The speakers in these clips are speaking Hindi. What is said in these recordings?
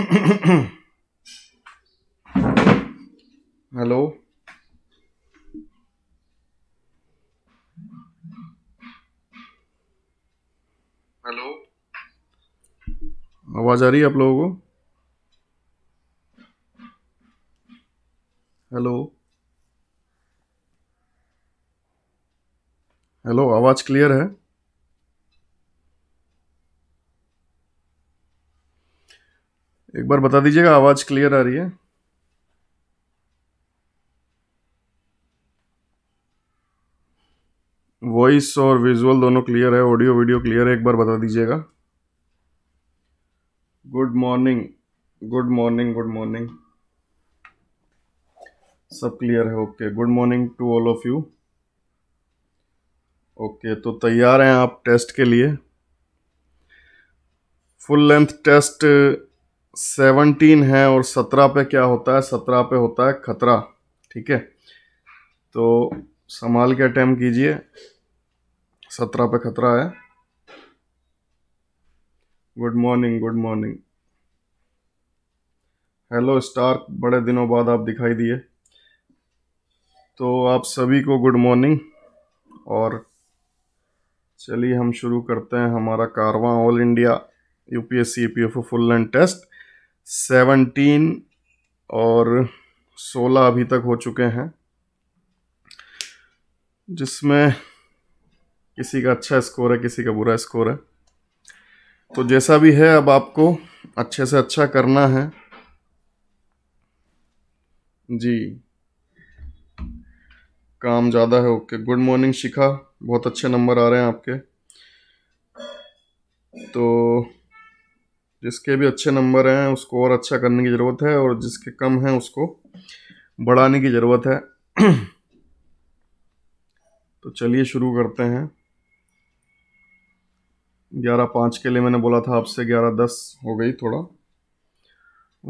हेलो हेलो आवाज आ रही है आप लोगों को हेलो हेलो आवाज क्लियर है एक बार बता दीजिएगा आवाज़ क्लियर आ रही है वॉइस और विजुअल दोनों क्लियर है ऑडियो वीडियो क्लियर है एक बार बता दीजिएगा good morning good morning good morning सब क्लियर है okay good morning to all of you okay तो तैयार हैं आप टेस्ट के लिए फुल लेंथ टेस्ट सेवनटीन है और सत्रह पे क्या होता है सत्रह पे होता है खतरा ठीक है तो संभाल के अटैम्प कीजिए सत्रह पे खतरा है good morning good morning hello star बड़े दिनों बाद आप दिखाई दिए तो आप सभी को गुड मॉर्निंग और चलिए हम शुरू करते हैं हमारा कारवां all India UPSC P F full and test seventeen और सोलह अभी तक हो चुके हैं जिसमें किसी का अच्छा स्कोर है किसी का बुरा स्कोर है तो जैसा भी है अब आपको अच्छे से अच्छा करना है जी काम ज़्यादा है ओके गुड मॉर्निंग शिखा बहुत अच्छे नंबर आ रहे हैं आपके तो जिसके भी अच्छे नंबर हैं उसको और अच्छा करने की ज़रूरत है और जिसके कम हैं उसको बढ़ाने की ज़रूरत है तो चलिए शुरू करते हैं ग्यारह पाँच के लिए मैंने बोला था आपसे ग्यारह दस हो गई थोड़ा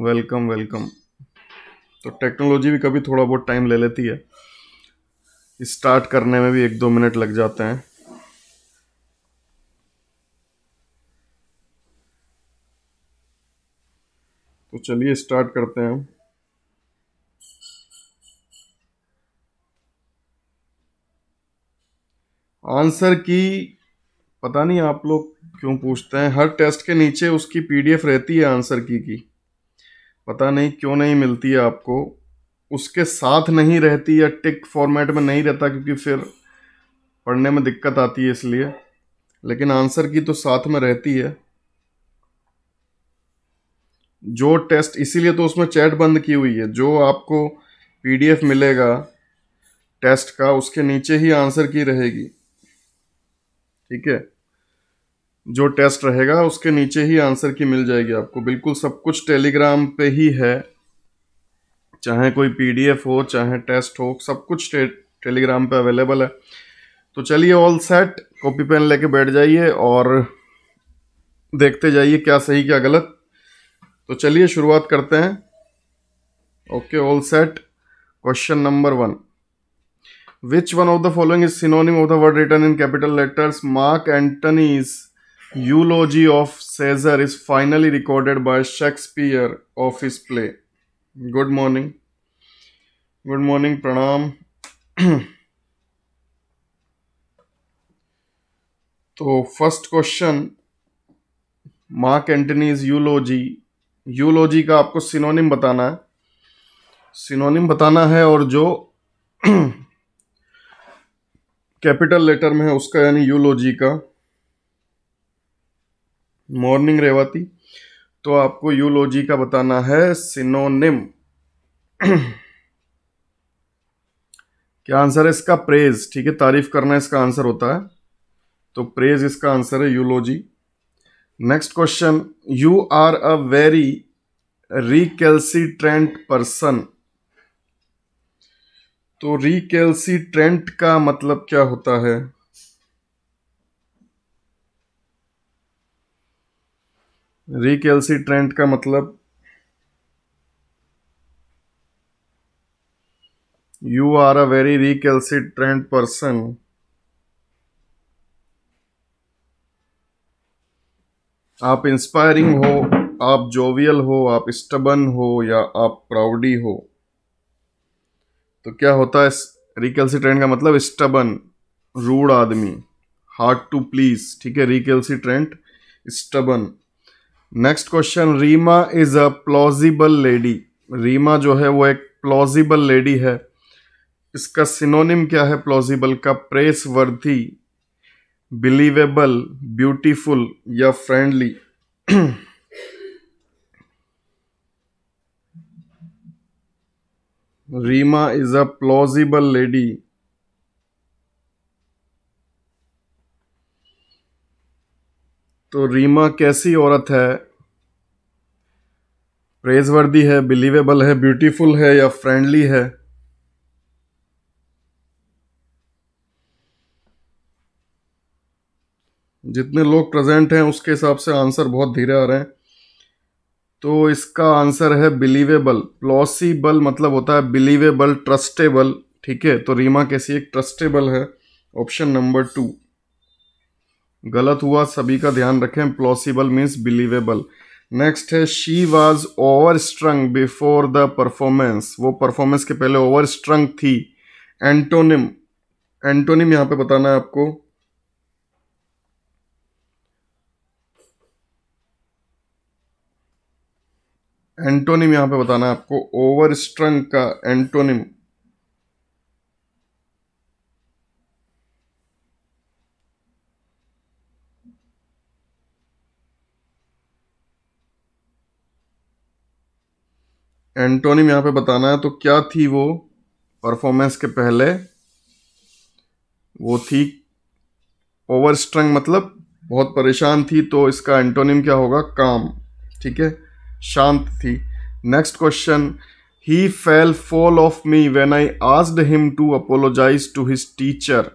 वेलकम वेलकम तो टेक्नोलॉजी भी कभी थोड़ा बहुत टाइम ले लेती है स्टार्ट करने में भी एक दो मिनट लग जाते हैं तो चलिए स्टार्ट करते हैं आंसर की पता नहीं आप लोग क्यों पूछते हैं हर टेस्ट के नीचे उसकी पीडीएफ रहती है आंसर की की पता नहीं क्यों नहीं मिलती है आपको उसके साथ नहीं रहती या टिक फॉर्मेट में नहीं रहता क्योंकि फिर पढ़ने में दिक्कत आती है इसलिए लेकिन आंसर की तो साथ में रहती है जो टेस्ट इसीलिए तो उसमें चैट बंद की हुई है जो आपको पीडीएफ मिलेगा टेस्ट का उसके नीचे ही आंसर की रहेगी ठीक है जो टेस्ट रहेगा उसके नीचे ही आंसर की मिल जाएगी आपको बिल्कुल सब कुछ टेलीग्राम पे ही है चाहे कोई पीडीएफ हो चाहे टेस्ट हो सब कुछ टे, टेलीग्राम पे अवेलेबल है तो चलिए ऑल सेट कॉपी पेन लेके बैठ जाइए और देखते जाइए क्या सही क्या गलत तो चलिए शुरुआत करते हैं okay all set question number one which one of the following is synonym of the word written in capital letters Mark Antony's eulogy of Caesar is finally recorded by Shakespeare of this play good morning good morning प्रणाम तो first question Mark Antony's eulogy eulogy का आपको सिनोनिम बताना है सिनोनिम बताना है और जो कैपिटल लेटर में है उसका यानी यूलॉजी का मॉर्निंग रेवाती तो आपको यूलॉजी का बताना है सिनोनिम क्या आंसर है इसका प्रेज ठीक है तारीफ करना इसका आंसर होता है तो प्रेज इसका आंसर है eulogy next question you are a very trent person तो रिकेलसी ट्रेंट का मतलब क्या होता है ट्रेंट का मतलब you are a very trent person आप इंस्पायरिंग हो आप जोवियल हो आप स्टबन हो या आप प्राउडी हो तो क्या होता है ट्रेंड का मतलब स्टबन रूड आदमी हार्ड टू प्लीज ठीक है trend stubborn next question Reema is a plausible lady Reema जो है वो एक प्लॉजिबल लेडी है इसका सिनोनिम क्या है प्लॉजिबल का प्रेस वर्थी बिलीवेबल ब्यूटीफुल या friendly Reema is a plausible lady तो रीमा कैसी औरत है प्रेजवर्दी है बिलीवेबल है ब्यूटीफुल है या फ्रेंडली है जितने लोग प्रेजेंट हैं उसके हिसाब से आंसर बहुत धीरे आ रहे हैं तो इसका आंसर है बिलीवेबल प्लॉसिबल मतलब होता है बिलीवेबल ट्रस्टेबल ठीक है तो रीमा कैसी एक ट्रस्टेबल है ऑप्शन नंबर टू गलत हुआ सभी का ध्यान रखें प्लॉसिबल मीन्स बिलीवेबल नेक्स्ट है she was overstrung before the performance वो परफॉर्मेंस के पहले ओवर स्ट्रंग थी एंटोनिम एंटोनिम यहाँ पे बताना है आपको एंटोनिम यहां पे बताना है आपको ओवर स्ट्रंग का एंटोनिम एंटोनिम यहां पे बताना है तो क्या थी वो परफॉर्मेंस के पहले वो थी ओवर स्ट्रंग मतलब बहुत परेशान थी तो इसका एंटोनिम क्या होगा काम ठीक है शांत थी next question he fell foul of me when I asked him to apologise to his teacher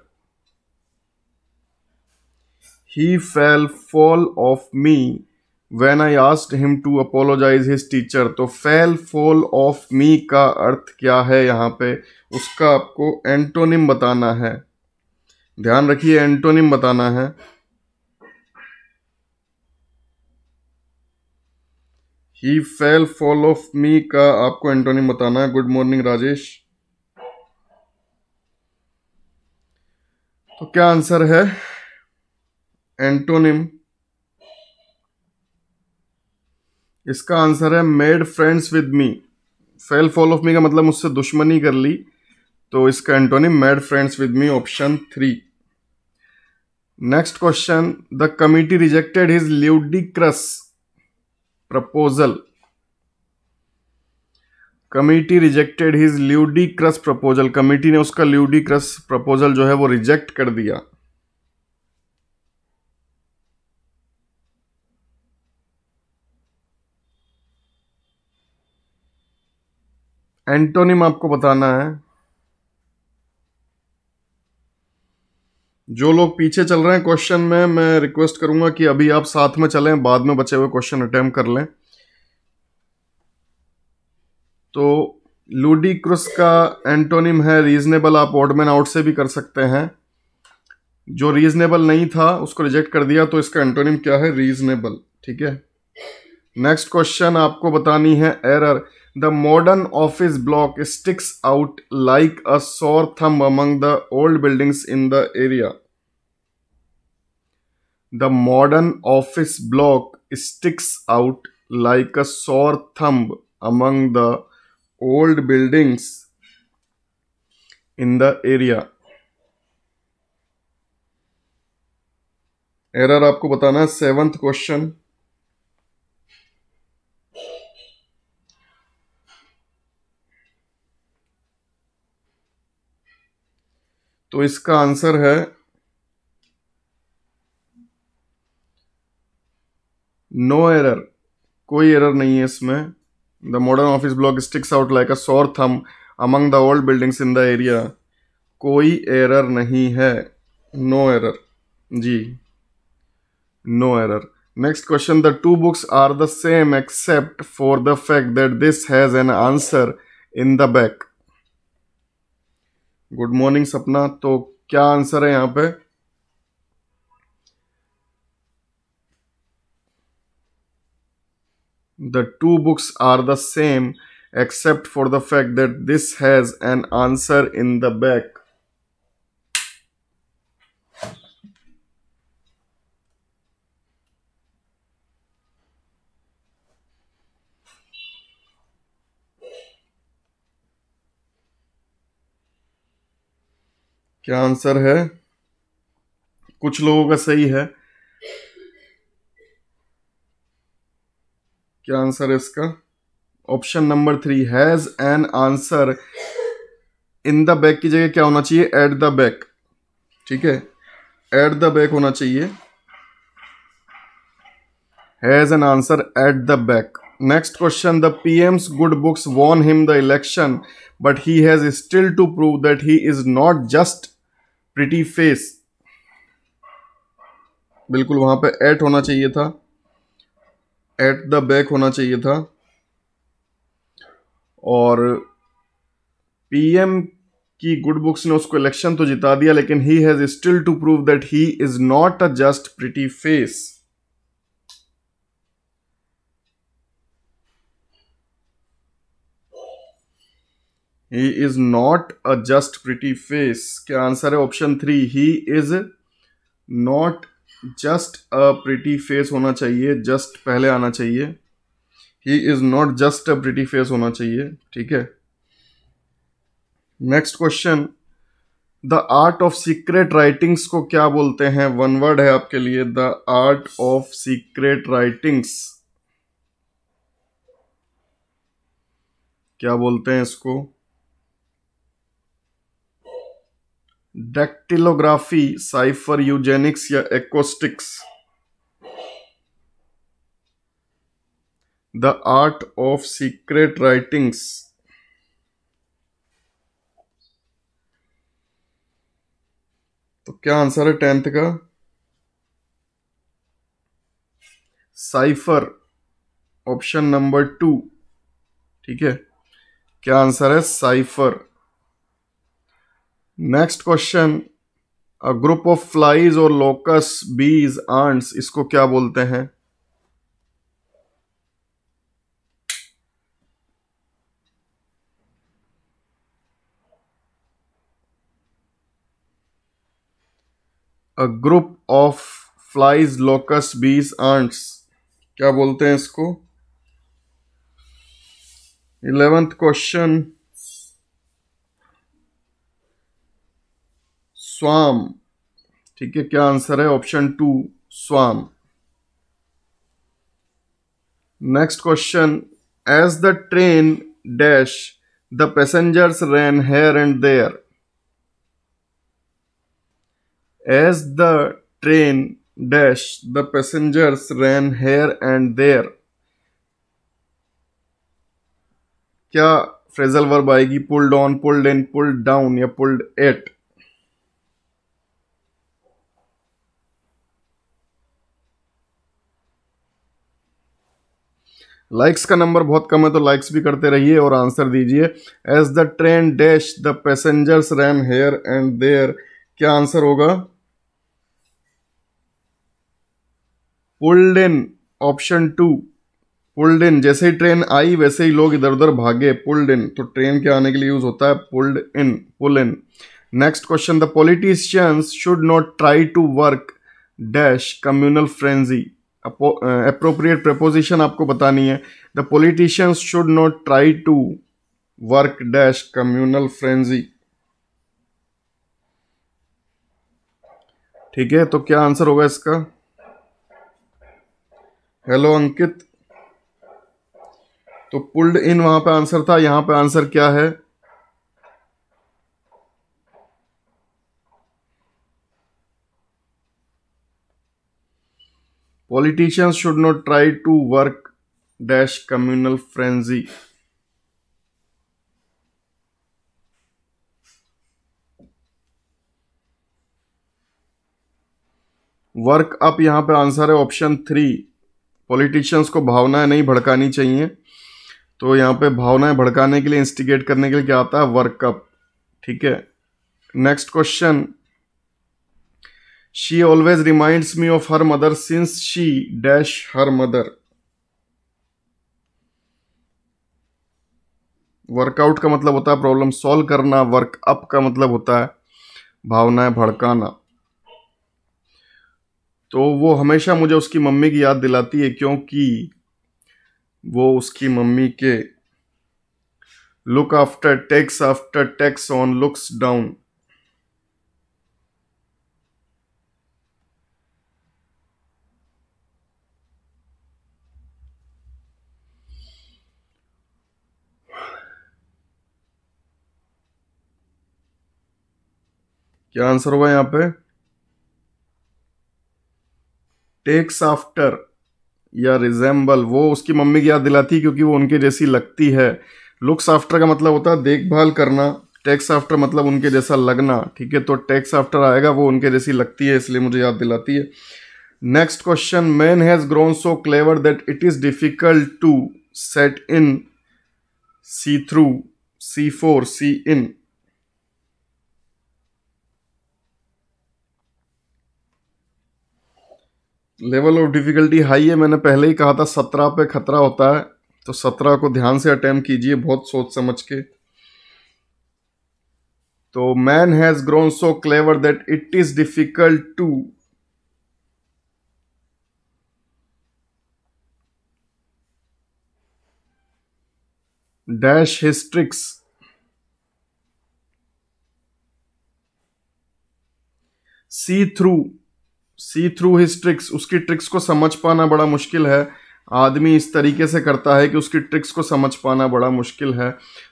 he fell foul of me when I asked him to apologise his teacher तो फेल फॉल ऑफ मी का अर्थ क्या है यहाँ पे उसका आपको एंटोनिम बताना है ध्यान रखिए एंटोनिम बताना है he fell foul of me का आपको एंटोनिम बताना है गुड मॉर्निंग राजेश तो क्या आंसर है एंटोनिम इसका आंसर है made friends with me fell foul of me का मतलब मुझसे दुश्मनी कर ली तो इसका antonym made friends with me option three next question the committee rejected his ludicrous proposal. Committee rejected his ludicrous proposal committee ने उसका ल्यूडी क्रस प्रपोजल जो है वो रिजेक्ट कर दिया एंटोनिम आपको बताना है जो लोग पीछे चल रहे हैं क्वेश्चन में मैं रिक्वेस्ट करूंगा कि अभी आप साथ में चलें बाद में बचे हुए क्वेश्चन अटेम्प कर लें तो लूडी लूडिक्रस का एंटोनिम है रीजनेबल आप ऑडमेन आउट से भी कर सकते हैं जो रीजनेबल नहीं था उसको रिजेक्ट कर दिया तो इसका एंटोनिम क्या है रीजनेबल ठीक है नेक्स्ट क्वेश्चन आपको बतानी है error The modern office block sticks out like a sore thumb among the old buildings in the area. The modern office block sticks out like a sore thumb among the old buildings in the area. Error आपको बताना है सेवंथ क्वेश्चन तो इसका आंसर है नो एरर कोई एरर नहीं है इसमें the modern office block sticks out like a sore thumb among the old buildings in the area कोई एरर नहीं है नो एरर जी no error next question the two books are the same except for the fact that this has an answer in the back good morning Sapna तो क्या आंसर है यहां पे the two books are the same except for the fact that this has an answer in the back क्या आंसर है कुछ लोगों का सही है क्या आंसर है इसका option number three has an answer in the back की जगह क्या होना चाहिए एट द बैक ठीक है एट द बैक होना चाहिए has an answer at the back next question the PM's good books won him the election but he has still to prove that he is not just pretty face बिल्कुल वहां पे एट होना चाहिए था एट द बैक होना चाहिए था और पीएम की गुड बुक्स ने उसको इलेक्शन तो जिता दिया लेकिन he has still to prove that he is not a just pretty face he is not a just pretty face क्या आंसर है option three he is not just a pretty face होना चाहिए जस्ट पहले आना चाहिए he is not just a pretty face होना चाहिए ठीक है next question the art of secret writings को क्या बोलते हैं वन वर्ड है आपके लिए the art of secret writings क्या बोलते हैं इसको डेक्टिलोग्राफी साइफर यूजेनिक्स या ekistics the art of secret writings तो क्या आंसर है टेंथ का साइफर ऑप्शन नंबर टू ठीक है क्या आंसर है cipher next question group of flies और लोकस बीज आंट्स इसको क्या बोलते हैं a group of flies locusts bees ants क्या बोलते हैं इसको इलेवेंथ क्वेश्चन स्वाम ठीक है क्या आंसर है option two swarm next question as the train dash the passengers ran here and there as the train dash the passengers ran here and there क्या फ्रेजल वर्ब आएगी pulled on pulled in pulled down या पुल्ड एट लाइक्स का नंबर बहुत कम है तो लाइक्स भी करते रहिए और आंसर दीजिए as the train dash the passengers ran here and there क्या आंसर होगा pulled in option two pulled in जैसे ही ट्रेन आई वैसे ही लोग इधर उधर भागे पुल्ड इन तो ट्रेन के आने के लिए यूज होता है pulled in pull in next question the politicians should not try to work dash communal frenzy appropriate preposition uh, आपको बतानी है the politicians should not try to work dash communal frenzy ठीक है तो क्या आंसर होगा इसका हेलो अंकित तो पुल्ड इन वहां पे आंसर था यहां पे आंसर क्या है politicians should not try to work dash communal frenzy work up यहां पे आंसर है ऑप्शन थ्री पॉलिटिशियंस को भावनाएं नहीं भड़कानी चाहिए तो यहां पे भावनाएं भड़काने के लिए इंस्टिगेट करने के लिए क्या आता है वर्कअप ठीक है next question she always reminds me of her mother since she dash her mother work out का मतलब होता है प्रॉब्लम सॉल्व करना वर्क अप का मतलब होता है भावनाएं भड़काना तो वो हमेशा मुझे उसकी मम्मी की याद दिलाती है क्योंकि वो उसकी मम्मी के look after takes after takes on looks down क्या आंसर होगा यहां पे टेक्स आफ्टर या रिजेंबल वो उसकी मम्मी की याद दिलाती है क्योंकि वो उनके जैसी लगती है लुक्स आफ्टर का मतलब होता है देखभाल करना टेक्स आफ्टर मतलब उनके जैसा लगना ठीक है तो टेक्स आफ्टर आएगा वो उनके जैसी लगती है इसलिए मुझे याद दिलाती है next question man has grown so clever that it is difficult to set in see through see for see in level of difficulty high है मैंने पहले ही कहा था सत्रह पे खतरा होता है तो सत्रह को ध्यान से अटैम्प कीजिए बहुत सोच समझ के तो man has grown so clever that it is difficult to dash his tricks see through see through his tricks उसकी ट्रिक्स को समझ पाना बड़ा मुश्किल है आदमी इस तरीके से करता है कि उसकी ट्रिक्स को समझ पाना बड़ा मुश्किल है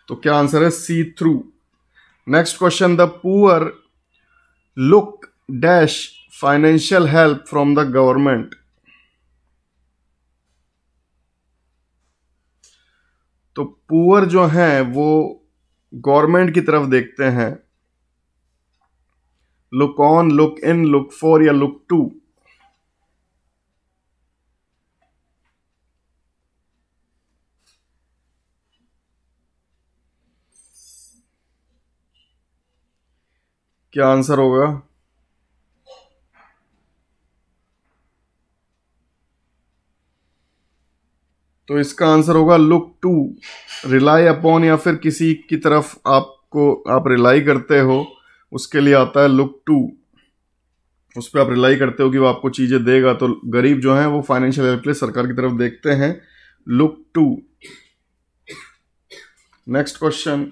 तो क्या आंसर है see through next question the poor look dash financial help from the government तो पुअर जो हैं वो गवर्नमेंट की तरफ देखते हैं look on look in look for या लुक टू क्या आंसर होगा तो इसका आंसर होगा लुक टू रिलाई अपॉन या फिर किसी की तरफ आपको आप रिलाई करते हो उसके लिए आता है लुक टू उस पर आप रिलाई करते हो कि वो आपको चीज़ें देगा तो गरीब जो है वो फाइनेंशियल हेल्प के लिए सरकार की तरफ देखते हैं look to next question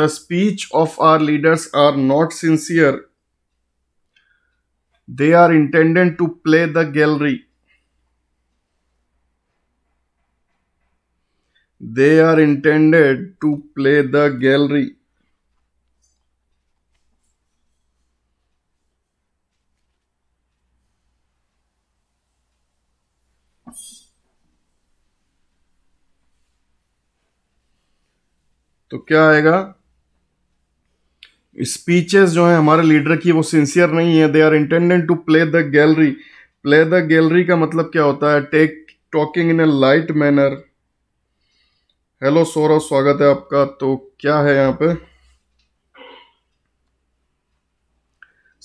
the speech of our leaders are not sincere they are intended to play the gallery They are intended to play the gallery. तो क्या आएगा स्पीचेस जो है हमारे लीडर की वो सिंसियर नहीं है they are intended to play the gallery play the gallery का मतलब क्या होता है take talking in a light manner hello Saurav स्वागत है आपका तो क्या है यहाँ पे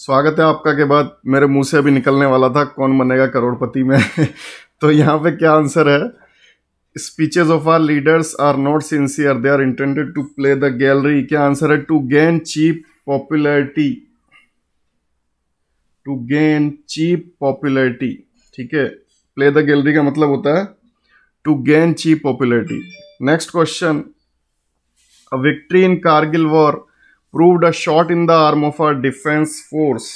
स्वागत है आपका के बाद मेरे मुंह से अभी निकलने वाला था कौन बनेगा करोड़पति में तो यहाँ पे क्या आंसर है speeches of our leaders are not sincere they are intended to play the gallery क्या आंसर है to gain cheap popularity to gain cheap popularity ठीक है प्ले द गैलरी का मतलब होता है to gain cheap popularity next question a victory in Kargil war proved a shot in the arm of a defence force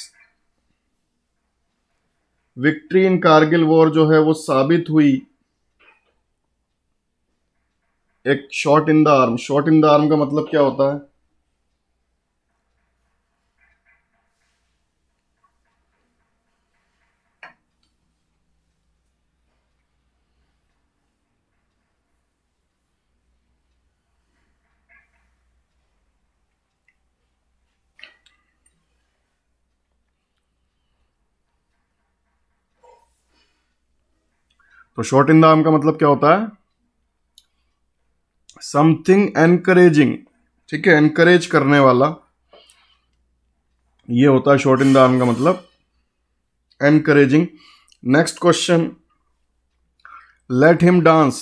victory in Kargil war जो है वो साबित हुई एक shot in the arm shot in the arm का मतलब क्या होता है तो शॉर्ट इन द आर्म का मतलब क्या होता है समथिंग एनकरेजिंग ठीक है एनकरेज करने वाला ये होता है शॉर्ट इन द आर्म का मतलब encouraging next question let him dance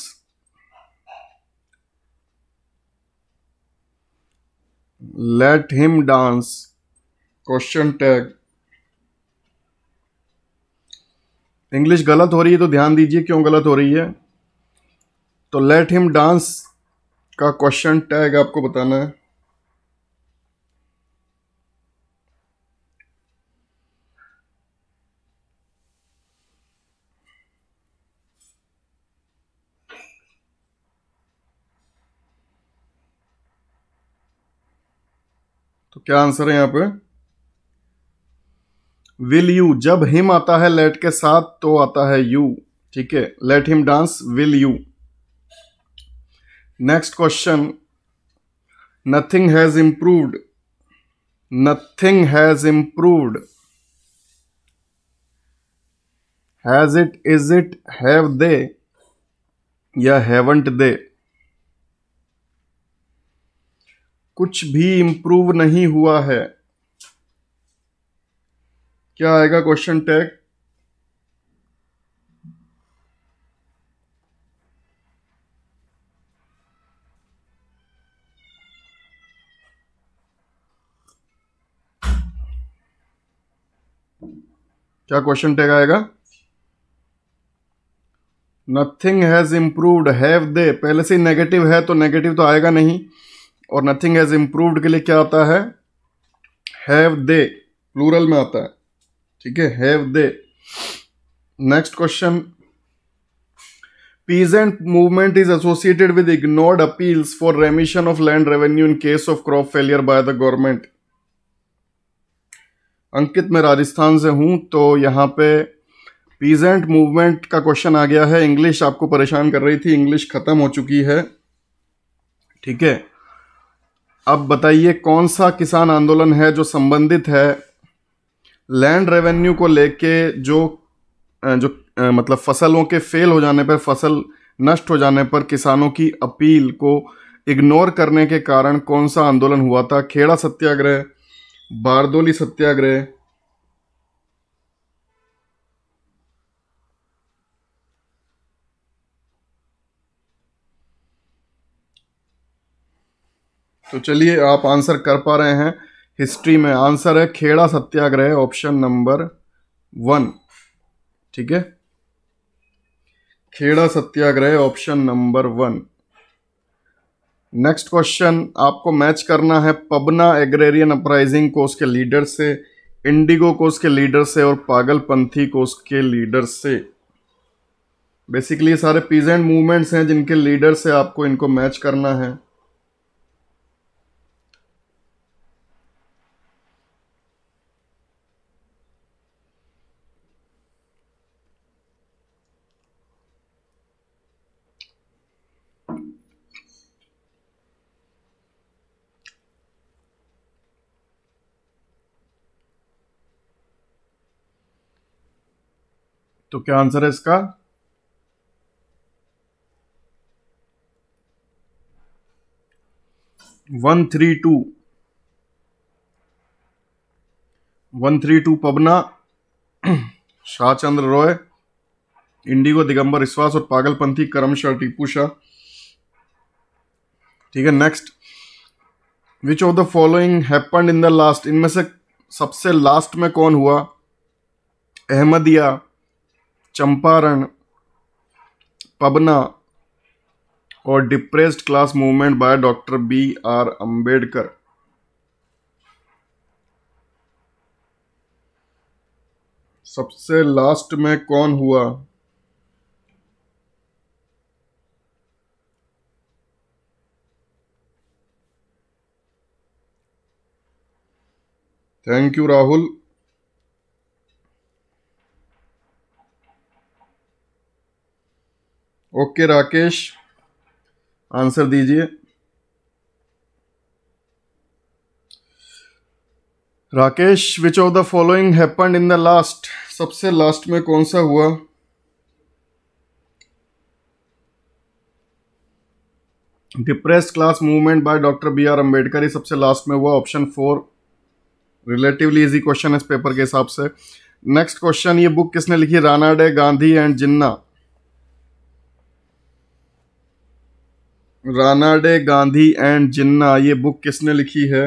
let him dance question tag English गलत हो रही है तो ध्यान दीजिए क्यों गलत हो रही है तो लेट हिम डांस का क्वेश्चन टैग आपको बताना है तो क्या आंसर है यहां पे विल यू जब हिम आता है लेट के साथ तो आता है यू ठीक है let him dance will you next question nothing has improved nothing has improved has it is it have they या हैवंट दे कुछ भी इम्प्रूव नहीं हुआ है क्या आएगा क्वेश्चन टैग क्या क्वेश्चन टैग आएगा nothing has improved have they पहले से नेगेटिव है तो नेगेटिव तो आएगा नहीं और नथिंग हैज इंप्रूव्ड के लिए क्या आता है हैव दे प्लूरल में आता है ठीक है have they next question peasant movement is associated with ignored appeals for remission of land revenue in case of crop failure by the government Ankit मैं राजस्थान से हूं तो यहां पे पीजेंट मूवमेंट का क्वेश्चन आ गया है इंग्लिश आपको परेशान कर रही थी इंग्लिश खत्म हो चुकी है ठीक है अब बताइए कौन सा किसान आंदोलन है जो संबंधित है लैंड रेवेन्यू को लेके जो जो मतलब फसलों के फेल हो जाने पर फसल नष्ट हो जाने पर किसानों की अपील को इग्नोर करने के कारण कौन सा आंदोलन हुआ था खेड़ा सत्याग्रह बारदोली सत्याग्रह तो चलिए आप आंसर कर पा रहे हैं हिस्ट्री में आंसर है Kheda Satyagraha option number one ठीक है Kheda Satyagraha option number one next question आपको मैच करना है पबना एग्रेरियन अपराइजिंग कोर्स के लीडर से इंडिगो कोर्स के लीडर से और पागलपंथी कोर्स के लीडर से बेसिकली सारे पीजेंट मूवमेंट्स हैं जिनके लीडर से आपको इनको मैच करना है तो क्या आंसर है इसका one three two one three two Pabna Shahchandra Roy indigo Digambar Biswas और पागलपंथी करमशाह टीपू शाह ठीक है next which of the following happened in the last इनमें से सबसे लास्ट में कौन हुआ अहमदिया चंपारण पबना और depressed class movement by doctor B R Ambedkar सबसे लास्ट में कौन हुआ thank you Rahul okay Rakesh answer दीजिए Rakesh which of the following happen in the last सबसे लास्ट में कौन सा हुआ depressed class movement by doctor B R Ambedkar ही सबसे लास्ट में हुआ option four relatively easy question है इस पेपर के हिसाब से नेक्स्ट क्वेश्चन ये बुक किसने लिखी Ranade Gandhi and Jinnah Ranade Gandhi and Jinnah ये बुक किसने लिखी है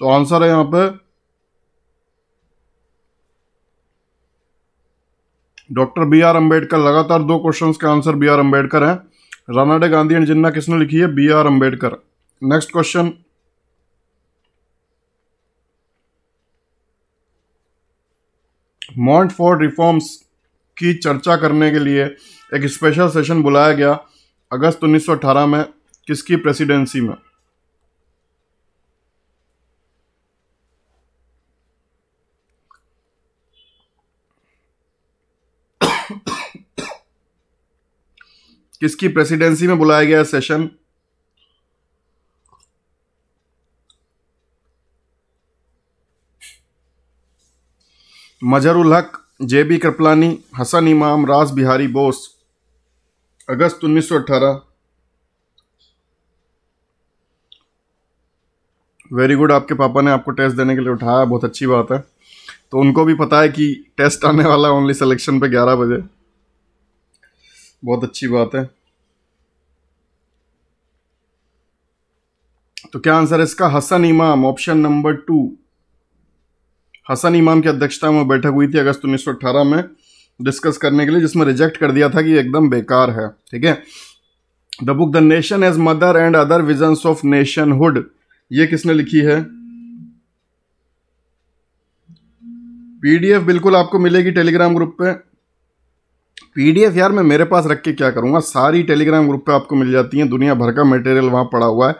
तो आंसर है यहां पे डॉक्टर बी आर अम्बेडकर लगातार दो क्वेश्चंस के आंसर बी आर अंबेडकर हैं रानाडे गांधी एंड जिन्ना किसने लिखी है B R Ambedkar next question Montford reforms की चर्चा करने के लिए एक स्पेशल सेशन बुलाया गया अगस्त 1918 में किसकी प्रेसिडेंसी में किसकी प्रेसिडेंसी में बुलाया गया सेशन मजहरुल हक जे बी कृपलानी हसन इमाम राज बिहारी बोस अगस्त 1918 वेरी गुड आपके पापा ने आपको टेस्ट देने के लिए उठाया बहुत अच्छी बात है तो उनको भी पता है कि टेस्ट आने वाला है ओनली सिलेक्शन पे 11 बजे बहुत अच्छी बात है तो क्या आंसर है इसका हसन इमाम ऑप्शन नंबर टू हसन इमाम की अध्यक्षता में बैठक हुई थी अगस्त 1918 में डिस्कस करने के लिए जिसमें रिजेक्ट कर दिया था कि एकदम बेकार है ठीक है the book the nation as mother and other vision of nationhood ये किसने लिखी है पीडीएफ बिल्कुल आपको मिलेगी टेलीग्राम ग्रुप पे पीडीएफ यार मैं मेरे पास रख के क्या करूँगा सारी टेलीग्राम ग्रुप पे आपको मिल जाती हैं दुनिया भर का मटेरियल वहाँ पड़ा हुआ है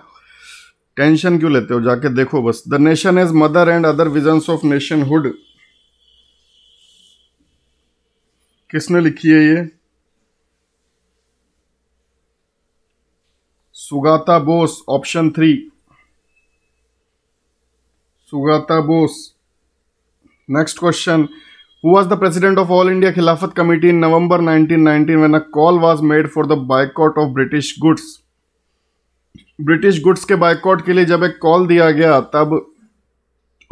टेंशन क्यों लेते हो जाके देखो बस the nation is mother and other visions of nationhood किसने लिखी है ये Sugata Bose option three Sugata Bose next question who was the president of All India Khilafat Committee in November 1919 when a call was made for the boycott of British goods. British goods के बाइकआउट के लिए जब एक कॉल दिया गया तब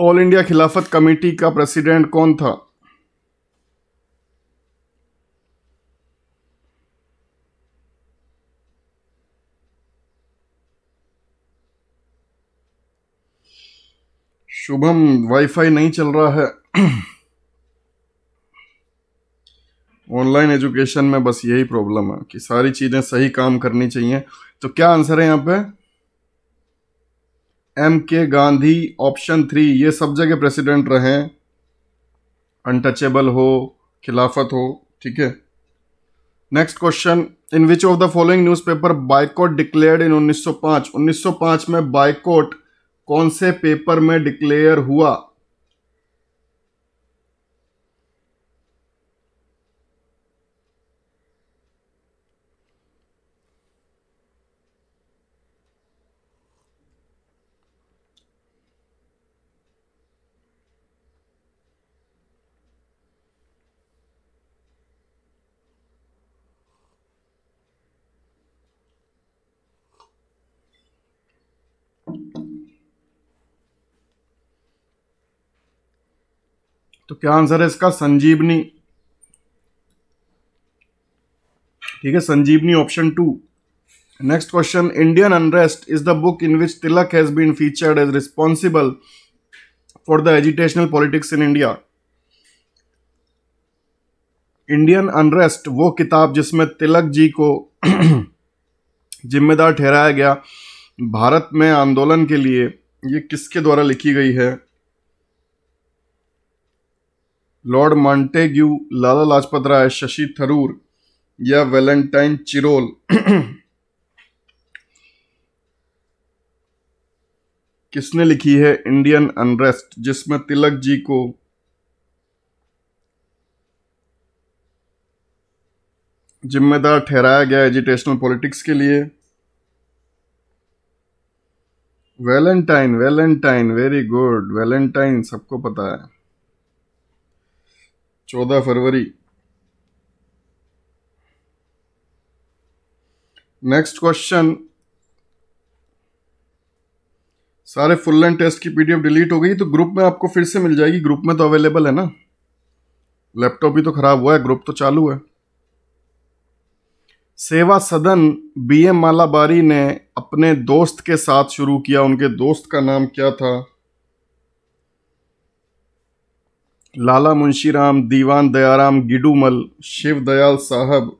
ऑल इंडिया खिलाफत कमेटी का प्रेसिडेंट कौन था शुभम वाईफाई नहीं चल रहा है ऑनलाइन एजुकेशन में बस यही प्रॉब्लम है कि सारी चीज़ें सही काम करनी चाहिए तो क्या आंसर है यहाँ पे एम के गांधी ऑप्शन थ्री ये सब जगह प्रेसिडेंट रहे अनटचेबल हो खिलाफत हो ठीक है next question in which of the following newspaper boycott declare in 1905 1905 में बाइकॉट कौन से पेपर में डिक्लेयर हुआ क्या आंसर है इसका संजीवनी ठीक है Sanjivani option two next question Indian unrest is the book in which Tilak has been featured as responsible for the educational politics in India Indian unrest वो किताब जिसमें तिलक जी को जिम्मेदार ठहराया गया भारत में आंदोलन के लिए ये किसके द्वारा लिखी गई है लॉर्ड मॉन्टेग्यू लाला लाजपत राय शशि थरूर या वेलेंटाइन चिरोल किसने लिखी है इंडियन अनरेस्ट जिसमें तिलक जी को जिम्मेदार ठहराया गया एजुटेशनल पॉलिटिक्स के लिए Valentine Valentine very good Valentine सबको पता है चौदह फरवरी नेक्स्ट क्वेश्चन सारे फुल एंड टेस्ट की पीडीएफ डिलीट हो गई तो ग्रुप में आपको फिर से मिल जाएगी ग्रुप में तो अवेलेबल है ना लैपटॉप भी तो खराब हुआ है ग्रुप तो चालू है सेवा सदन बीएम मालाबारी ने अपने दोस्त के साथ शुरू किया उनके दोस्त का नाम क्या था लाला मुंशीराम दीवान दयाराम गिडूमल शिव दयाल साहब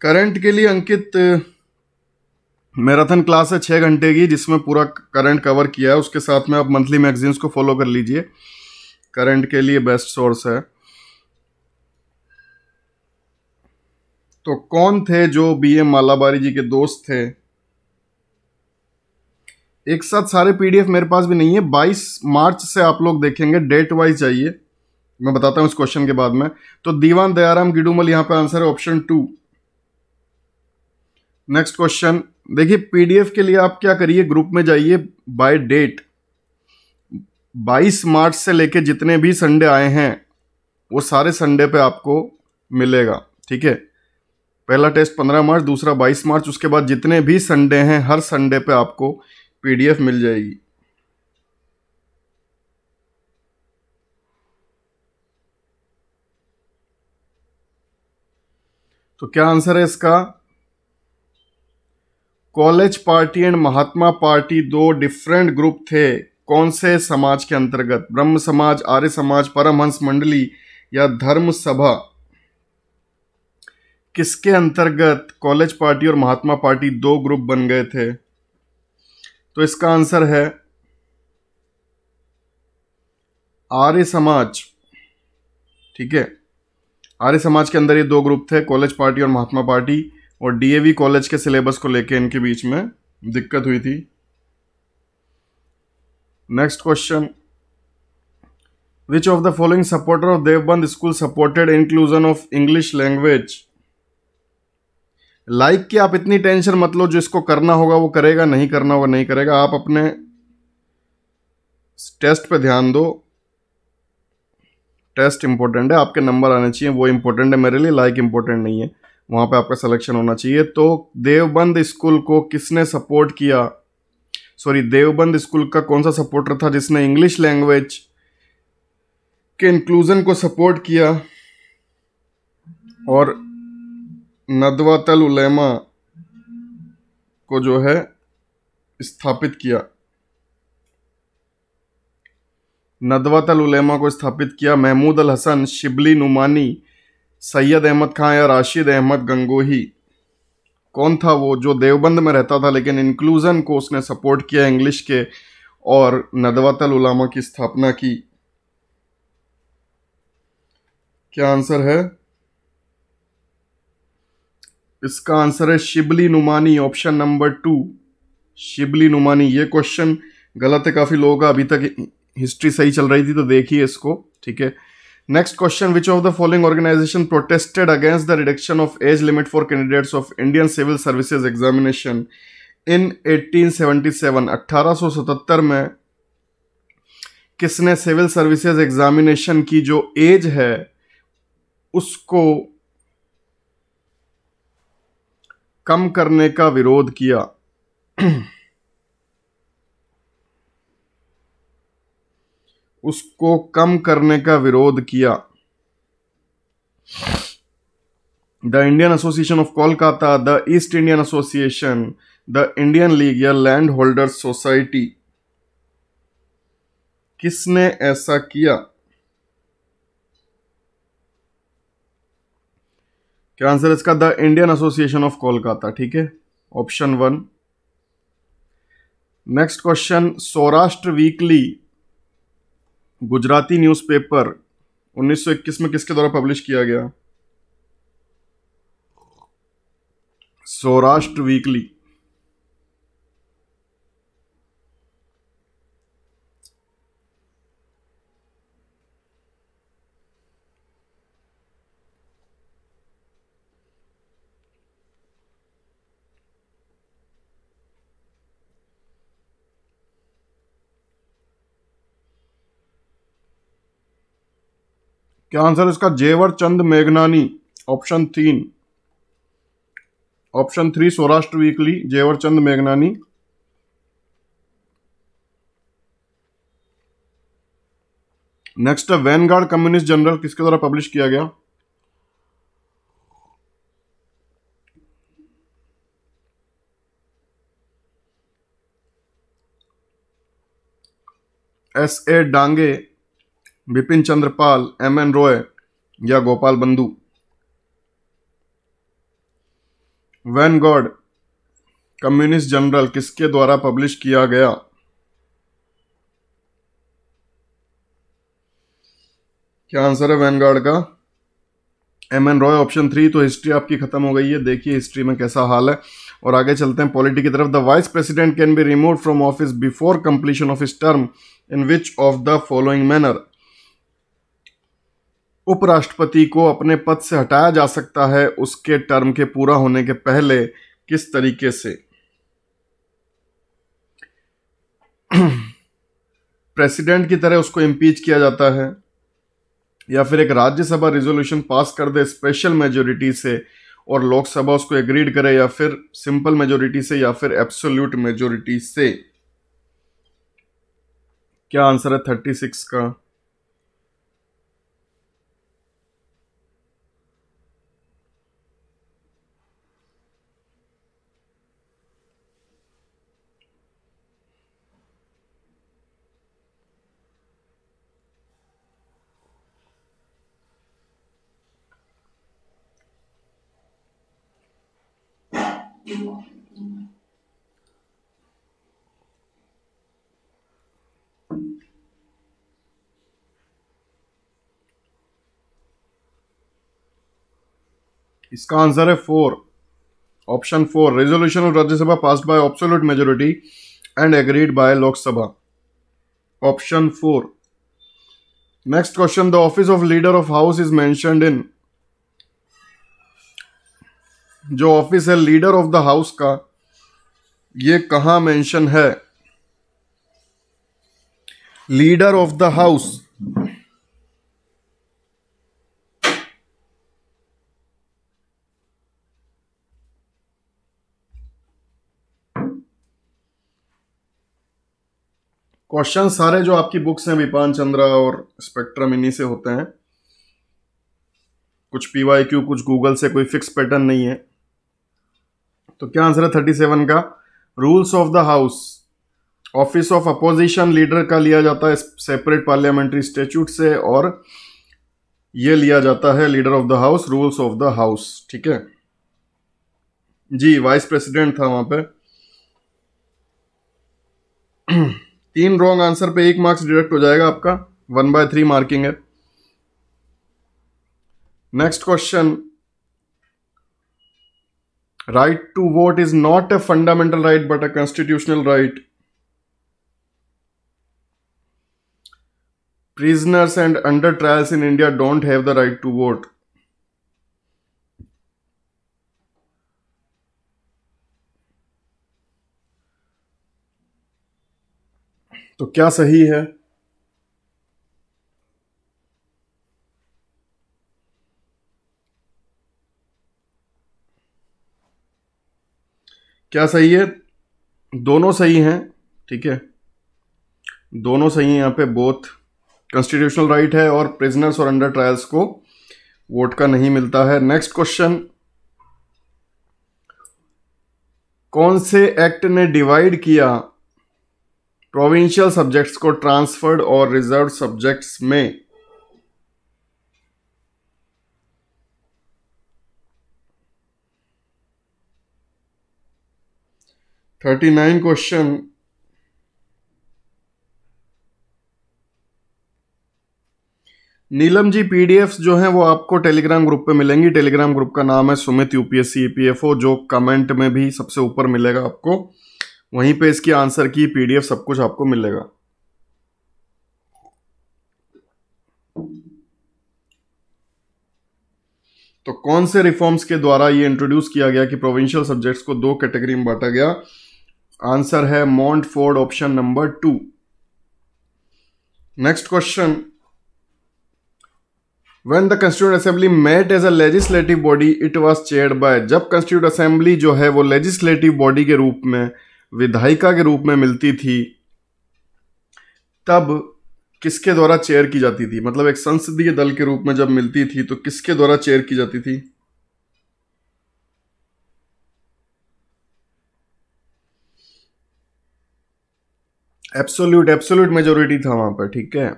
करंट के लिए अंकित मैराथन क्लास है छः घंटे की जिसमें पूरा करंट कवर किया है उसके साथ में आप मंथली मैगजीन्स को फॉलो कर लीजिए करंट के लिए बेस्ट सोर्स है तो कौन थे जो बी एम मालाबारी जी के दोस्त थे एक साथ सारे पीडीएफ मेरे पास भी नहीं है 22 मार्च से आप लोग देखेंगे डेट वाइज चाहिए मैं बताता हूं इस क्वेश्चन के बाद में तो दीवान दयाराम गिडूमल यहां पे आंसर है ऑप्शन टू नेक्स्ट क्वेश्चन देखिए पीडीएफ के लिए आप क्या करिए ग्रुप में जाइए बाय डेट 22 मार्च से लेके जितने भी संडे आए हैं वो सारे संडे पे आपको मिलेगा ठीक है पहला टेस्ट 15 मार्च दूसरा 22 मार्च उसके बाद जितने भी संडे हैं हर संडे पे आपको पीडीएफ मिल जाएगी तो क्या आंसर है इसका college party and Mahatma party दो डिफरेंट ग्रुप थे कौन से समाज के अंतर्गत ब्रह्म समाज आर्य समाज परमहंस मंडली या धर्म सभा किसके अंतर्गत कॉलेज पार्टी और महात्मा पार्टी दो ग्रुप बन गए थे तो इसका आंसर है आर्य समाज ठीक है आर्य समाज के अंदर ये दो ग्रुप थे कॉलेज पार्टी और महात्मा पार्टी और डीएवी कॉलेज के सिलेबस को लेके इनके बीच में दिक्कत हुई थी next question which of the following supporter of Deoband school supported inclusion of English language like की आप इतनी टेंशन मत लो जो इसको करना होगा वो करेगा नहीं करना होगा नहीं करेगा आप अपने टेस्ट पे ध्यान दो टेस्ट इंपॉर्टेंट है आपके नंबर आने चाहिए वो इंपॉर्टेंट है मेरे लिए लाइक इंपॉर्टेंट नहीं है वहां पे आपका सिलेक्शन होना चाहिए तो देवबंद स्कूल को किसने सपोर्ट किया सॉरी देवबंद स्कूल का कौन सा सपोर्टर था जिसने इंग्लिश लैंग्वेज के इंक्लूज़न को सपोर्ट किया और नदवातल उलेमा को जो है स्थापित किया नदवातल उलेमा को स्थापित किया महमूद अल हसन शिबली नुमानी सैयद अहमद खां या राशिद अहमद गंगोही कौन था वो जो देवबंद में रहता था लेकिन इंक्लूज़न को उसने सपोर्ट किया इंग्लिश के और नदवातल उलामा की स्थापना की क्या आंसर है इसका आंसर है Shibli Numani option number two Shibli Numani ये क्वेश्चन गलत है काफ़ी लोगों का अभी तक हिस्ट्री सही चल रही थी तो देखिए इसको ठीक है next question which of the following organization protested against the reduction of age limit for candidates of Indian civil services examination in 1877 1877 में किसने सिविल सर्विसेज एग्जामिनेशन की जो एज है उसको कम करने का विरोध किया उसको कम करने का विरोध किया the Indian association of Kolkata the east Indian association the Indian league या लैंड होल्डर सोसाइटी किसने ऐसा किया क्या आंसर इसका the Indian association of Kolkata ठीक है option one next question Saurashtra weekly Gujarati newspaper 1921 में किसके द्वारा पब्लिश किया गया सौराष्ट्र वीकली क्या आंसर इसका जेवर चंद मेघनानी ऑप्शन तीन option three Saurashtra weekly Jhaverchand मेघनानी नेक्स्ट वैनगार्ड कम्युनिस्ट जनरल किसके द्वारा पब्लिश किया गया S A Dange Bipin Chandrapal M N Roy या गोपाल बंधु वैन गॉड कम्युनिस्ट जनरल किसके द्वारा पब्लिश किया गया क्या आंसर है वैनगार्ड का M N Roy option three तो हिस्ट्री आपकी खत्म हो गई है देखिए हिस्ट्री में कैसा हाल है और आगे चलते हैं पॉलिटी की तरफ the vice president can be remove from office before completion of his term in which of the following manner उपराष्ट्रपति को अपने पद से हटाया जा सकता है उसके टर्म के पूरा होने के पहले किस तरीके से प्रेसिडेंट की तरह उसको इम्पीच किया जाता है या फिर एक राज्यसभा रेजोल्यूशन पास कर दे स्पेशल मेजोरिटी से और लोकसभा उसको एग्रीड करे या फिर सिंपल मेजोरिटी से या फिर एब्सोल्यूट मेजोरिटी से क्या आंसर है थर्टी सिक्स का इसका आंसर है four option four resolution of Rajya Sabha pass by absolute majority and agreed by Lok Sabha option four next question the office of leader of house is mentioned in जो ऑफिस है लीडर ऑफ द हाउस का ये कहा मेंशन है leader of the house question सारे जो आपकी बुक्स हैं विपान चंद्रा और स्पेक्ट्रम इन्हीं से होते हैं कुछ पी वाई क्यू कुछ गूगल से कोई फिक्स पैटर्न नहीं है तो क्या आंसर है थर्टी सेवन का rules of the house office of opposition leader का लिया जाता है सेपरेट पार्लियामेंट्री स्टेच्यूट से और ये लिया जाता है leader of the house rules of the house ठीक है जी वाइस प्रेसिडेंट था वहां पे तीन रॉन्ग आंसर पे एक मार्क्स डिडक्ट हो जाएगा आपका वन बाय थ्री मार्किंग है next question right to vote is not a fundamental right but a constitutional right prisoners and under trials in India don't have the right to vote तो क्या सही है क्या सही है दोनों सही हैं ठीक है दोनों सही हैं यहां पे बोथ कॉन्स्टिट्यूशनल राइट है और प्रिजनर्स और अंडर ट्रायल्स को वोट का नहीं मिलता है नेक्स्ट क्वेश्चन कौन से एक्ट ने डिवाइड किया प्रोविंशियल सब्जेक्ट्स को ट्रांसफर्ड और रिजर्व सब्जेक्ट्स में thirty nine question Neelam ji PDF जो हैं वो आपको टेलीग्राम ग्रुप पे मिलेंगी टेलीग्राम ग्रुप का नाम है सुमित यूपीएससी ईपीएफओ e जो कमेंट में भी सबसे ऊपर मिलेगा आपको वहीं पे इसकी आंसर की पीडीएफ सब कुछ आपको मिलेगा तो कौन से रिफॉर्म्स के द्वारा ये इंट्रोड्यूस किया गया कि प्रोविंशियल सब्जेक्ट्स को दो कैटेगरी में बांटा गया आंसर है Montford option number two next question when the constituent assembly met as a legislative body it was chair by जब कंस्टिट्यूट असेंबली जो है वो लेजिस्लेटिव बॉडी के रूप में विधायिका के रूप में मिलती थी तब किसके द्वारा चेयर की जाती थी मतलब एक संसदीय दल के रूप में जब मिलती थी तो किसके द्वारा चेयर की जाती थी एब्सोल्यूट एब्सोल्यूट मेजोरिटी था वहां पर ठीक है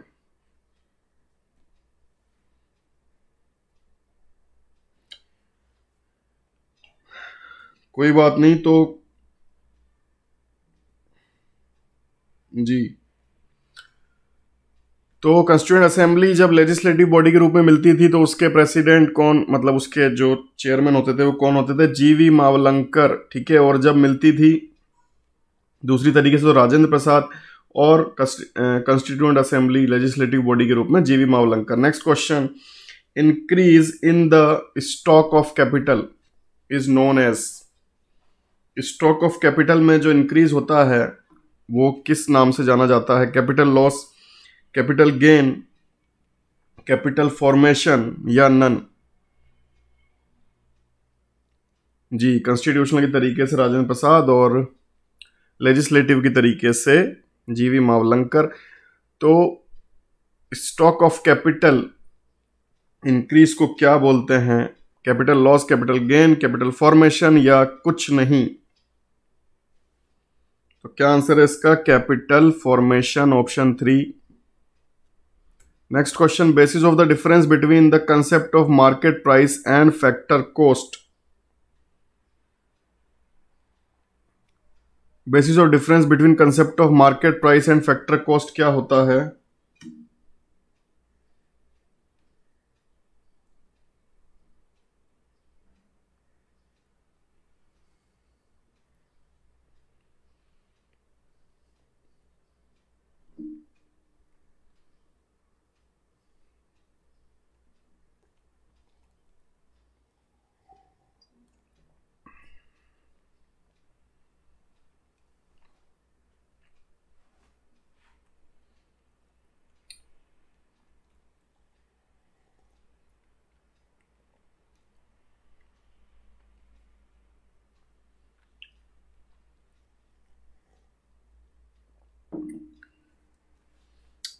कोई बात नहीं तो जी तो कंस्टिट्यूंट असेंबली जब लेजिस्लेटिव बॉडी के रूप में मिलती थी तो उसके प्रेसिडेंट कौन मतलब उसके जो चेयरमैन होते थे वो कौन होते थे जीवी मावलंकर ठीक है और जब मिलती थी दूसरी तरीके से तो राजेंद्र प्रसाद और कंस्टिट्यूंट असेंबली लेजिस्लेटिव बॉडी के रूप में G V Mavalankar next question increase in the stock of capital is known as stock of capital में जो इंक्रीज होता है वो किस नाम से जाना जाता है capital loss capital gain capital formation या नन जी कॉन्स्टिट्यूशनल के तरीके से राजेंद्र प्रसाद और लेजिस्लेटिव के तरीके से जीवी मावलंकर तो स्टॉक ऑफ कैपिटल इंक्रीज को क्या बोलते हैं capital loss capital gain capital formation या कुछ नहीं तो क्या आंसर है इसका capital formation option three next question basis of the difference between the concept of market price and factor cost basis of difference between concept of market price and factor cost क्या होता है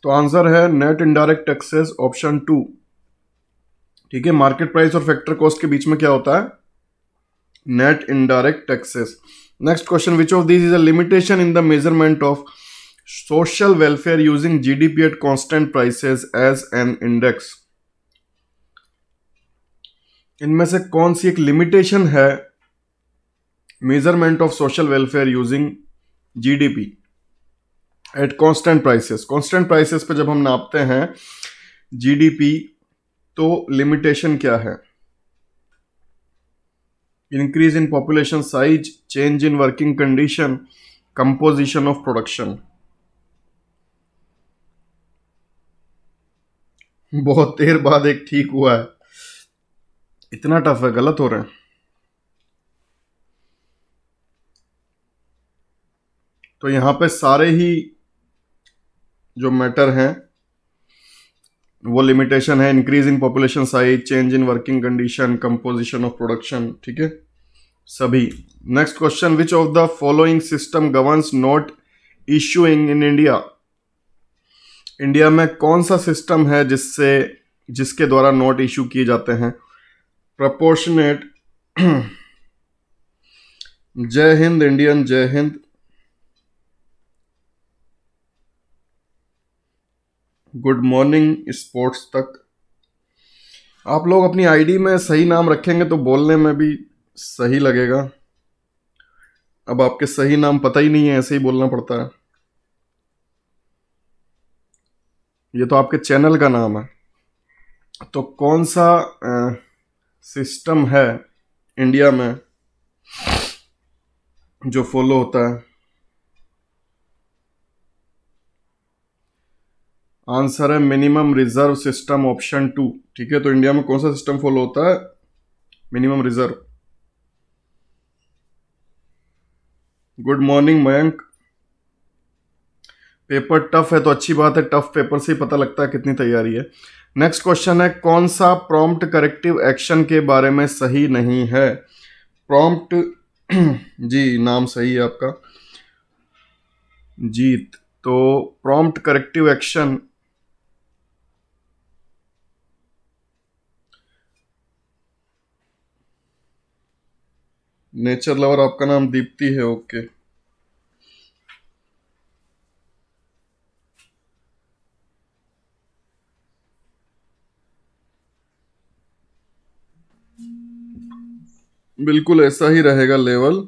तो आंसर है net indirect taxes option two ठीक है मार्केट प्राइस और फैक्टर कॉस्ट के बीच में क्या होता है net indirect taxes next question which of this is a limitation in the measurement of social welfare using GDP at constant prices as an index इनमें से कौन सी एक लिमिटेशन है measurement of social welfare using GDP at constant prices constant prices पे जब हम नापते हैं जीडीपी तो लिमिटेशन क्या है increase in population size change in working condition composition of production बहुत देर बाद एक ठीक हुआ है इतना टफ है गलत हो रहे हैं तो यहां पे सारे ही जो मैटर हैं वो लिमिटेशन है increase in population size change in working condition composition of production ठीक है सभी next question which of the following system governs note issuing in India India में कौन सा सिस्टम है जिससे जिसके द्वारा नोट इश्यू किए जाते हैं प्रपोर्शनेट जय हिंद इंडियन जय हिंद गुड मॉर्निंग स्पोर्ट्स तक आप लोग अपनी आईडी में सही नाम रखेंगे तो बोलने में भी सही लगेगा अब आपके सही नाम पता ही नहीं है ऐसे ही बोलना पड़ता है ये तो आपके चैनल का नाम है तो कौन सा सिस्टम है इंडिया में जो फॉलो होता है आंसर है minimum reserve system option two ठीक है तो इंडिया में कौन सा सिस्टम फॉलो होता है minimum reserve good morning Mayank paper tough है तो अच्छी बात है टफ पेपर से ही पता लगता है कितनी तैयारी है नेक्स्ट क्वेश्चन है कौन सा प्रॉम्प्ट करेक्टिव एक्शन के बारे में सही नहीं है प्रॉम्प्ट जी नाम सही है आपका जीत तो prompt corrective action nature lover आपका नाम दीप्ति है ओके बिल्कुल ऐसा ही रहेगा लेवल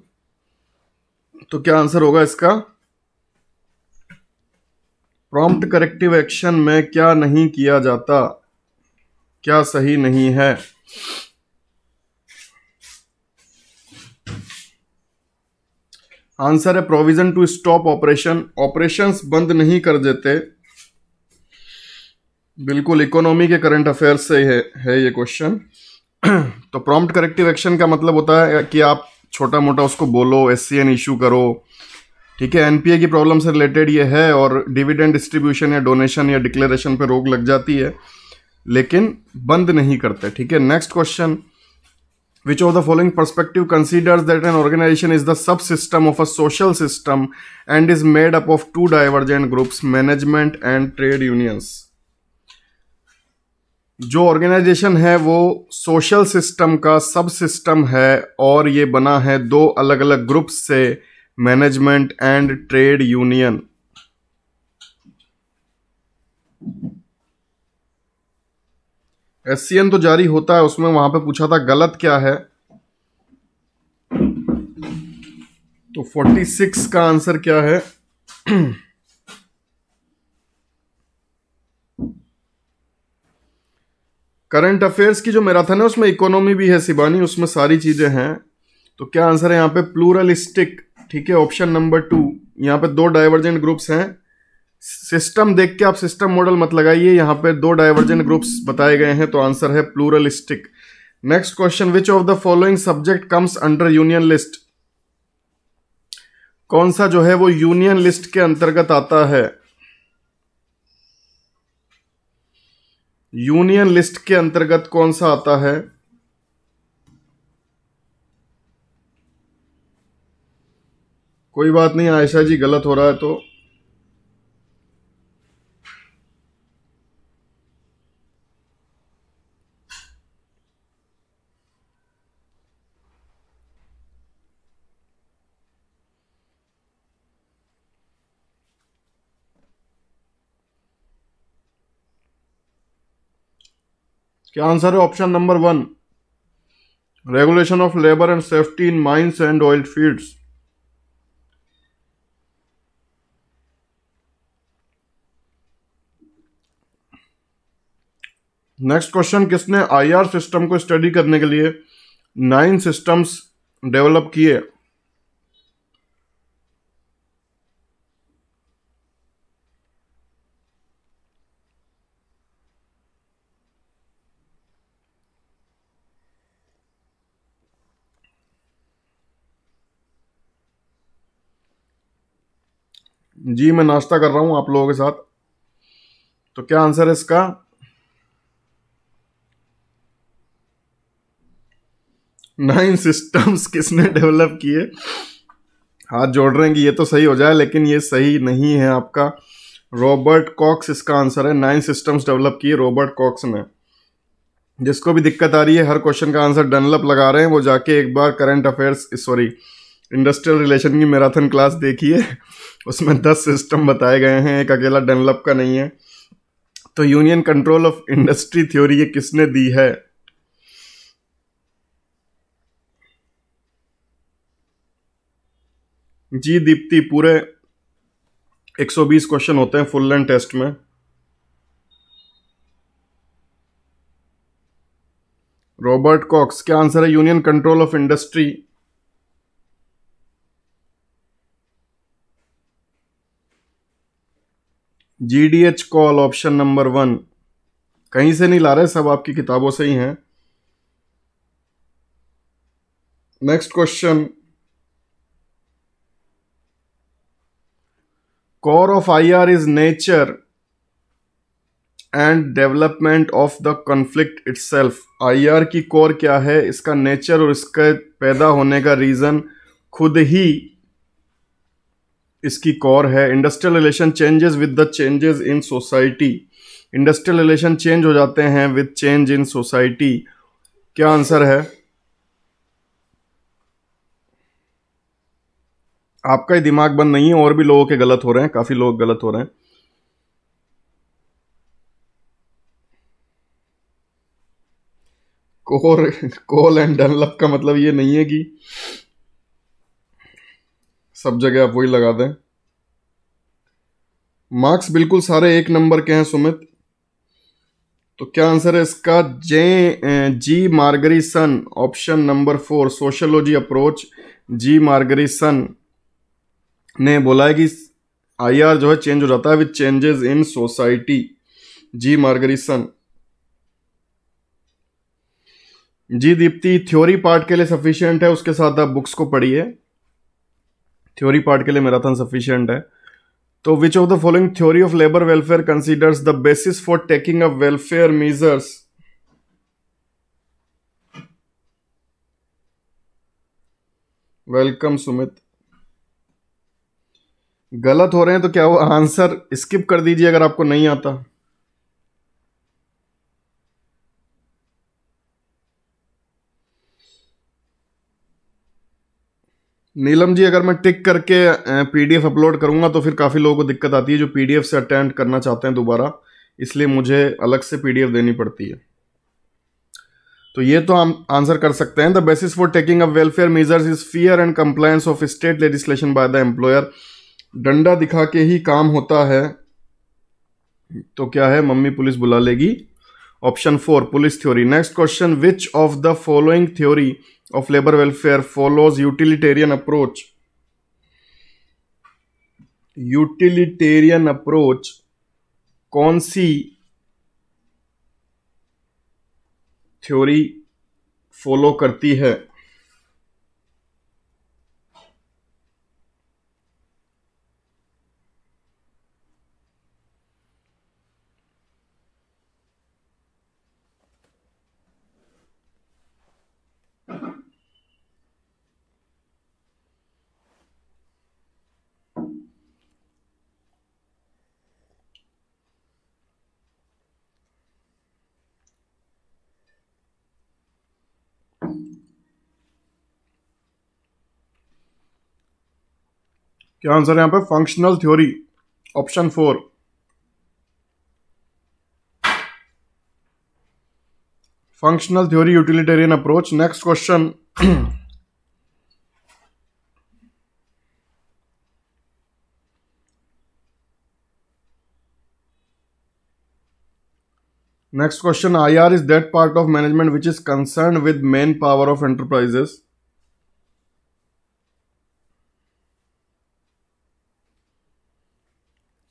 तो क्या आंसर होगा इसका प्रॉम्प्ट करेक्टिव एक्शन में क्या नहीं किया जाता क्या सही नहीं है आंसर है provision to stop operation operations बंद नहीं कर देते बिल्कुल इकोनॉमी के करंट अफेयर्स से है, है ये क्वेश्चन तो प्रॉम्प्ट करेक्टिव एक्शन का मतलब होता है कि आप छोटा मोटा उसको बोलो एस इशू करो ठीक है एनपीए की प्रॉब्लम से रिलेटेड ये है और डिविडेंड डिस्ट्रीब्यूशन या डोनेशन या डिक्लेरेशन पे रोक लग जाती है लेकिन बंद नहीं करते ठीक है next question which of the following perspective considers that an organization is the subsystem of a social system and is made up of two divergent groups management and trade unions जो ऑर्गेनाइजेशन है वो सोशल सिस्टम का सब सिस्टम है और ये बना है दो अलग अलग ग्रुप्स से management and trade unions तो जारी होता है उसमें वहां पे पूछा था गलत क्या है तो 46 का आंसर क्या है करंट अफेयर्स की जो मैराथन है उसमें इकोनॉमी भी है सिबानी उसमें सारी चीज़ें हैं तो क्या आंसर है यहां पे प्लूरलिस्टिक ठीक है ऑप्शन नंबर टू यहां पे दो डाइवर्जेंट ग्रुप्स हैं सिस्टम देख के आप सिस्टम मॉडल मत लगाइए यहाँ पे दो डाइवर्जेंट ग्रुप्स बताए गए हैं तो आंसर है pluralistic next question which of the following subject comes under union list कौन सा जो है वो यूनियन लिस्ट के अंतर्गत आता है यूनियन लिस्ट के अंतर्गत कौन सा आता है कोई बात नहीं आयशा जी गलत हो रहा है तो इसका आंसर है option number one regulation of labour and safety in mines and oil fields next question किसने आईआर सिस्टम को स्टडी करने के लिए नाइन सिस्टम्स डेवलप किए जी मैं नाश्ता कर रहा हूं आप लोगों के साथ तो क्या आंसर है इसका नाइन सिस्टम्स किसने डेवलप किए हाथ जोड़ रहे हैं कि ये तो सही हो जाए लेकिन ये सही नहीं है आपका रॉबर्ट कॉक्स इसका आंसर है नाइन सिस्टम्स डेवलप किए रॉबर्ट कॉक्स ने जिसको भी दिक्कत आ रही है हर क्वेश्चन का आंसर डनलप लगा रहे हैं वो जाके एक बार current affairs sorry industrial relation की मैराथन क्लास देखी है उसमें दस सिस्टम बताए गए हैं एक अकेला डेवलप का नहीं है तो union control of industry theory ये किसने दी है जी दीप्ति पूरे 120 क्वेश्चन होते हैं फुल लेंथ टेस्ट में रॉबर्ट कॉक्स क्या आंसर है union control of industry G D H Cole option number one कहीं से नहीं ला रहे सब आपकी किताबों से ही हैं next question core of I R is nature and development of the conflict self I R की कोर क्या है इसका नेचर और इसके पैदा होने का रीजन खुद ही इसकी कॉर है industrial relation changes with the changes in society industrial relation change हो जाते हैं विद चेंज इन सोसाइटी क्या आंसर है आपका ही दिमाग बंद नहीं है और भी लोगों के गलत हो रहे हैं काफी लोग गलत हो रहे हैं कोर कोल एंड डनलप का मतलब ये नहीं है कि सब जगह आप वही लगा दें मार्क्स बिल्कुल सारे एक नंबर के हैं सुमित तो क्या आंसर है इसका J G Margerison option number four sociology approach G Margerison ने बोला है कि आईआर जो है चेंज हो जाता है with changes in society G Margerison जी दीप्ति थ्योरी पार्ट के लिए सफिशिएंट है उसके साथ आप बुक्स को पढ़िए थ्योरी पार्ट के लिए मैराथन सफिशियंट है तो which of the following theory of labour welfare considers the basis for taking a welfare measures welcome Sumit गलत हो रहे हैं तो क्या वो आंसर स्किप कर दीजिए अगर आपको नहीं आता नीलम जी अगर मैं टिक करके पीडीएफ अपलोड करूंगा तो फिर काफ़ी लोगों को दिक्कत आती है जो पीडीएफ से अटेंड करना चाहते हैं दोबारा इसलिए मुझे अलग से पीडीएफ देनी पड़ती है तो ये तो हम आंसर कर सकते हैं the basis for taking up welfare measures is fear and compliance of state legislation by the employer डंडा दिखा के ही काम होता है तो क्या है मम्मी पुलिस बुला लेगी option four police theory next question which of the following theory of labor welfare follows utilitarian approach utilitarian approach कौन सी थ्योरी फॉलो करती है क्या आंसर है यहां पे functional theory option four functional theory utilitarian approach next question next question I R is that part of management which is concern with men power of enterprises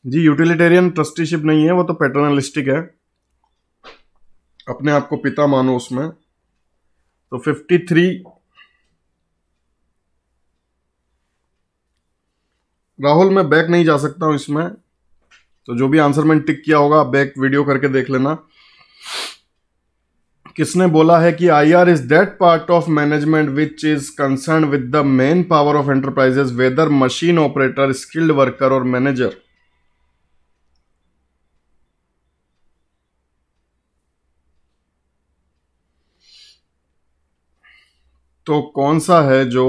जी यूटिलिटेरियन ट्रस्टीशिप नहीं है वो तो पैटर्नलिस्टिक है अपने आप को पिता मानो उसमें तो फिफ्टी थ्री राहुल मैं बैक नहीं जा सकता हूं इसमें तो जो भी आंसर मैंने टिक किया होगा बैक वीडियो करके देख लेना किसने बोला है कि I R is that part of management which is concern with the men power of enterprises whether machine operator skilled worker और मैनेजर तो कौन सा है जो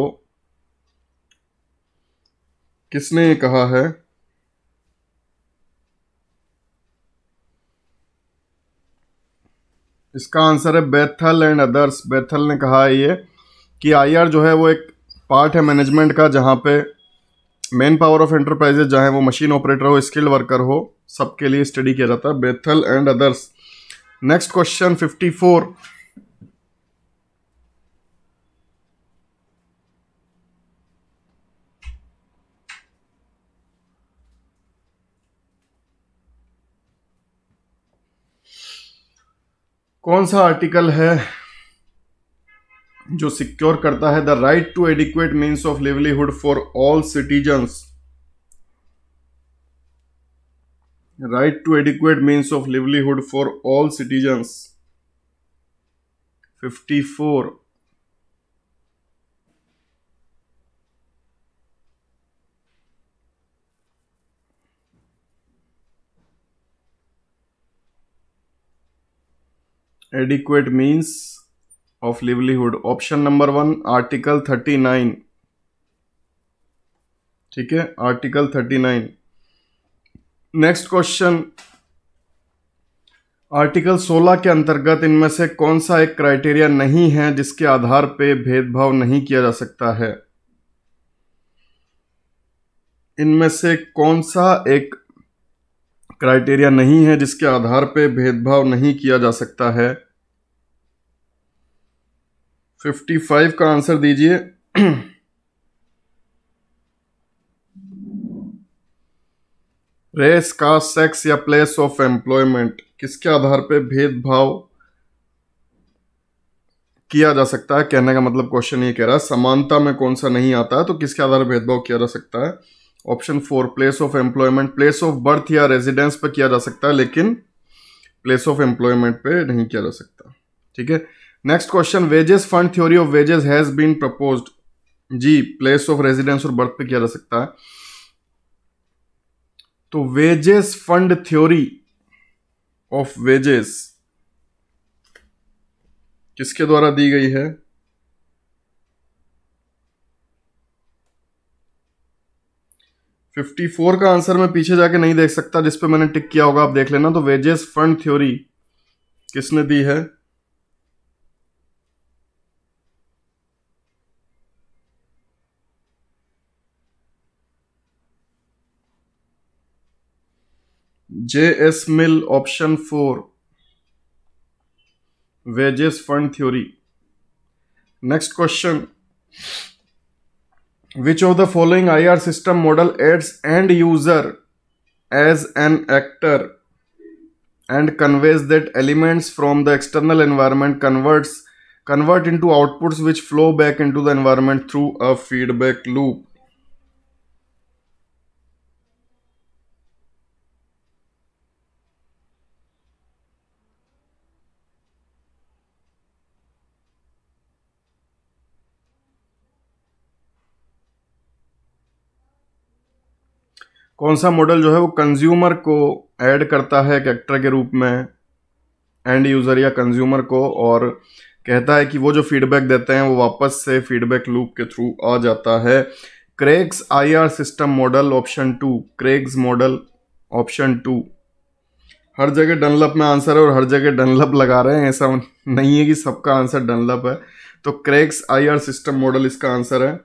किसने कहा है इसका आंसर है बेथल एंड अदर्स बेथल ने कहा है ये कि आईआर जो है वो एक पार्ट है मैनेजमेंट का जहां पे मेन पावर ऑफ एंटरप्राइजेज चाहे वो मशीन ऑपरेटर हो स्किल्ड वर्कर हो सबके लिए स्टडी किया जाता है Bethel and others next question fifty four कौन सा आर्टिकल है जो सिक्योर करता है the right to adequate means of livelihood for all citizens right to adequate means of livelihood for all citizens 54 adequate means of livelihood option number one article thirty nine ठीक है article thirty nine next question article 16 के अंतर्गत इनमें से कौन सा एक क्राइटेरिया नहीं है जिसके आधार पे भेदभाव नहीं किया जा सकता है इनमें से कौन सा एक क्राइटेरिया नहीं है जिसके आधार पर भेदभाव नहीं किया जा सकता है 55 का आंसर दीजिए रेस का सेक्स या प्लेस ऑफ एम्प्लॉयमेंट किसके आधार पे भेदभाव किया जा सकता है कहने का मतलब क्वेश्चन ये कह रहा है समानता में कौन सा नहीं आता है तो किसके आधार पर भेदभाव किया जा सकता है option four place of employment place of birth या रेजिडेंस पे किया जा सकता है लेकिन प्लेस ऑफ एम्प्लॉयमेंट पे नहीं किया जा सकता ठीक है next question wages fund theory of wages has been propose जी प्लेस ऑफ रेजिडेंस और बर्थ पे किया जा सकता है तो wages fund theory of wages किसके द्वारा दी गई है 54 का आंसर मैं पीछे जाके नहीं देख सकता जिसपे मैंने टिक किया होगा आप देख लेना तो वेजेस फंड थ्योरी किसने दी है J S Mill option four wages fund theory next question Which of the following IR system model aids end user as an actor and conveys that elements from the external environment converts convert into outputs which flow back into the environment through a feedback loop. कौन सा मॉडल जो है वो कंज्यूमर को ऐड करता है एक एक्टर के रूप में एंड यूज़र या कंज्यूमर को और कहता है कि वो जो फीडबैक देते हैं वो वापस से फीडबैक लूप के थ्रू आ जाता है Craig's IR system model option two Craig's model option two हर जगह डनलप में आंसर है और हर जगह डनलप लगा रहे हैं ऐसा नहीं है कि सबका आंसर डनलप है तो क्रेग्स आईआर सिस्टम मॉडल इसका आंसर है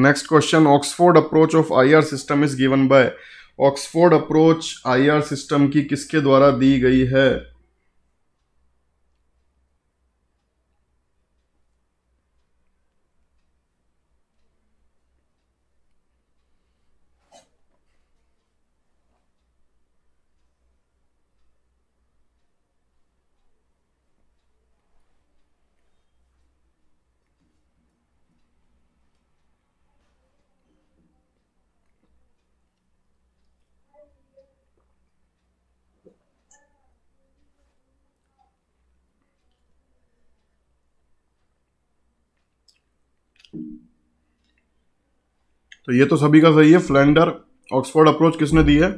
next question Oxford approach of I R system is given by Oxford approach I R system की किसके द्वारा दी गई है तो ये तो सभी का सही है फ्लैंडर ऑक्सफोर्ड अप्रोच किसने दी है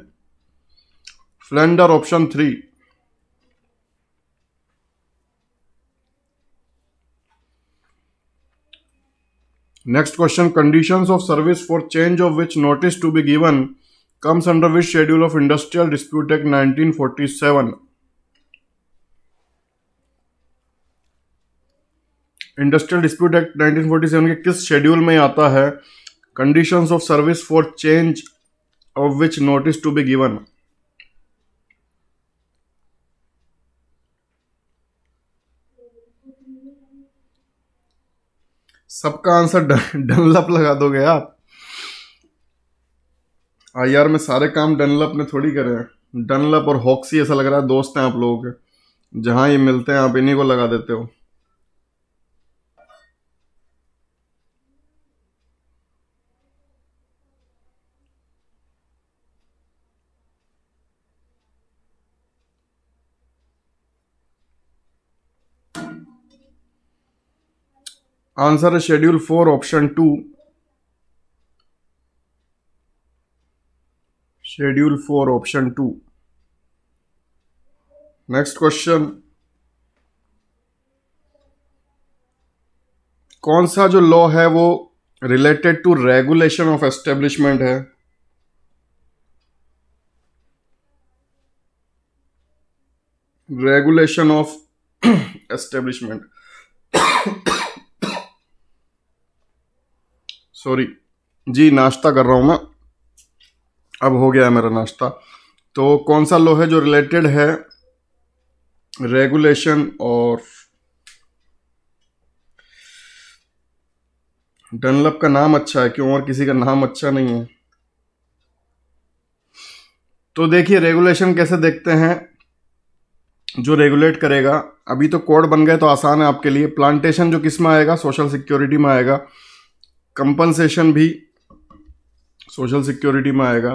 Flander option three next question conditions of service for change of which notice to be given which schedule of industrial dispute act nineteen forty 1947 industrial dispute act 1947 के किस शेड्यूल में आता है conditions of service for change of which notice to be given सबका आंसर डनलप लगा दोगे आप आ हाँ यार में सारे काम डनलप ने थोड़ी करे हैं डनलप और हॉक्सी ऐसा लग रहा है दोस्त हैं आप लोगों के जहां ये मिलते हैं आप इन्हीं को लगा देते हो आंसर है schedule four option two schedule four option two next question कौन सा जो लॉ है वो related to regulation of establishment है रेगुलेशन ऑफ एस्टेब्लिशमेंट सॉरी जी नाश्ता कर रहा हूँ मैं अब हो गया है मेरा नाश्ता तो कौन सा लॉ है जो रिलेटेड है रेगुलेशन और डनलप का नाम अच्छा है क्यों और किसी का नाम अच्छा नहीं है तो देखिए रेगुलेशन कैसे देखते हैं जो रेगुलेट करेगा अभी तो कोड बन गए तो आसान है आपके लिए प्लांटेशन जो किस में आएगा सोशल सिक्योरिटी में आएगा कंपनसेशन भी सोशल सिक्योरिटी में आएगा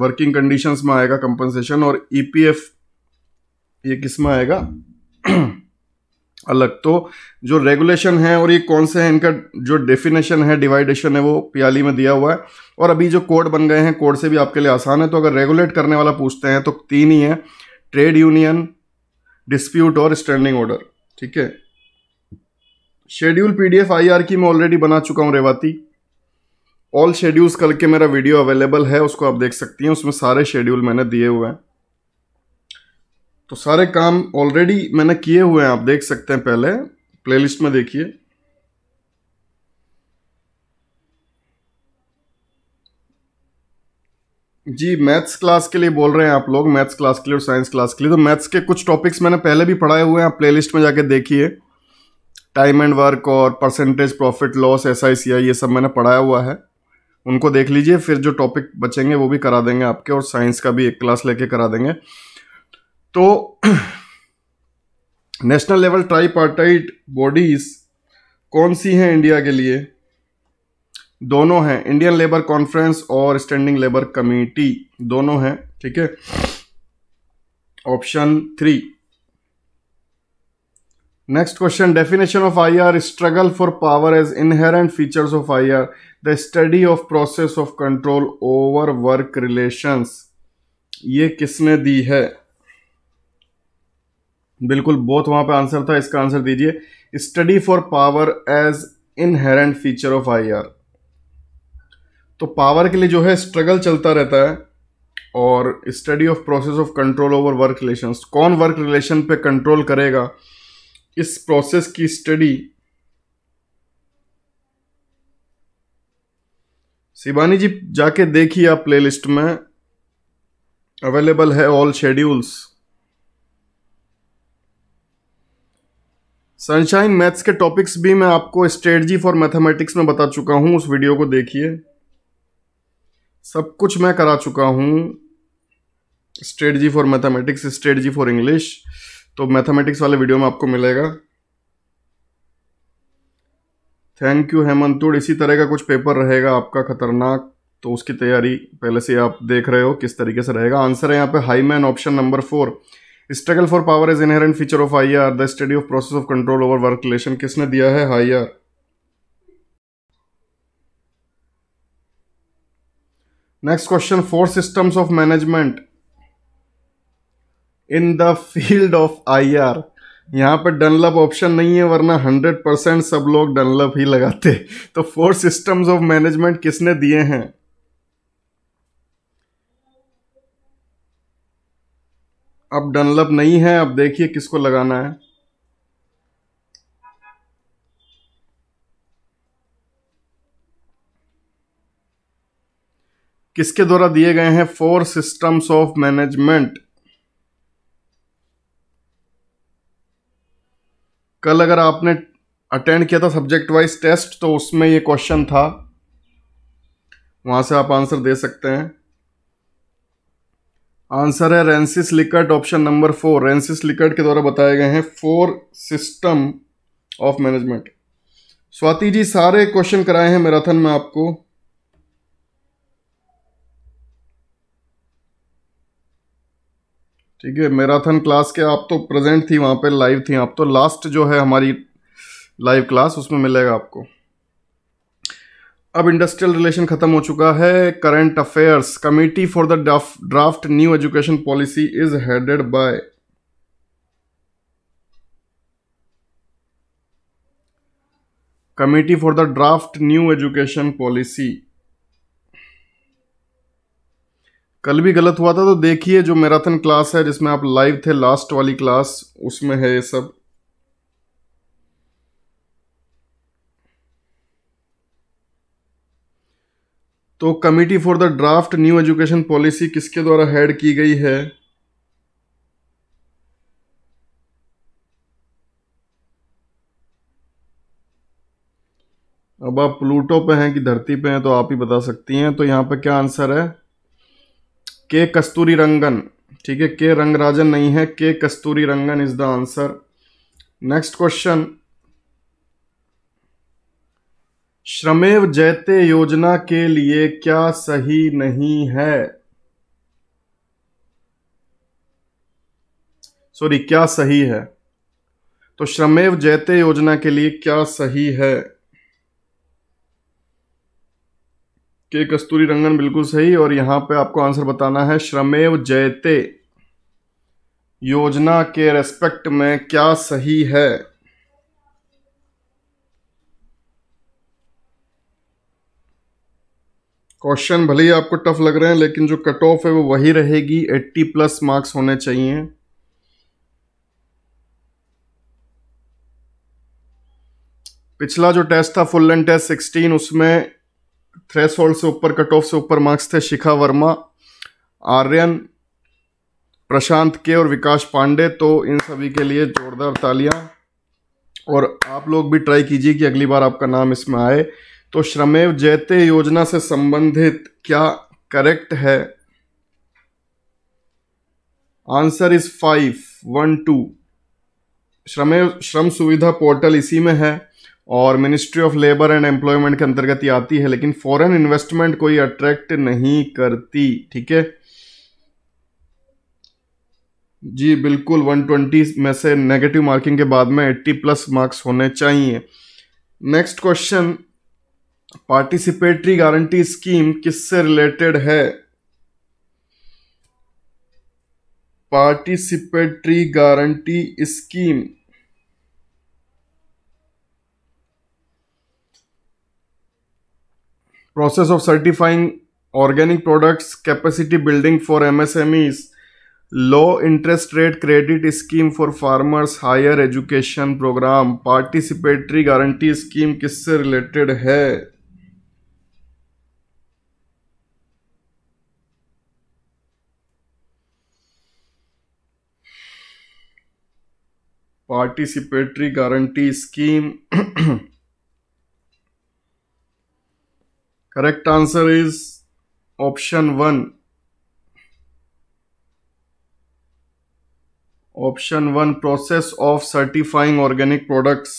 वर्किंग कंडीशंस में आएगा कंपनसेशन और ईपीएफ ये किस में आएगा अलग तो जो रेगुलेशन है और ये कौन से हैं इनका जो डेफिनेशन है डिवाइडेशन है वो पियाली में दिया हुआ है और अभी जो कोड बन गए हैं कोड से भी आपके लिए आसान है तो अगर रेगुलेट करने वाला पूछते हैं तो तीन ही है ट्रेड यूनियन डिस्प्यूट और स्टैंडिंग ऑर्डर ठीक है शेड्यूल पीडीएफ आईआर की मैं ऑलरेडी बना चुका हूं रेवाती ऑल शेड्यूल्स कल के मेरा वीडियो अवेलेबल है उसको आप देख सकती हैं उसमें सारे शेड्यूल मैंने दिए हुए हैं तो सारे काम ऑलरेडी मैंने किए हुए हैं आप देख सकते हैं पहले प्लेलिस्ट में देखिए जी मैथ्स क्लास के लिए बोल रहे हैं आप लोग मैथ्स क्लास के लिए और साइंस क्लास के लिए तो मैथ्स के कुछ टॉपिक्स मैंने पहले भी पढ़ाए हुए हैं आप प्लेलिस्ट में जाके देखिए टाइम एंड वर्क और percentage profit loss S I C I ये सब मैंने पढ़ाया हुआ है उनको देख लीजिए फिर जो टॉपिक बचेंगे वो भी करा देंगे आपके और साइंस का भी एक क्लास लेके करा देंगे तो नेशनल लेवल पार्टाइट बॉडीज कौन सी हैं इंडिया के लिए दोनों हैं इंडियन लेबर कॉन्फ्रेंस और स्टैंडिंग लेबर कमेटी दोनों हैं ठीक है option three next question definition of I R struggle for power as inherent features of I R the study of process of control over work relation ये किसने दी है बिल्कुल बहुत वहां पे आंसर था इसका आंसर दीजिए study for power as inherent feature of I R तो पावर के लिए जो है स्ट्रगल चलता रहता है और study of process of control over work relation कौन वर्क रिलेशन पे कंट्रोल करेगा इस प्रोसेस की स्टडी शिवानी जी जाके देखिए आप प्लेलिस्ट में अवेलेबल है ऑल शेड्यूल्स सनशाइन मैथ्स के टॉपिक्स भी मैं आपको स्ट्रेटजी फॉर मैथमेटिक्स में बता चुका हूं उस वीडियो को देखिए सब कुछ मैं करा चुका हूं strategy for mathematics strategy for English तो मैथमेटिक्स वाले वीडियो में आपको मिलेगा थैंक यू हेमंत इसी तरह का कुछ पेपर रहेगा आपका खतरनाक तो उसकी तैयारी पहले से आप देख रहे हो किस तरीके से रहेगा आंसर है यहाँ पे Hyman option number four struggle for power is inherent feature of I R the study of process of control over work relation किसने दिया है हाई आर next question four systems of management in the field of I R यहाँ पर डनलप ऑप्शन नहीं है वरना 100 परसेंट सब लोग डनलप ही लगाते तो फोर सिस्टम्स ऑफ मैनेजमेंट किसने दिए हैं अब डनलप नहीं है अब देखिए किसको लगाना है किसके द्वारा दिए गए हैं फोर सिस्टम्स ऑफ मैनेजमेंट कल अगर आपने अटेंड किया था सब्जेक्ट वाइज टेस्ट तो उसमें ये क्वेश्चन था वहां से आप आंसर दे सकते हैं आंसर है Rensis Likert option number four Rensis Likert के द्वारा बताए गए हैं four system of management Swati ji सारे क्वेश्चन कराए हैं मैराथन में आपको ठीक है मैराथन क्लास के आप तो प्रेजेंट थी वहाँ पे लाइव थी आप तो लास्ट जो है हमारी लाइव क्लास उसमें मिलेगा आपको अब इंडस्ट्रियल रिलेशन खत्म हो चुका है current affairs committee for the draft new education policy is headed by committee for the draft new education policy कल भी गलत हुआ था तो देखिए जो मैराथन क्लास है जिसमें आप लाइव थे लास्ट वाली क्लास उसमें है ये सब तो committee for the draft new education policy किसके द्वारा हेड की गई है अब आप प्लूटो पे हैं कि धरती पे हैं तो आप ही बता सकती हैं तो यहां पे क्या आंसर है के कस्तूरी रंगन ठीक है के रंगराजन नहीं है K Kasturirangan is the answer next question Shramev Jayate योजना के लिए क्या सही नहीं है सॉरी क्या सही है तो श्रमेव जयते योजना के लिए क्या सही है के कस्तूरी रंगन बिल्कुल सही और यहाँ पे आपको आंसर बताना है श्रमेव जयते योजना के रेस्पेक्ट में क्या सही है क्वेश्चन भले ही आपको टफ लग रहे हैं लेकिन जो कट ऑफ है वो वही रहेगी 80 प्लस मार्क्स होने चाहिए पिछला जो टेस्ट था फुल एंड टेस्ट 16 उसमें थ्रेस से ऊपर कट ऑफ से ऊपर मार्क्स थे शिखा वर्मा आर्यन प्रशांत के और विकास पांडे तो इन सभी के लिए जोरदार तालियां और आप लोग भी ट्राई कीजिए कि अगली बार आपका नाम इसमें आए तो श्रमेव जयते योजना से संबंधित क्या करेक्ट है answer is five one two Shramev Shram Suvidha portal इसी में है और ministry of labour and employment के अंतर्गत ही आती है लेकिन फॉरेन इन्वेस्टमेंट कोई अट्रैक्ट नहीं करती ठीक है जी बिल्कुल 120 में से नेगेटिव मार्किंग के बाद में 80 प्लस मार्क्स होने चाहिए next question participatory guarantee scheme किससे रिलेटेड है participatory guarantee scheme process of certifying organic products capacity building for msmes low interest rate credit scheme for farmers higher education program participatory guarantee scheme किससे related है participatory guarantee scheme correct answer is option one option one process of certifying organic products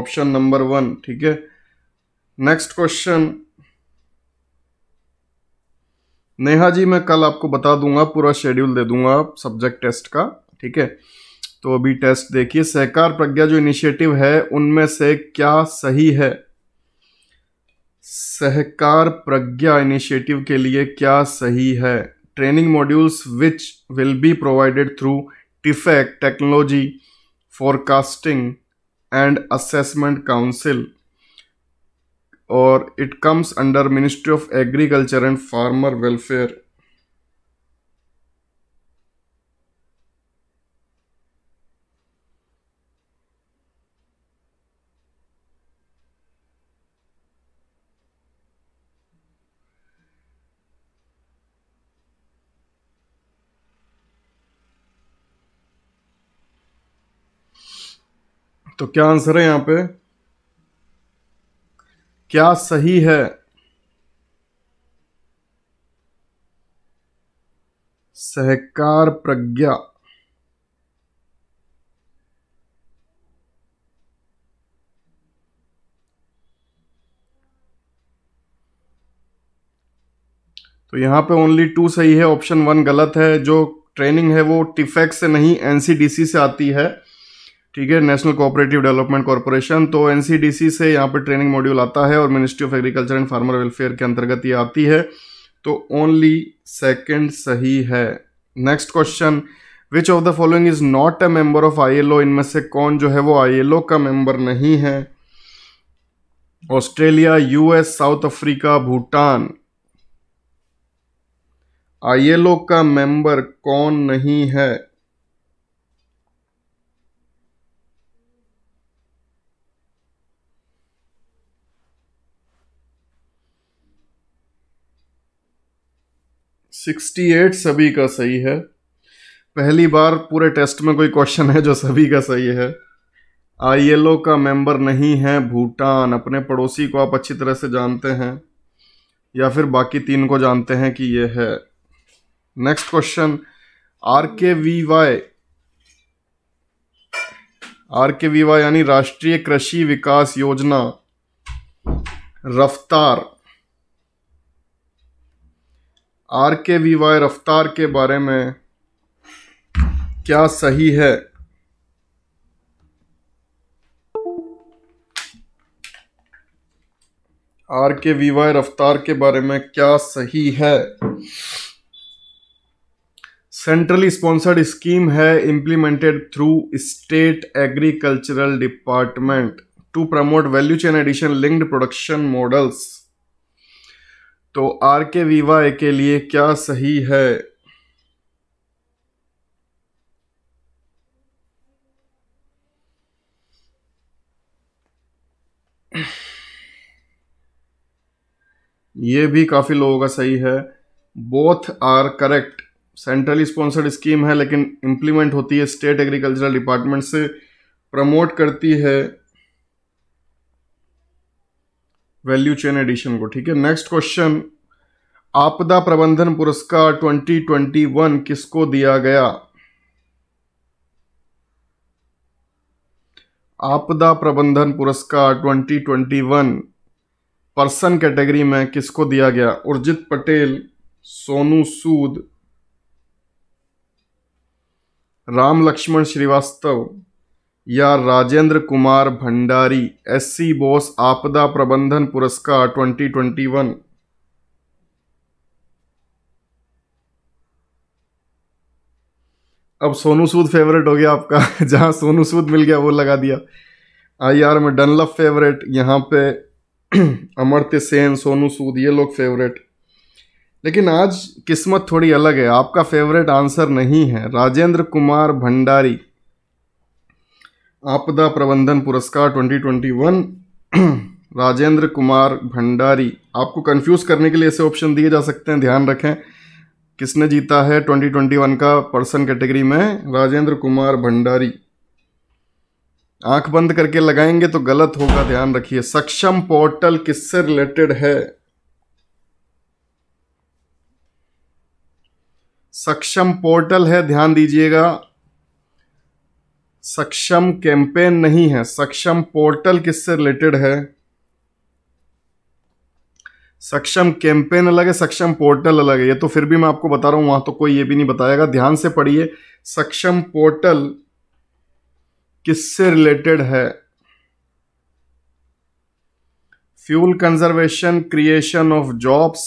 option number one ठीक है नेक्स्ट क्वेश्चन नेहा जी मैं कल आपको बता दूंगा पूरा शेड्यूल दे दूंगा आप सब्जेक्ट टेस्ट का ठीक है तो अभी टेस्ट देखिए सहकार प्रज्ञा जो इनिशिएटिव है उनमें से क्या सही है सहकार प्रज्ञा इनिशिएटिव के लिए क्या सही है training modules which will be provided through TIFAC technology forecasting and assessment council और it comes under ministry of agriculture and farmer welfare तो क्या आंसर है यहां पे क्या सही है सहकार प्रज्ञा तो यहां पे ओनली टू सही है ऑप्शन वन गलत है जो ट्रेनिंग है वो टिफेक्स e से नहीं एनसीडीसी से आती है ठीक है नेशनल कोऑपरेटिव डेवलपमेंट कॉरपोरेशन तो एनसीडीसी से यहाँ पर ट्रेनिंग मॉड्यूल आता है और ministry of agriculture and farmer welfare के अंतर्गत ये आती है तो ओनली सेकेंड सही है next question which of the following is not a member of ILO इनमें से कौन जो है वो आईएलओ का मेंबर नहीं है Australia US South Africa Bhutan ILO का मेंबर कौन नहीं है 68 सभी का सही है पहली बार पूरे टेस्ट में कोई क्वेश्चन है जो सभी का सही है आईएलओ का मेंबर नहीं है भूटान अपने पड़ोसी को आप अच्छी तरह से जानते हैं या फिर बाकी तीन को जानते हैं कि यह है next question R K V Y R K V Y यानी राष्ट्रीय कृषि विकास योजना रफ्तार आर के वी वाई रफ्तार के बारे में क्या सही है आर के वी वाई रफ्तार के बारे में क्या सही है सेंट्रली स्पॉन्सर्ड स्कीम है implemented through state agricultural department to promote value chain addition linked production models तो आर के वाई के लिए क्या सही है ये भी काफ़ी लोगों का सही है both are correct centrally sponsored scheme है लेकिन इंप्लीमेंट होती है स्टेट एग्रीकल्चरल डिपार्टमेंट से प्रमोट करती है वैल्यू चेन एडिशन को ठीक है नेक्स्ट क्वेश्चन आपदा प्रबंधन पुरस्कार 2021 किसको दिया गया आपदा प्रबंधन पुरस्कार 2021 पर्सन कैटेगरी में किसको दिया गया उर्जित पटेल सोनू सूद राम लक्ष्मण श्रीवास्तव या राजेंद्र कुमार भंडारी एससी बोस आपदा प्रबंधन पुरस्कार 2021 अब सोनू सूद फेवरेट हो गया आपका जहां सोनू सूद मिल गया वो लगा दिया आई आर में डनलप फेवरेट यहाँ पे अमर्त्य सेन सोनू सूद ये लोग फेवरेट लेकिन आज किस्मत थोड़ी अलग है आपका फेवरेट आंसर नहीं है राजेंद्र कुमार भंडारी आपदा प्रबंधन पुरस्कार 2021 राजेंद्र कुमार भंडारी आपको कंफ्यूज करने के लिए ऐसे ऑप्शन दिए जा सकते हैं ध्यान रखें किसने जीता है 2021 का पर्सन कैटेगरी में राजेंद्र कुमार भंडारी आंख बंद करके लगाएंगे तो गलत होगा ध्यान रखिए सक्षम पोर्टल किससे रिलेटेड है सक्षम पोर्टल है ध्यान दीजिएगा सक्षम कैंपेन नहीं है सक्षम पोर्टल किससे रिलेटेड है सक्षम कैंपेन अलग है सक्षम पोर्टल अलग है ये तो फिर भी मैं आपको बता रहा हूं वहां तो कोई ये भी नहीं बताएगा ध्यान से पढ़िए सक्षम पोर्टल किससे रिलेटेड है fuel conservation creation of jobs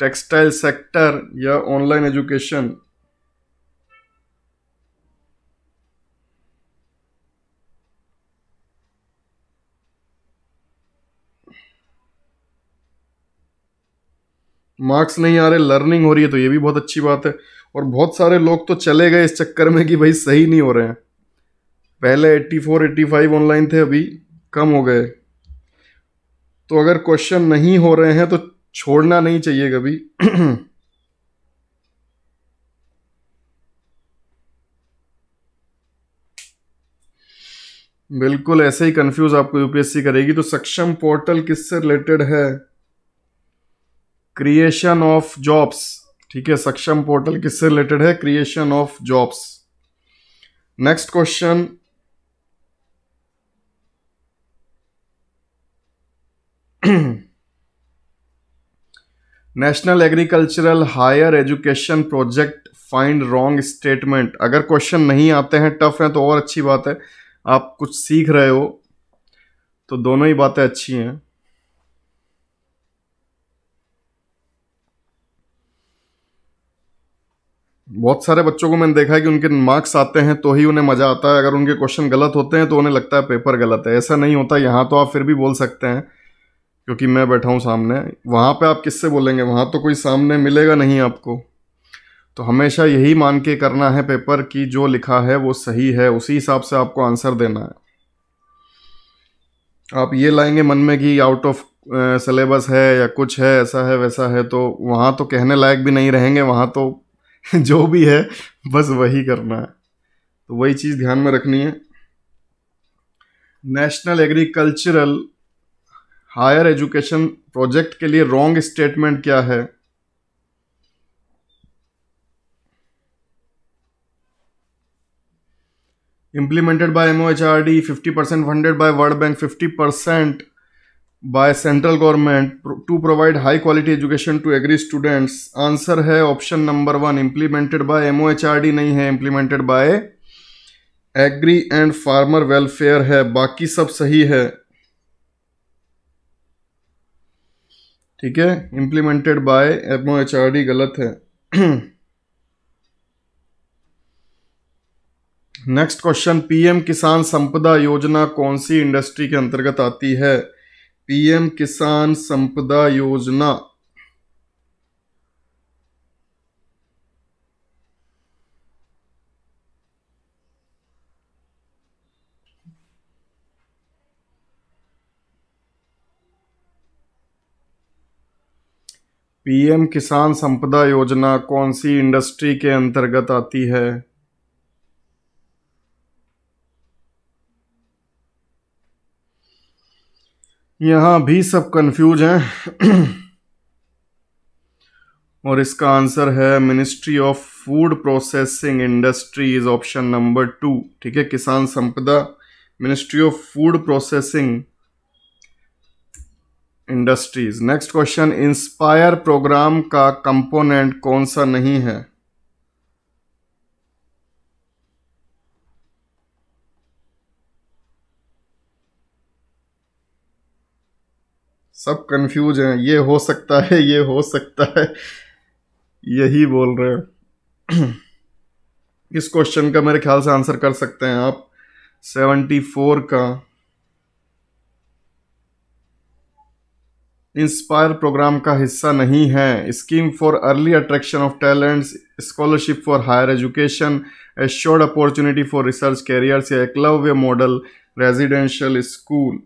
textile sector या ऑनलाइन एजुकेशन मार्क्स नहीं आ रहे लर्निंग हो रही है तो ये भी बहुत अच्छी बात है और बहुत सारे लोग तो चले गए इस चक्कर में कि भाई सही नहीं हो रहे हैं पहले 84 85 ऑनलाइन थे अभी कम हो गए तो अगर क्वेश्चन नहीं हो रहे हैं तो छोड़ना नहीं चाहिए कभी बिल्कुल ऐसे ही कंफ्यूज आपको यूपीएससी करेगी तो सक्षम पोर्टल किससे रिलेटेड है क्रिएशन ऑफ जॉब्स ठीक है सक्षम पोर्टल किससे रिलेटेड है creation of jobs next question national agricultural higher education project find wrong statement अगर क्वेश्चन नहीं आते हैं टफ हैं तो और अच्छी बात है आप कुछ सीख रहे हो तो दोनों ही बातें अच्छी हैं बहुत सारे बच्चों को मैंने देखा है कि उनके मार्क्स आते हैं तो ही उन्हें मज़ा आता है अगर उनके क्वेश्चन गलत होते हैं तो उन्हें लगता है पेपर गलत है ऐसा नहीं होता यहाँ तो आप फिर भी बोल सकते हैं क्योंकि मैं बैठा हूँ सामने वहाँ पे आप किससे बोलेंगे वहाँ तो कोई सामने मिलेगा नहीं आपको तो हमेशा यही मान के करना है पेपर की जो लिखा है वो सही है उसी हिसाब से आपको आंसर देना है आप ये लाएंगे मन में कि आउट ऑफ सिलेबस है या कुछ है ऐसा है वैसा है तो वहाँ तो कहने लायक भी नहीं रहेंगे वहाँ तो जो भी है बस वही करना है तो वही चीज़ ध्यान में रखनी है national agricultural higher education project के लिए रॉन्ग स्टेटमेंट क्या है by MO D fifty percent funded by World Bank fifty percent by central government to provide high quality education to agri students answer है option number one implemented by M नहीं है implemented by agri and farmer welfare है बाकी सब सही है ठीक है इम्प्लीमेंटेड बाय एम गलत है नेक्स्ट क्वेश्चन पीएम किसान संपदा योजना कौन सी इंडस्ट्री के अंतर्गत आती है पीएम किसान संपदा योजना पीएम किसान संपदा योजना कौन सी इंडस्ट्री के अंतर्गत आती है यहां भी सब कंफ्यूज हैं और इसका आंसर है ministry of food processing industry is option number two ठीक है Kisan Sampada ministry of food processing industries next question inspire programme का कंपोनेंट कौन सा नहीं है सब कंफ्यूज हैं ये हो सकता है ये हो सकता है यही बोल रहे हैं इस क्वेश्चन का मेरे ख्याल से आंसर कर सकते हैं आप 74 का इंस्पायर प्रोग्राम का हिस्सा नहीं है scheme for early attraction of talents scholarship for higher education assured opportunity for research careers या एकलव्य मॉडल रेजिडेंशियल स्कूल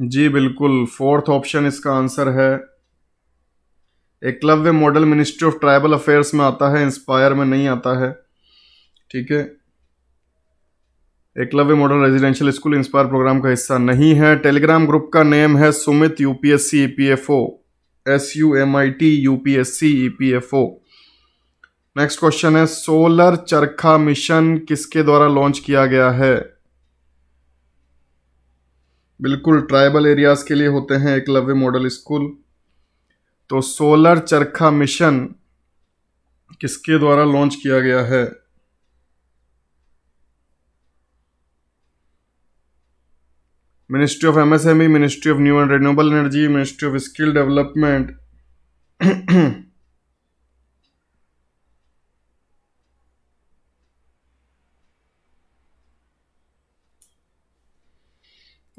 जी बिल्कुल फोर्थ ऑप्शन इसका आंसर है Eklavya model ministry of tribal affairs में आता है इंस्पायर में नहीं आता है ठीक है Eklavya model residential school inspire programme का हिस्सा नहीं है टेलीग्राम ग्रुप का नेम है Sumit UPSC EPFO S U M I T UPSC EPFO next question है सोलर चरखा मिशन किसके द्वारा लॉन्च किया गया है बिल्कुल ट्राइबल एरियाज़ के लिए होते हैं एकलव्य मॉडल स्कूल तो सोलर चरखा मिशन किसके द्वारा लॉन्च किया गया है ministry of MSME ministry of new and renewable energy ministry of skill development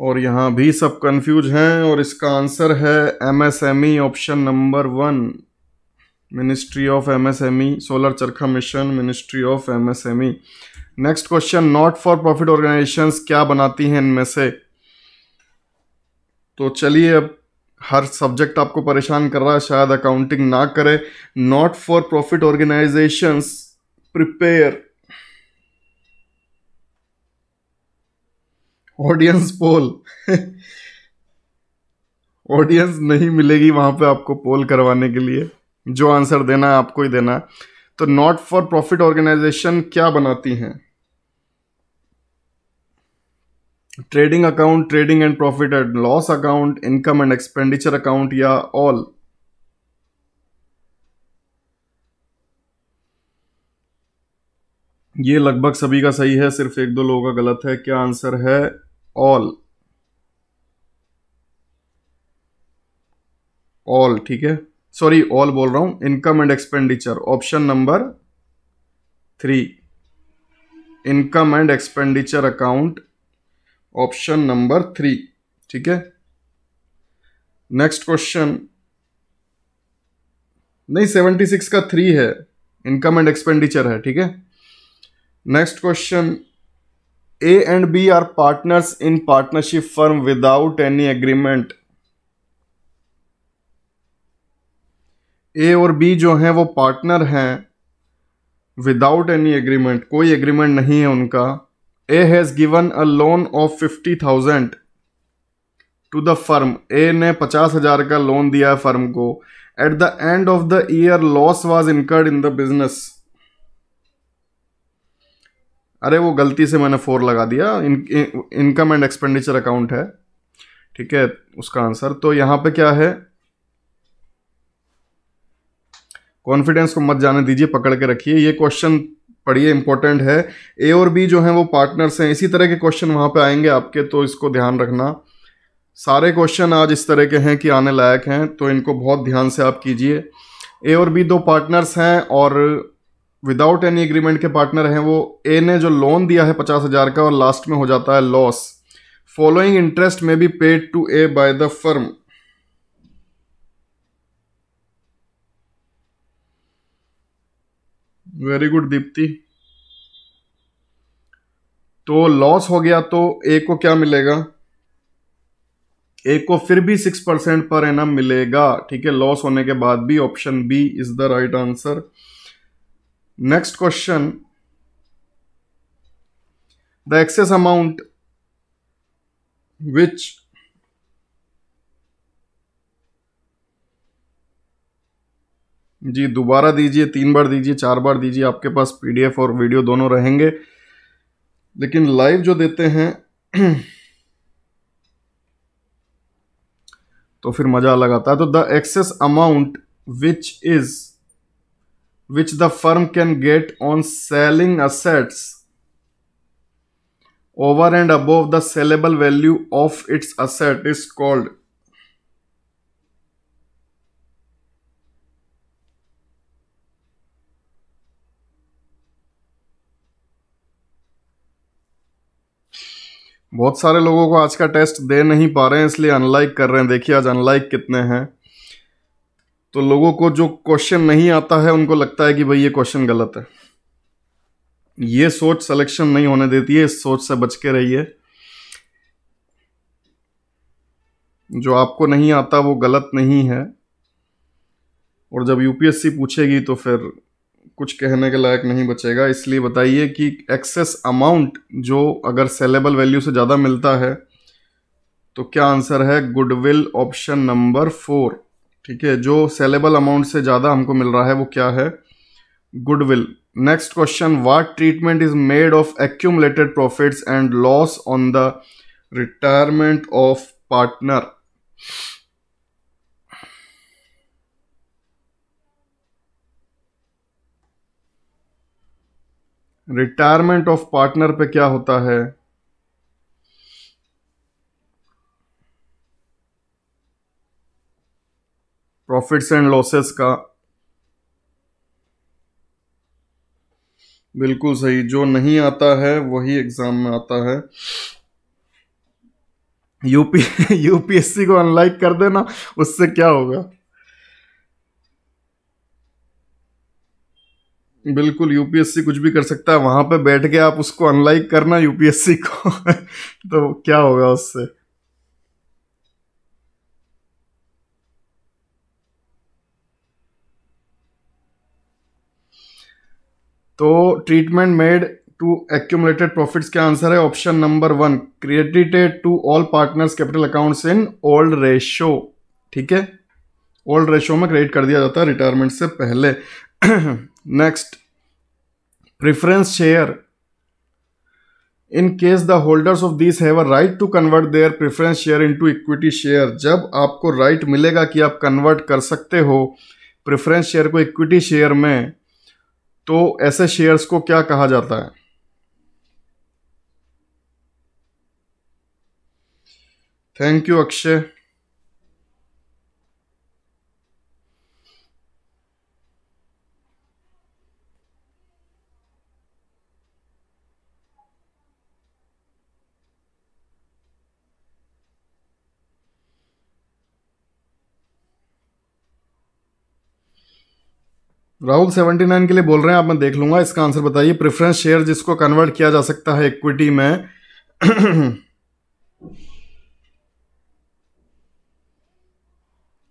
और यहाँ भी सब कंफ्यूज हैं और इसका आंसर है MSME option number one ministry of MSME solar charkha mission ministry of MSME next question not for profit organisations क्या बनाती हैं इनमें से तो चलिए अब हर सब्जेक्ट आपको परेशान कर रहा है शायद अकाउंटिंग ना करे not for profit organisations prepare audience poll audience नहीं मिलेगी वहां पे आपको पोल करवाने के लिए जो आंसर देना है आपको ही देना तो नॉट फॉर प्रॉफिट ऑर्गेनाइजेशन क्या बनाती हैं trading account trading and profit and loss account income and expenditure account या ऑल ये लगभग सभी का सही है सिर्फ एक दो लोगों का गलत है क्या आंसर है ऑल ऑल ठीक है सॉरी ऑल बोल रहा हूं income and expenditure option number three income and expenditure account option number three ठीक है नेक्स्ट क्वेश्चन नहीं सेवेंटी सिक्स का थ्री है इनकम एंड एक्सपेंडिचर है ठीक है next question A and B are partners in partnership firm without any agreement A और बी जो हैं वो पार्टनर हैं विदाउट एनी एग्रीमेंट कोई एग्रीमेंट नहीं है उनका A has given a loan of fifty thousand to the firm A ने पचास हजार का लोन दिया है फर्म को at the end of the year loss was incurred in the business अरे वो गलती से मैंने फोर लगा दिया इनकम एंड एक्सपेंडिचर अकाउंट है ठीक है उसका आंसर तो यहाँ पे क्या है कॉन्फिडेंस को मत जाने दीजिए पकड़ के रखिए ये क्वेश्चन पढ़िए इंपॉर्टेंट है ए और बी जो है वो पार्टनर्स हैं इसी तरह के क्वेश्चन वहां पे आएंगे आपके तो इसको ध्यान रखना सारे क्वेश्चन आज इस तरह के हैं कि आने लायक हैं तो इनको बहुत ध्यान से आप कीजिए ए और बी दो पार्टनर्स हैं और विदाउट एनी एग्रीमेंट के पार्टनर हैं वो ए ने जो लोन दिया है पचास हजार का और लास्ट में हो जाता है लॉस फॉलोइंग इंटरेस्ट में be paid to A by the firm very good Deepti तो लॉस हो गया तो ए को क्या मिलेगा ए को फिर भी सिक्स परसेंट पर एनम मिलेगा ठीक है लॉस होने के बाद भी option B is the right answer Next question. The excess amount which जी दोबारा दीजिए तीन बार दीजिए चार बार दीजिए आपके पास पीडीएफ और वीडियो दोनों रहेंगे लेकिन लाइव जो देते हैं तो फिर मज़ा अलग आता है तो the excess amount which is which the firm can get on selling assets over and above the sellable value of its asset is called बहुत सारे लोगों को आज का टेस्ट दे नहीं पा रहे हैं इसलिए अनलाइक कर रहे हैं देखिए आज अनलाइक कितने हैं तो लोगों को जो क्वेश्चन नहीं आता है उनको लगता है कि भाई ये क्वेश्चन गलत है ये सोच सिलेक्शन नहीं होने देती है इस सोच से बच के रहिए जो आपको नहीं आता वो गलत नहीं है और जब यूपीएससी पूछेगी तो फिर कुछ कहने के लायक नहीं बचेगा इसलिए बताइए कि एक्सेस अमाउंट जो अगर सेलेबल वैल्यू से ज़्यादा मिलता है तो क्या आंसर है गुडविल ऑप्शन नंबर फोर ठीक है जो सेलेबल अमाउंट से ज़्यादा हमको मिल रहा है वो क्या है goodwill next question what treatment is made of accumulated profits and loss on the retirement of partner retirement of partner पे क्या होता है प्रॉफिट्स एंड लॉसेस का बिल्कुल सही जो नहीं आता है वही एग्जाम में आता है यूपी यूपीएससी को अनलाइक कर देना उससे क्या होगा बिल्कुल यूपीएससी कुछ भी कर सकता है वहां पे बैठ के आप उसको अनलाइक करना यूपीएससी को तो क्या होगा उससे तो treatment made to accumulated profits का आंसर है option number one credited to all partners capital accounts in old ratio ठीक है ओल्ड रेशो में क्रेडिट कर दिया जाता है रिटायरमेंट से पहले next preference share in case the holders of this have a right to convert their preference share into equity share जब आपको राइट right मिलेगा कि आप कन्वर्ट कर सकते हो प्रिफरेंस शेयर को इक्विटी शेयर में तो ऐसे शेयर्स को क्या कहा जाता है thank you Akshay Rahul seventy nine के लिए बोल रहे हैं आप मैं देख लूंगा इसका आंसर बताइए प्रेफरेंस शेयर जिसको कन्वर्ट किया जा सकता है इक्विटी में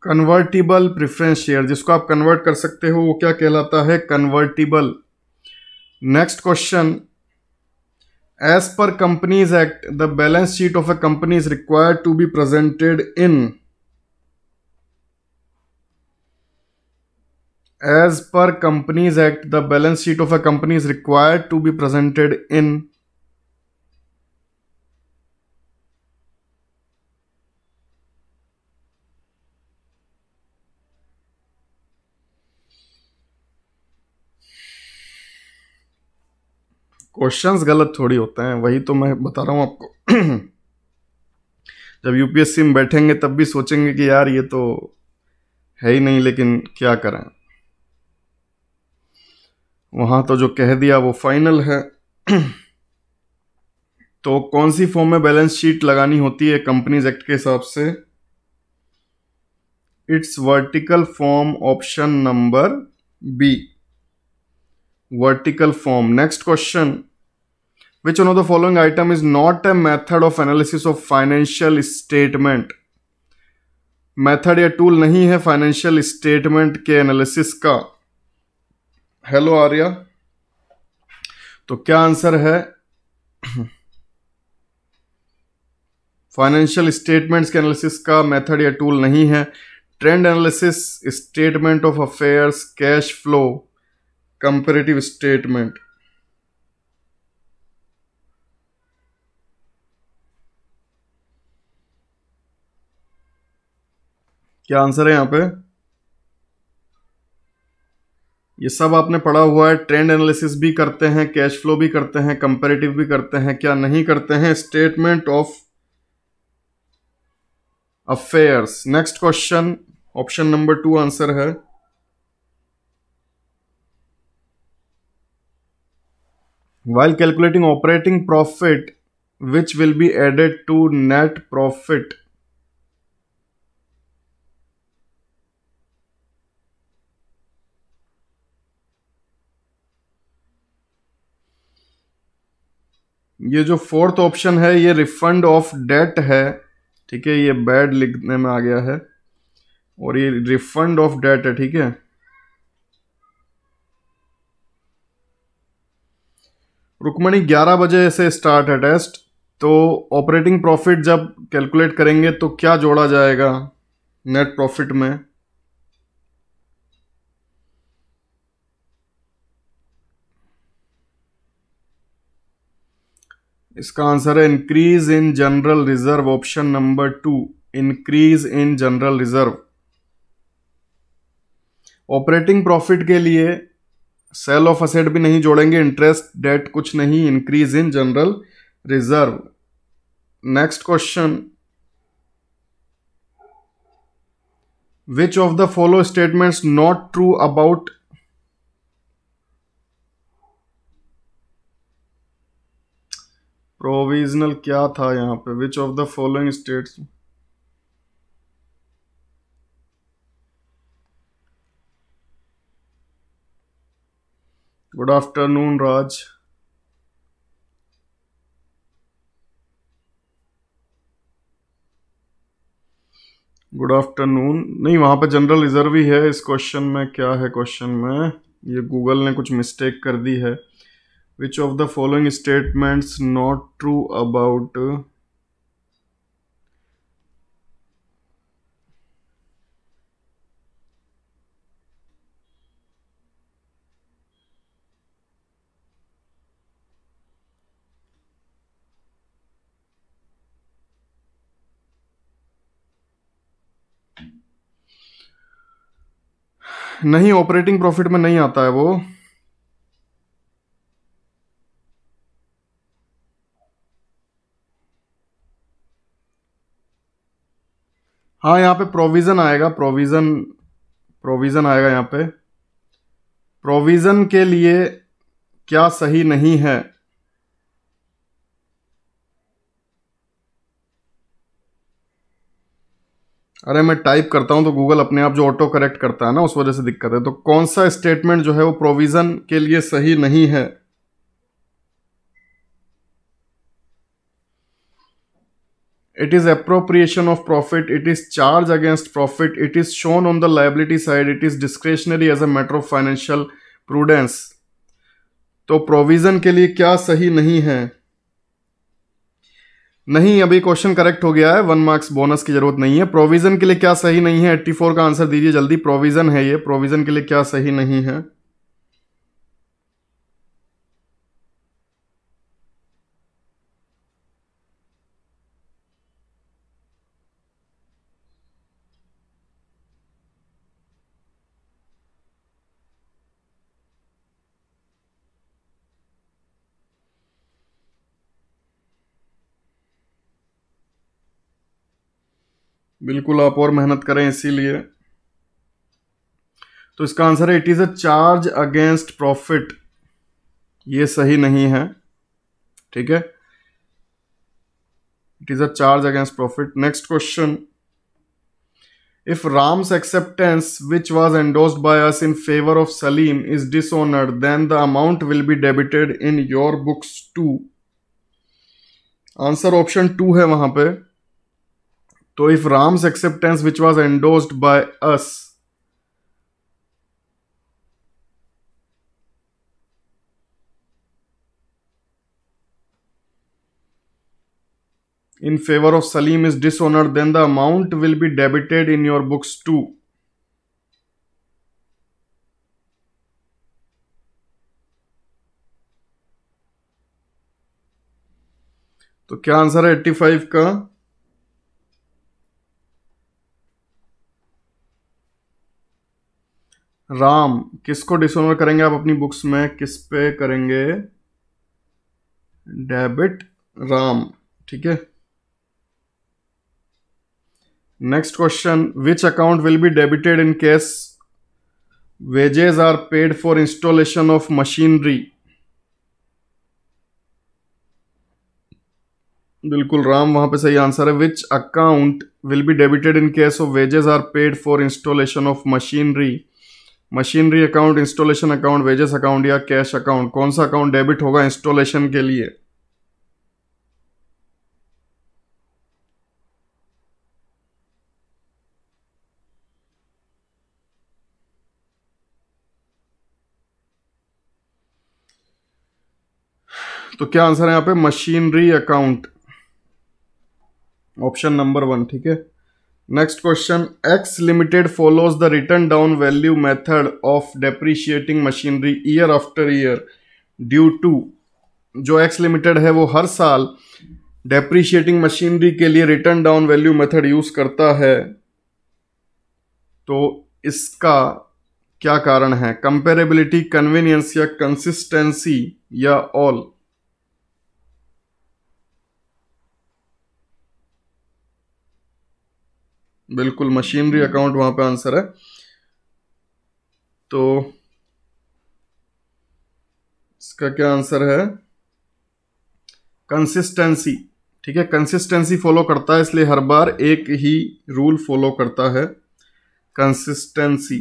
कन्वर्टिबल प्रेफरेंस शेयर जिसको आप कन्वर्ट कर सकते हो वो क्या कहलाता है convertible next question as per companies act the balance sheet of a company is required to be presented in as per companies act the balance sheet of a company is required to be presented in question गलत थोड़ी होते हैं वही तो मैं बता रहा हूं आपको जब यूपीएससी में बैठेंगे तब भी सोचेंगे कि यार ये तो है ही नहीं लेकिन क्या करें वहां तो जो कह दिया वो फाइनल है तो कौन सी फॉर्म में बैलेंस शीट लगानी होती है कंपनीज एक्ट के हिसाब से it's vertical form option number B vertical form next question which one of the following item is not a method of analysis of financial statement method या टूल नहीं है फाइनेंशियल स्टेटमेंट के एनालिसिस का हेलो आर्या तो क्या आंसर है फाइनेंशियल स्टेटमेंट्स के एनालिसिस का मेथड या टूल नहीं है trend analysis statement of affairs cash flow comparative statement क्या आंसर है यहां पे ये सब आपने पढ़ा हुआ है ट्रेंड एनालिसिस भी करते हैं कैश फ्लो भी करते हैं कंपेरेटिव भी करते हैं क्या नहीं करते हैं statement of affairs next question option number two answer है while calculating operating profit which will be added to net profit ये जो फोर्थ ऑप्शन है ये रिफंड ऑफ डेट है ठीक है ये बैड लिखने में आ गया है और ये रिफंड ऑफ डेट है ठीक है रुकमणी 11 बजे से स्टार्ट है टेस्ट तो ऑपरेटिंग प्रॉफिट जब कैलकुलेट करेंगे तो क्या जोड़ा जाएगा नेट प्रॉफिट में इसका आंसर है increase in general reserve option number two increase in general reserve operating profit के लिए सेल ऑफ असेट भी नहीं जोड़ेंगे इंटरेस्ट डेट कुछ नहीं increase in general reserve next question which of the follow statements not true about provisional क्या था यहाँ पे which of the following states good afternoon Raj good afternoon नहीं वहां पे जनरल रिजर्व ही है इस क्वेश्चन में क्या है क्वेश्चन में ये गूगल ने कुछ मिस्टेक कर दी है which of the following statements not true about uh, नहीं ऑपरेटिंग प्रॉफिट में नहीं आता है वो हाँ यहाँ पे प्रोविज़न आएगा प्रोविज़न प्रोविज़न आएगा यहाँ पे प्रोविज़न के लिए क्या सही नहीं है अरे मैं टाइप करता हूं तो गूगल अपने आप जो ऑटो करेक्ट करता है ना उस वजह से दिक्कत है तो कौन सा स्टेटमेंट जो है वो प्रोविज़न के लिए सही नहीं है it is appropriation of profit it is charge against profit it is shown on the liability side it is discretionary as a matter of financial prudence तो प्रोविजन के लिए क्या सही नहीं है नहीं अभी क्वेश्चन करेक्ट हो गया है वन मार्क्स बोनस की जरूरत नहीं है प्रोविजन के लिए क्या सही नहीं है एट्टी फोर का आंसर दीजिए जल्दी प्रोविजन है ये प्रोविजन के लिए क्या सही नहीं है बिल्कुल आप और मेहनत करें इसीलिए तो इसका आंसर है it is a charge against profit ये सही नहीं है ठीक है it is a charge against profit next question if Ram's acceptance which was endorse by us in favour of Salim is dishonour then the amount will be debited in your books to answer option two है वहां पर तो if Ram's acceptance which was endorse by us in favour of Salim is dishonoured then the amount will be debited in your books to तो क्या आंसर है 85 का राम किसको डिसोनर करेंगे आप अपनी बुक्स में किस पे करेंगे डेबिट राम ठीक है next question which account will be debited in case wages are paid for installation of machinery बिल्कुल राम वहां पे सही आंसर है which account will be debited in case of wages are paid for installation of machinery machinery account installation account wages account या कैश अकाउंट कौन सा अकाउंट डेबिट होगा इंस्टॉलेशन के लिए तो क्या आंसर है यहां पे machinery account option number one ठीक है next question X limited follows the written down value method of depreciating machinery year after year due to जो एक्स लिमिटेड है वो हर साल डेप्रिशिएटिंग मशीनरी के लिए written down value method use करता है तो इसका क्या कारण है कंपेरेबिलिटी कन्वीनियंस या कंसिस्टेंसी या ऑल बिल्कुल मशीनरी हम्म। अकाउंट वहां पे आंसर है तो इसका क्या आंसर है कंसिस्टेंसी ठीक है कंसिस्टेंसी फॉलो करता है इसलिए हर बार एक ही रूल फॉलो करता है consistency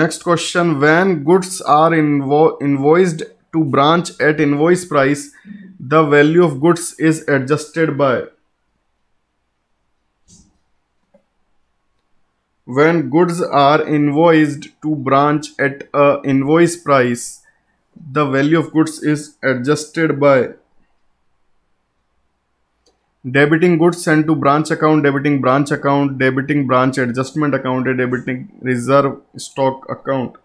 next question when goods are invoiced to branch at invoice price the value of goods is adjusted by when goods are invoiced to branch at a invoice price the value of goods is adjusted by debiting goods sent to branch account debiting branch account debiting branch adjustment account debiting reserve stock account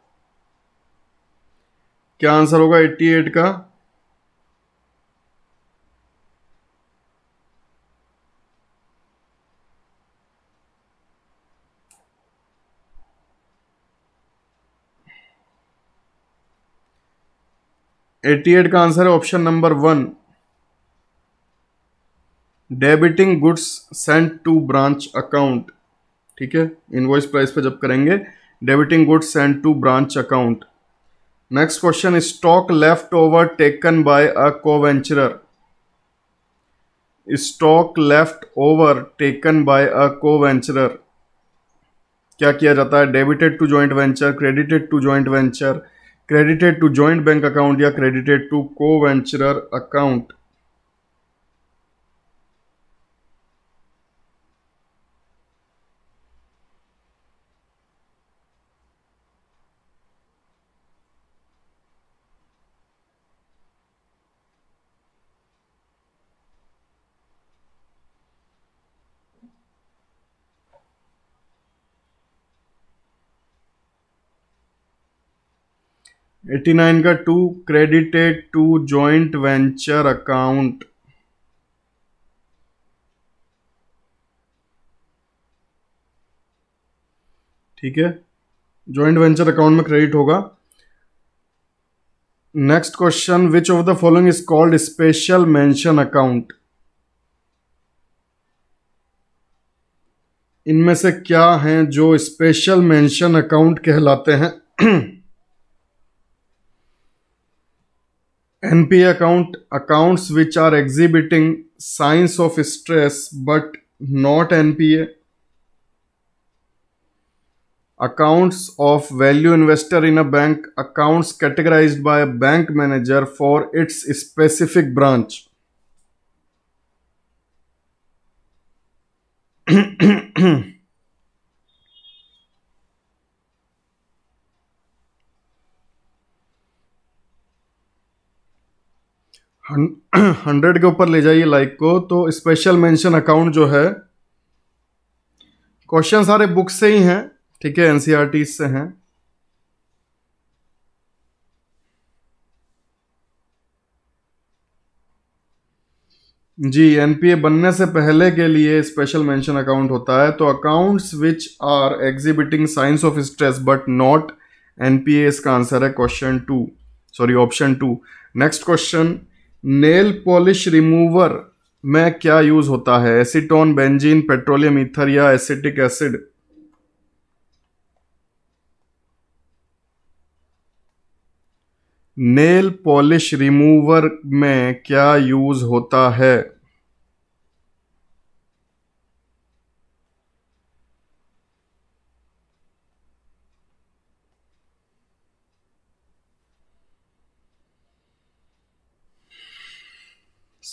क्या आंसर होगा 88 का एटी एट का आंसर है option number one debiting goods sent to branch account ठीक है इनवॉइस प्राइस पे जब करेंगे debiting goods sent to branch account next question stock left over taken by a coventurer stock left over taken by a coventurer क्या किया जाता है debited to joint venture credited to joint venture credited to joint bank account या credited to co-venturer account eighty nine का two credited to joint venture account ठीक है जॉइंट वेंचर अकाउंट में क्रेडिट होगा next question which of the following is called special mention account इनमें से क्या हैं जो स्पेशल मेंशन अकाउंट कहलाते हैं NP account accounts which are exhibiting signs of stress but not NPA. Accounts of value investor in a bank accounts categorized by a bank manager for its specific branch. Hundred के ऊपर ले जाइए लाइक को तो स्पेशल मेंशन अकाउंट जो है क्वेश्चन सारे बुक से ही हैं ठीक है एनसीईआरटी e से हैं जी एनपीए बनने से पहले के लिए स्पेशल मेंशन अकाउंट होता है तो accounts which are exhibiting signs of stress but not NPA इसका आंसर है question two sorry option two next question nail polish remover में क्या यूज होता है एसीटोन बेंजीन पेट्रोलियम ईथर या acetic acid nail polish remover में क्या यूज होता है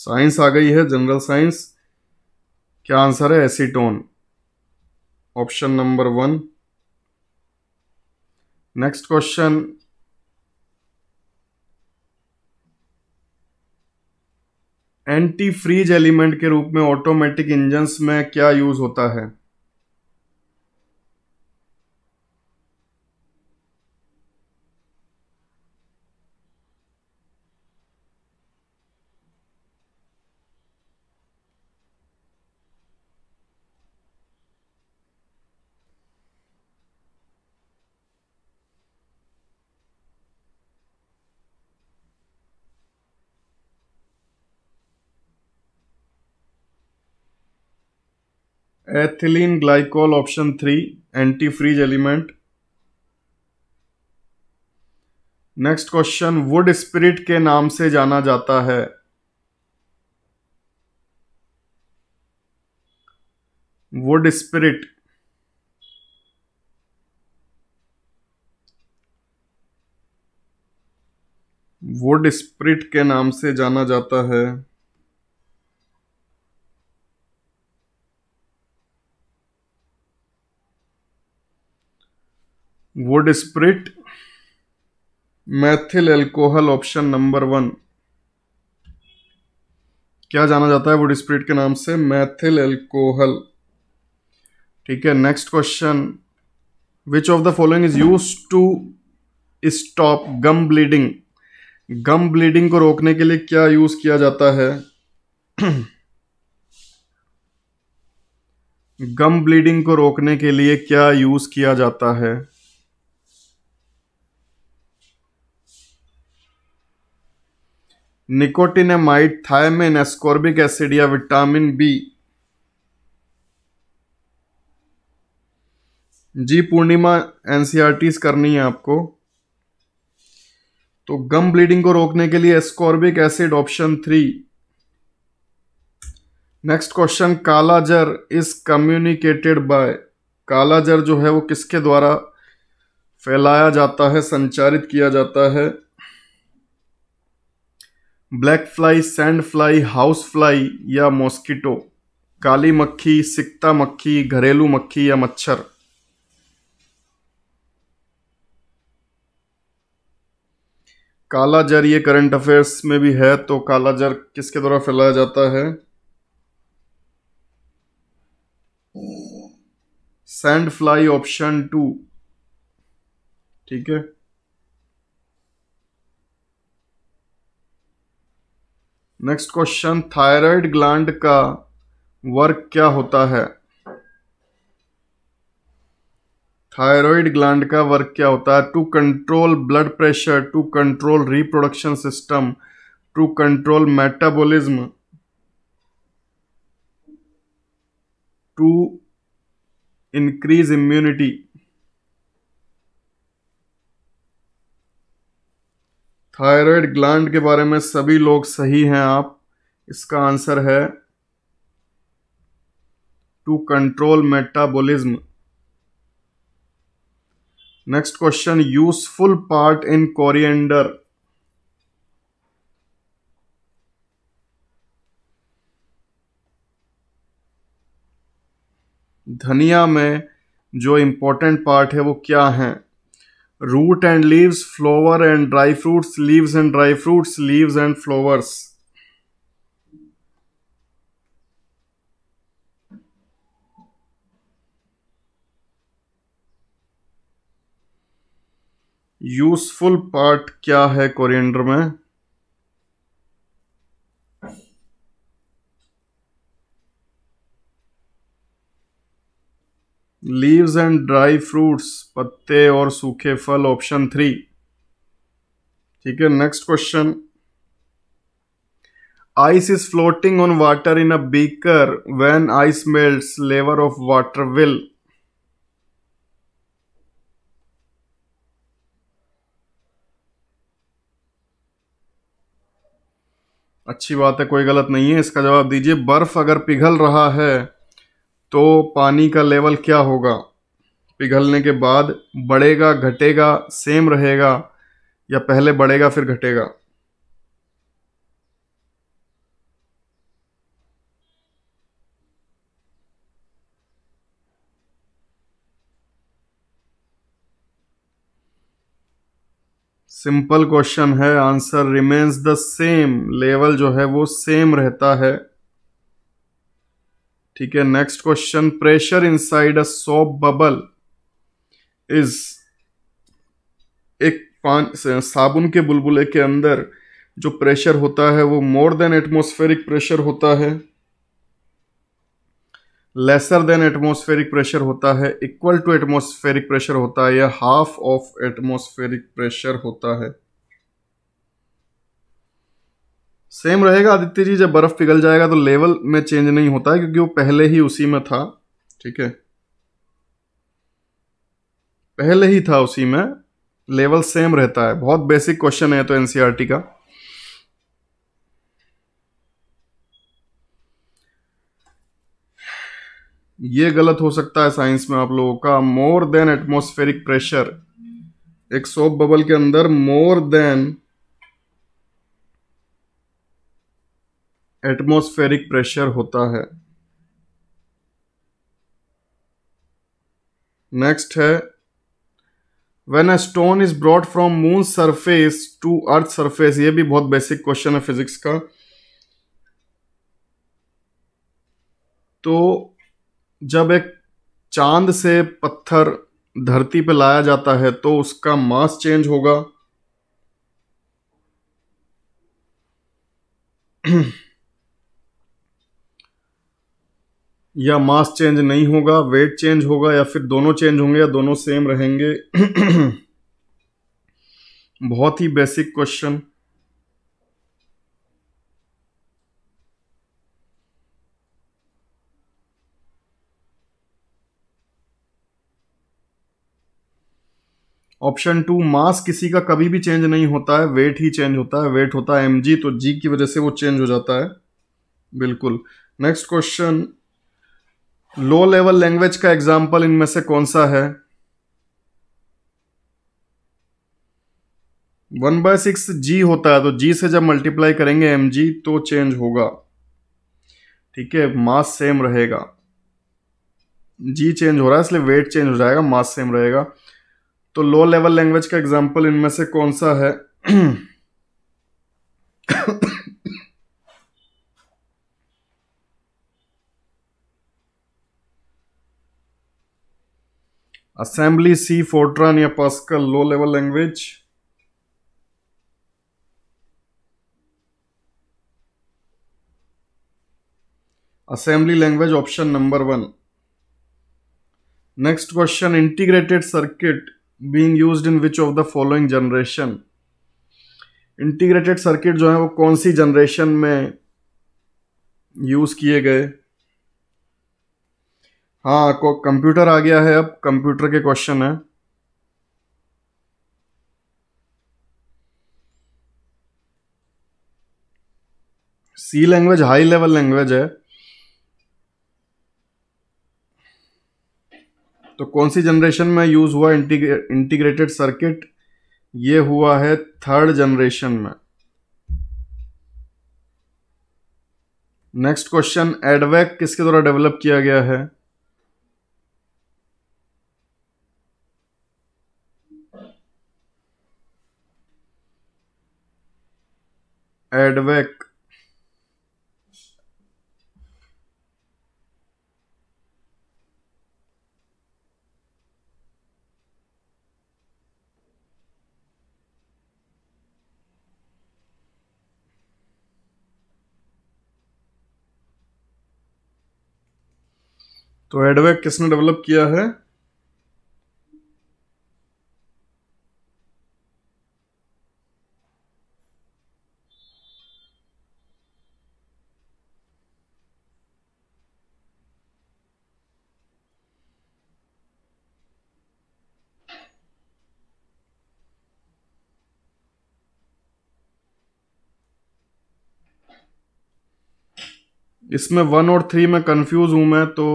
साइंस आ गई है जनरल साइंस क्या आंसर है acetone option number one next question anti freeze element के रूप में ऑटोमेटिक इंजन्स में क्या यूज होता है ethylene glycol option three anti freeze element next question wood spirit के नाम से जाना जाता है वुड स्पिरिट वुड स्प्रिट के नाम से जाना जाता है wood spirit methyl alcohol option number one क्या जाना जाता है वुड स्प्रिट के नाम से मैथिल एल्कोहल ठीक है next question which of the following is use to stop gum bleeding gum bleeding को रोकने के लिए क्या यूज किया जाता है गम ब्लीडिंग को रोकने के लिए क्या यूज किया जाता है निकोटिनेमाइड थायमिन एस्कोर्बिक एसिड या विटामिन बी जी पूर्णिमा एनसीआरटीज करनी है आपको तो गम ब्लीडिंग को रोकने के लिए ascorbic acid option three next question kalaazar is communicated by kalaazar जो है वो किसके द्वारा फैलाया जाता है संचारित किया जाता है black fly sand fly house fly या मॉस्किटो काली मक्खी सिकता मक्खी घरेलू मक्खी या मच्छर काला जर ये करंट अफेयर्स में भी है तो काला जर किसके द्वारा फैलाया जाता है सैंड फ्लाई ऑप्शन टू ठीक है नेक्स्ट क्वेश्चन थायराइड ग्लैंड का वर्क क्या होता है थायराइड ग्लैंड का वर्क क्या होता है to control blood pressure to control reproduction system to control metabolism to increase immunity thyroid gland के बारे में सभी लोग सही हैं आप इसका आंसर है to control metabolism next question useful part in coriander धनिया में जो इंपॉर्टेंट पार्ट है वो क्या है root and leaves flower and dry fruits leaves and dry fruits leaves and flowers useful part क्या है कोरिएंडर में लीव्स एंड ड्राई फ्रूट्स पत्ते और सूखे फल ऑप्शन थ्री ठीक है next question ice is floating on water in a beaker when ice melts level of water will अच्छी बात है कोई गलत नहीं है इसका जवाब दीजिए बर्फ अगर पिघल रहा है तो पानी का लेवल क्या होगा पिघलने के बाद बढ़ेगा घटेगा सेम रहेगा या पहले बढ़ेगा फिर घटेगा सिंपल क्वेश्चन है answer remains the same level जो है वो सेम रहता है ठीक है next question pressure inside a soap bubble is एक पान साबुन के बुलबुले के अंदर जो प्रेशर होता है वो मोर देन एटमोस्फेरिक प्रेशर होता है लेसर देन एटमोस्फेरिक प्रेशर होता है इक्वल टू एटमोस्फेरिक प्रेशर होता है या हाफ ऑफ एटमोस्फेरिक प्रेशर होता है सेम रहेगा आदित्य जी जब बर्फ पिघल जाएगा तो लेवल में चेंज नहीं होता है क्योंकि वो पहले ही उसी में था ठीक है पहले ही था उसी में लेवल सेम रहता है बहुत बेसिक क्वेश्चन है तो एनसीईआरटी e का ये गलत हो सकता है साइंस में आप लोगों का मोर देन एटमोस्फेरिक प्रेशर एक सोप बबल के अंदर मोर देन एटमॉस्फेरिक प्रेशर होता है नेक्स्ट है when a stone is brought from moon surface to earth surface ये भी बहुत बेसिक क्वेश्चन है फिजिक्स का तो जब एक चांद से पत्थर धरती पर लाया जाता है तो उसका मास चेंज होगा या मास चेंज नहीं होगा वेट चेंज होगा या फिर दोनों चेंज होंगे या दोनों सेम रहेंगे बहुत ही basic question option two mass किसी का कभी भी चेंज नहीं होता है वेट ही चेंज होता है वेट होता है एम जी तो जी की वजह से वो चेंज हो जाता है बिल्कुल next question low level language का एग्जाम्पल इनमें से कौन सा है वन बाय सिक्स जी होता है तो जी से जब मल्टीप्लाई करेंगे एम जी तो चेंज होगा ठीक है मास सेम रहेगा जी चेंज हो रहा है इसलिए वेट चेंज हो जाएगा मास सेम रहेगा तो लो लेवल लैंग्वेज का एग्जाम्पल इनमें से कौन सा है असेंबली सी फोर्ट्रन या Pascal low level language assembly language option number one next question integrated circuit being used in which of the following generation integrated circuit जो है वो कौन सी जनरेशन में यूज़ किए गए हाँ कंप्यूटर आ गया है अब कंप्यूटर के क्वेश्चन है C language high level language है तो कौन सी जनरेशन में यूज़ हुआ इंटीग्रे, इंटीग्रेटेड सर्किट ये हुआ है थर्ड जनरेशन में नेक्स्ट क्वेश्चन एडवेक किसके द्वारा डेवलप किया गया है एडवेक तो एडवेक किसने डेवलप किया है इसमें वन और थ्री में कंफ्यूज हूँ मैं तो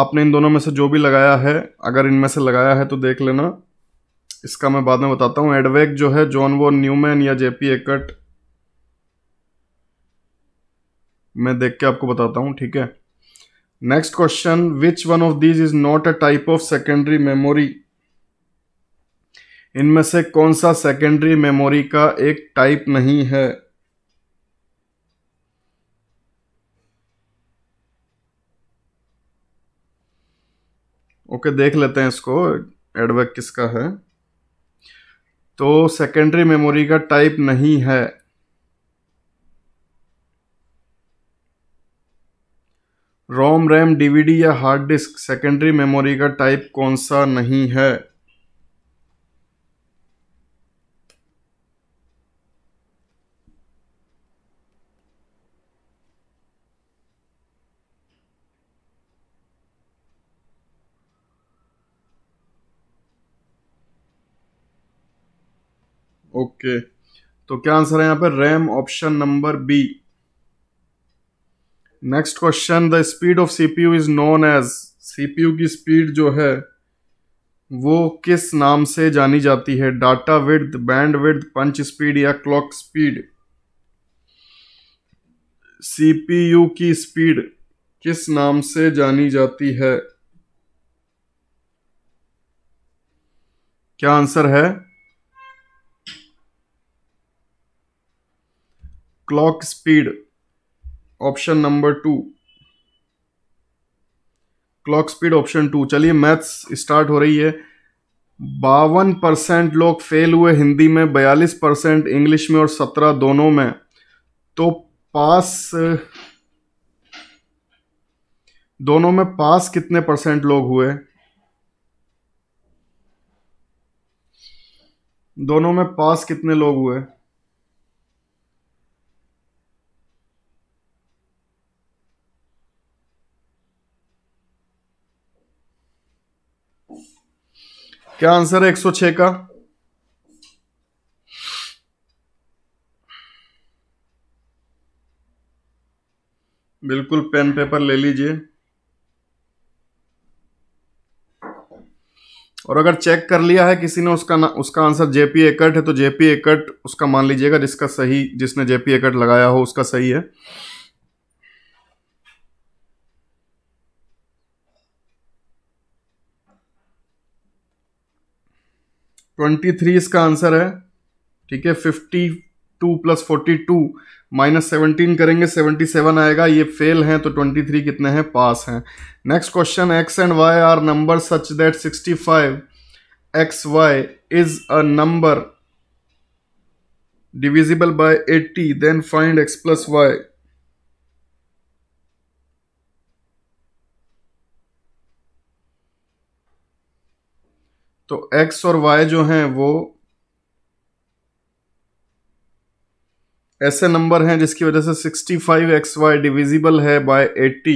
आपने इन दोनों में से जो भी लगाया है अगर इनमें से लगाया है तो देख लेना इसका मैं बाद में बताता हूँ एडवेक जो है जॉन वो न्यूमैन या जेपी एकट मैं देख के आपको बताता हूँ ठीक है next question which one of these is not a type of secondary memory इनमें से कौन सा सेकेंडरी मेमोरी का एक टाइप नहीं है ओके देख लेते हैं इसको एडवर्क किसका है तो सेकेंडरी मेमोरी का टाइप नहीं है रोम रैम डीवीडी या हार्ड डिस्क सेकेंडरी मेमोरी का टाइप कौन सा नहीं है ओके तो क्या आंसर है यहाँ पे RAM option number B next question the speed of CPU is known as CPU की स्पीड जो है वो किस नाम से जानी जाती है data width bandwidth punch speed या क्लॉक स्पीड सीपीयू की स्पीड किस नाम से जानी जाती है क्या आंसर है clock speed option number two clock speed option two चलिए मैथ्स स्टार्ट हो रही है बावन परसेंट लोग फेल हुए हिंदी में बयालीस परसेंट इंग्लिश में और सत्रह दोनों में तो पास दोनों में पास कितने परसेंट लोग हुए दोनों में पास कितने लोग हुए क्या आंसर है 106 का बिल्कुल पेन पेपर ले लीजिए और अगर चेक कर लिया है किसी ने उसका ना उसका आंसर जेपी एकट है तो जेपी एकट उसका मान लीजिएगा जिसका सही जिसने जेपी एकट लगाया हो उसका सही है ट्वेंटी थ्री इसका आंसर है ठीक है fifty two plus forty two minus seventeen करेंगे सेवनटी सेवन आएगा ये फेल हैं तो ट्वेंटी थ्री कितने हैं पास हैं next question X and Y are number such that sixty five X Y is a number divisible by eighty then find X plus Y तो एक्स और वाई जो हैं वो ऐसे नंबर हैं जिसकी वजह से 65 फाइव एक्स वाई डिविजिबल है बाय 80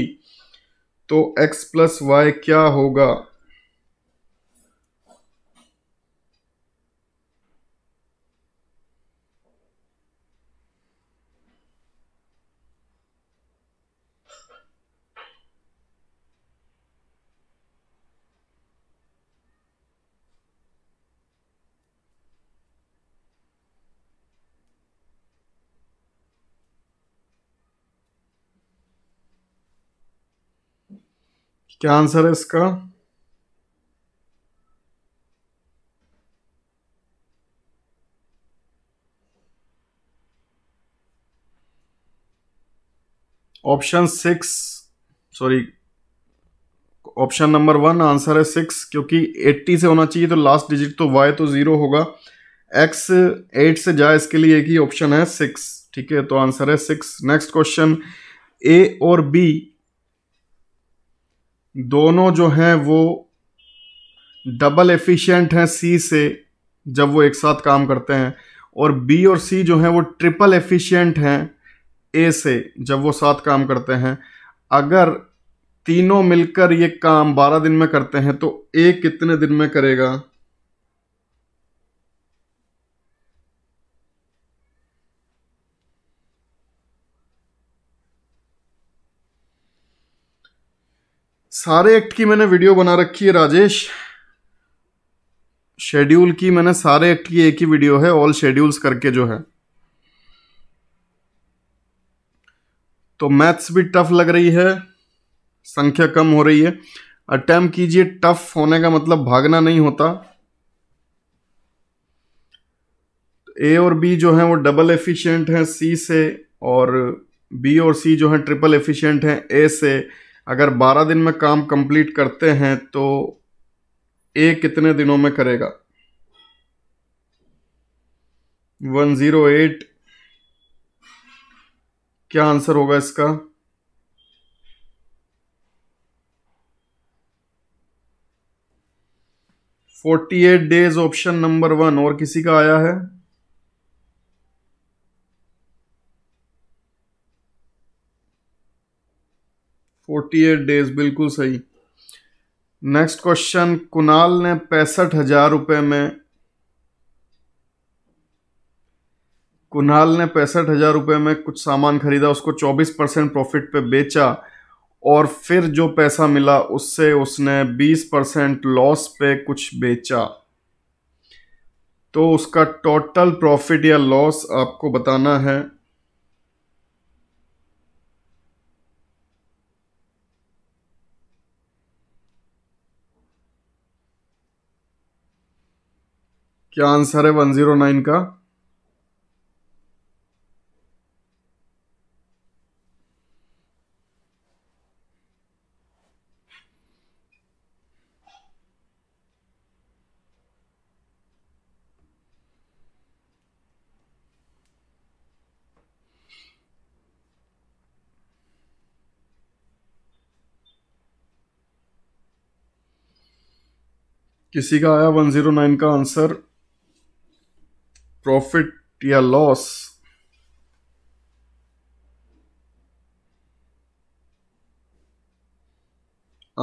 तो एक्स प्लस वाई क्या होगा क्या आंसर है इसका option six sorry option number one answer है सिक्स क्योंकि एट्टी से होना चाहिए तो लास्ट डिजिट तो वाई तो ज़ीरो होगा एक्स एट से जाए इसके लिए एक ही ऑप्शन है सिक्स ठीक है तो आंसर है सिक्स नेक्स्ट क्वेश्चन ए और बी दोनों जो हैं वो डबल एफिशिएंट हैं सी से जब वो एक साथ काम करते हैं और बी और सी जो हैं वो ट्रिपल एफिशिएंट हैं ए से जब वो साथ काम करते हैं अगर तीनों मिलकर ये काम बारह दिन में करते हैं तो ए कितने दिन में करेगा सारे एक्ट की मैंने वीडियो बना रखी है राजेश शेड्यूल की मैंने सारे एक्ट की एक ही वीडियो है ऑल शेड्यूल्स करके जो है तो मैथ्स भी टफ लग रही है संख्या कम हो रही है अटैम्प कीजिए टफ होने का मतलब भागना नहीं होता ए और बी जो है वो डबल एफिशिएंट हैं सी से और बी और सी जो है ट्रिपल एफिशिएंट हैं ए से अगर 12 दिन में काम कंप्लीट करते हैं तो ए कितने दिनों में करेगा 108 क्या आंसर होगा इसका forty eight days option number one और किसी का आया है फोर्टी एट डेज बिल्कुल सही नेक्स्ट क्वेश्चन कुणाल ने पैंसठ हजार रुपये में कुणाल ने पैंसठ हजार रुपये में कुछ सामान खरीदा उसको चौबीस परसेंट प्रॉफिट पे बेचा और फिर जो पैसा मिला उससे उसने बीस परसेंट लॉस पे कुछ बेचा तो उसका टोटल प्रॉफिट या लॉस आपको बताना है क्या आंसर है वन जीरो नाइन का किसी का आया वन जीरो नाइन का आंसर प्रॉफिट या लॉस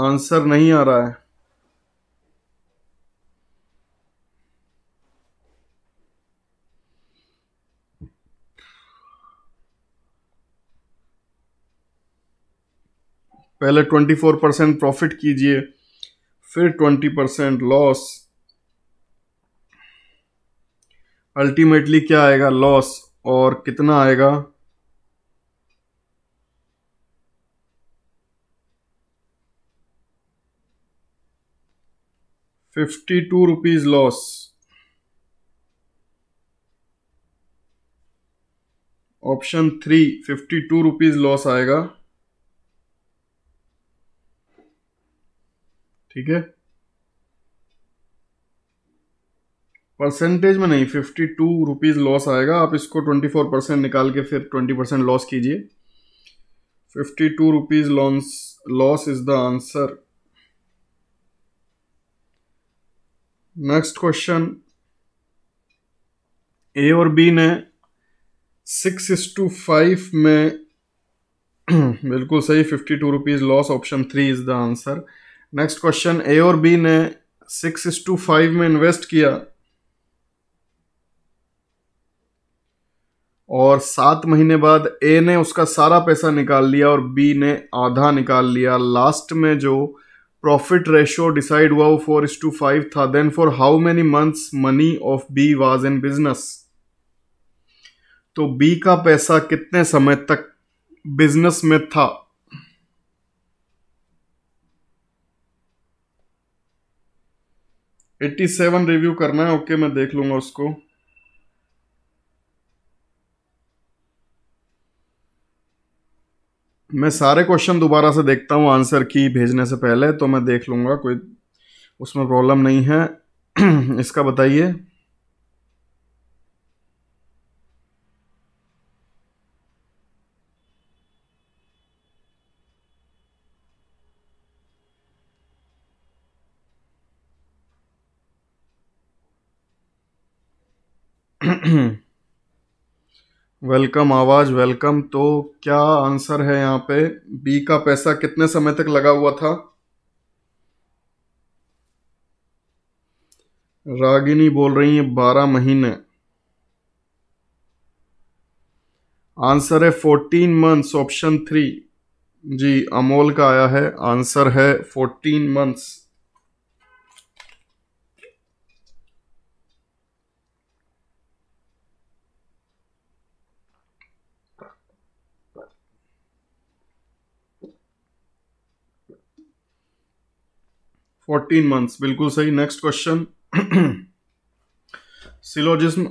आंसर नहीं आ रहा है पहले 24 परसेंट प्रॉफिट कीजिए फिर 20 परसेंट लॉस अल्टीमेटली क्या आएगा लॉस और कितना आएगा fifty two rupees loss option three fifty two rupees loss आएगा ठीक है परसेंटेज में नहीं फिफ्टी टू रुपीज़ लॉस आएगा आप इसको ट्वेंटी फोर परसेंट निकाल के फिर ट्वेंटी परसेंट लॉस कीजिए fifty two rupees loans loss is the answer next question A और बी ने सिक्स इज टू फाइव में बिल्कुल सही fifty two rupees loss option three is the answer next question A और बी ने सिक्स इज टू फाइव में इन्वेस्ट किया और सात महीने बाद ए ने उसका सारा पैसा निकाल लिया और बी ने आधा निकाल लिया लास्ट में जो प्रॉफिट रेशो डिसाइड हुआ वो फोर इस टू फाइव था then for how many months money of B was in business तो बी का पैसा कितने समय तक बिजनेस में था एट्टी सेवन रिव्यू करना है ओके okay, मैं देख लूंगा उसको मैं सारे क्वेश्चन दोबारा से देखता हूँ आंसर की भेजने से पहले तो मैं देख लूँगा कोई उसमें प्रॉब्लम नहीं है इसका बताइए वेलकम आवाज वेलकम तो क्या आंसर है यहाँ पे बी का पैसा कितने समय तक लगा हुआ था रागिनी बोल रही है बारह महीने आंसर है फोर्टीन मंथ्स ऑप्शन थ्री जी अमोल का आया है आंसर है फोर्टीन मंथ्स फोर्टीन मंथ्स बिल्कुल सही नेक्स्ट क्वेश्चन सिलोजिस्म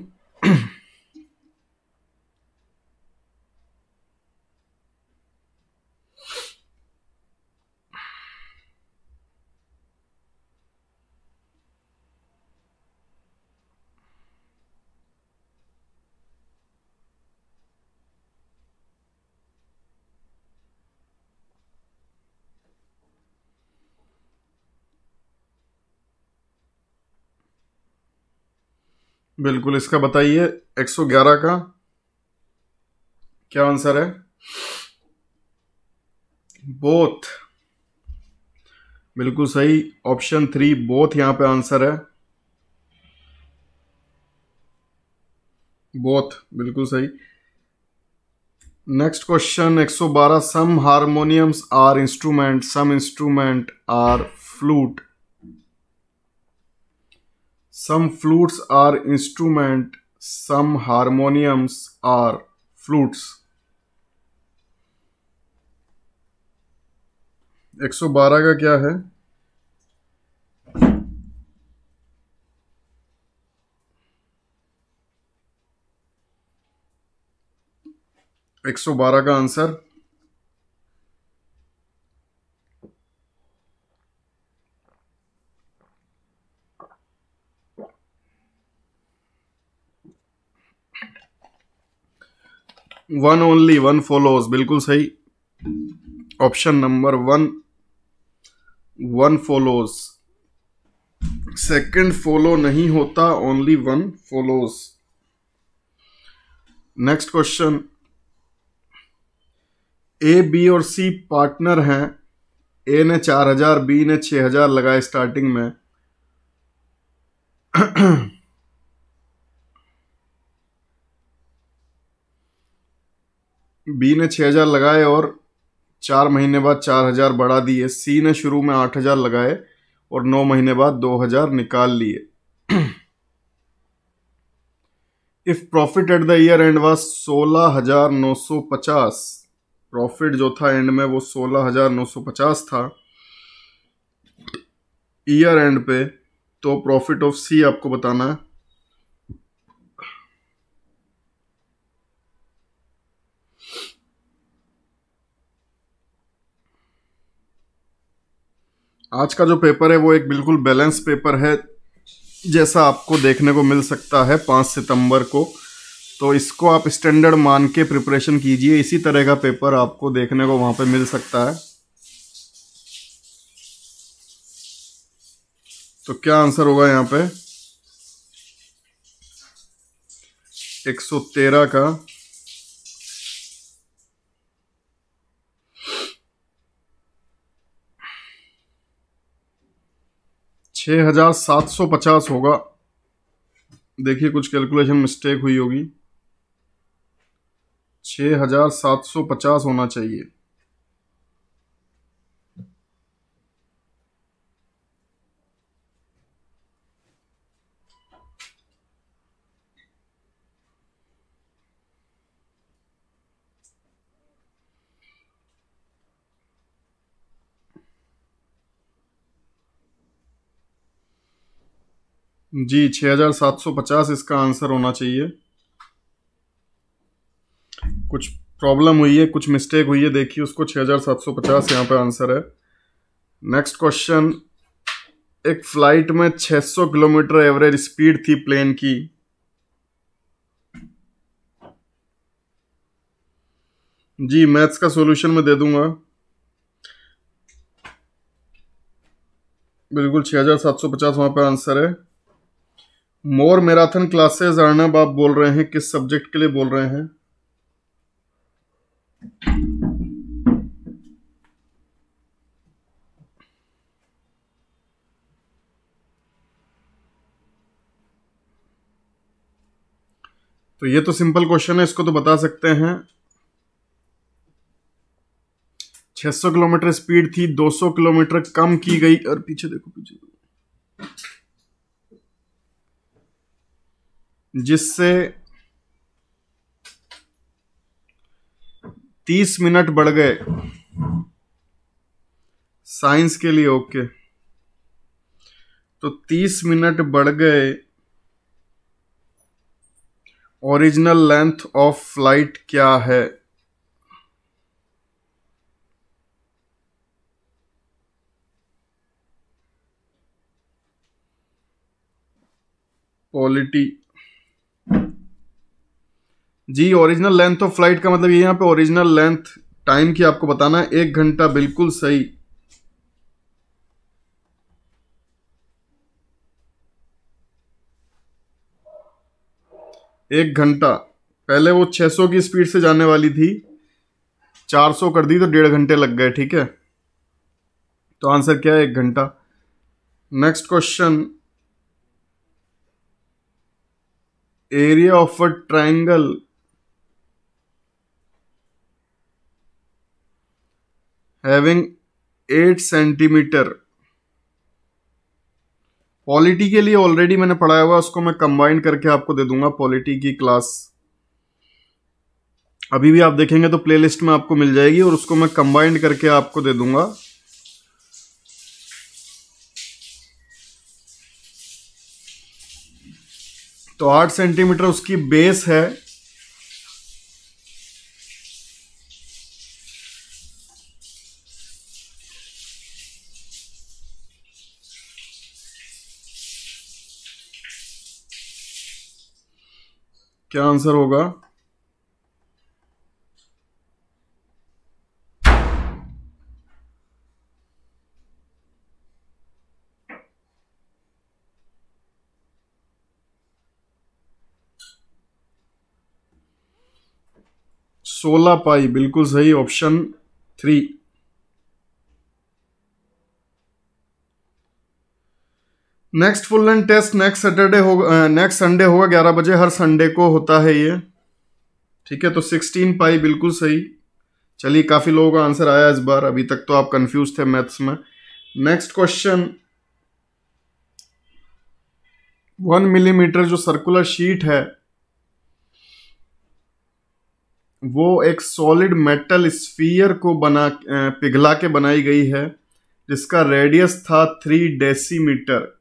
बिल्कुल इसका बताइए 111 का क्या आंसर है बोथ बिल्कुल सही ऑप्शन थ्री बोथ यहां पे आंसर है बोथ बिल्कुल सही next question 112 some harmoniums are instrument some instrument are flute Some flutes are instrument, some harmoniums are flutes. 112 का क्या है एक सौ बारह का answer one only one followers बिल्कुल सही option number one one followers second follow नहीं होता only one followers next question A B और सी पार्टनर हैं ए ने चार हजार बी ने छह हजार लगाए स्टार्टिंग में बी ने छः हज़ार लगाए और चार महीने बाद चार हज़ार बढ़ा दिए सी ने शुरू में आठ हज़ार लगाए और नौ महीने बाद दो हज़ार निकाल लिए if profit at the year end was सोलह हज़ार नौ सौ पचास प्रॉफिट जो था एंड में वो सोलह हज़ार नौ सौ पचास था ईयर एंड पे तो प्रॉफिट ऑफ सी आपको बताना है आज का जो पेपर है वो एक बिल्कुल बैलेंस पेपर है जैसा आपको देखने को मिल सकता है पाँच सितंबर को तो इसको आप स्टैंडर्ड मान के प्रिपरेशन कीजिए इसी तरह का पेपर आपको देखने को वहाँ पे मिल सकता है तो क्या आंसर होगा यहाँ पे 113 का छः हजार सात सौ पचास होगा देखिए कुछ कैलकुलेशन मिस्टेक हुई होगी छः हजार सात सौ पचास होना चाहिए जी 6750 इसका आंसर होना चाहिए कुछ प्रॉब्लम हुई है कुछ मिस्टेक हुई है देखिए उसको 6750 यहाँ पे आंसर है नेक्स्ट क्वेश्चन एक फ्लाइट में 600 किलोमीटर एवरेज स्पीड थी प्लेन की जी मैथ्स का सॉल्यूशन मैं दे दूंगा बिल्कुल 6750 वहां पर आंसर है मोर मैराथन क्लासेस अर्णब आप बोल रहे हैं किस सब्जेक्ट के लिए बोल रहे हैं तो ये तो सिंपल क्वेश्चन है इसको तो बता सकते हैं 600 किलोमीटर स्पीड थी 200 किलोमीटर कम की गई और पीछे देखो पीछे देखो जिससे तीस मिनट बढ़ गए साइंस के लिए ओके तो तीस मिनट बढ़ गए ओरिजिनल लेंथ ऑफ फ्लाइट क्या है पॉलिटी जी ओरिजिनल लेंथ ऑफ फ्लाइट का मतलब ये यहाँ पे ओरिजिनल लेंथ टाइम की आपको बताना है एक घंटा बिल्कुल सही एक घंटा पहले वो 600 की स्पीड से जाने वाली थी 400 कर दी तो डेढ़ घंटे लग गए ठीक है तो आंसर क्या है एक घंटा next question area of a triangle having eight centimetre polity के लिए ऑलरेडी मैंने पढ़ाया हुआ उसको मैं कंबाइन करके आपको दे दूंगा पॉलिटी की क्लास अभी भी आप देखेंगे तो प्लेलिस्ट में आपको मिल जाएगी और उसको मैं कंबाइंड करके आपको दे दूंगा तो आठ सेंटीमीटर उसकी बेस है क्या आंसर होगा सोलह पाई बिल्कुल सही option three next full and test next Saturday होगा नेक्स्ट संडे होगा ग्यारह बजे हर संडे को होता है ये ठीक है तो सिक्सटीन पाई बिल्कुल सही चलिए काफ़ी लोगों का आंसर आया इस बार अभी तक तो आप कंफ्यूज थे मैथ्स में नेक्स्ट क्वेश्चन वन मिलीमीटर जो सर्कुलर शीट है वो एक सॉलिड मेटल स्फीयर को बना पिघला के बनाई गई है जिसका रेडियस था थ्री डेसीमीटर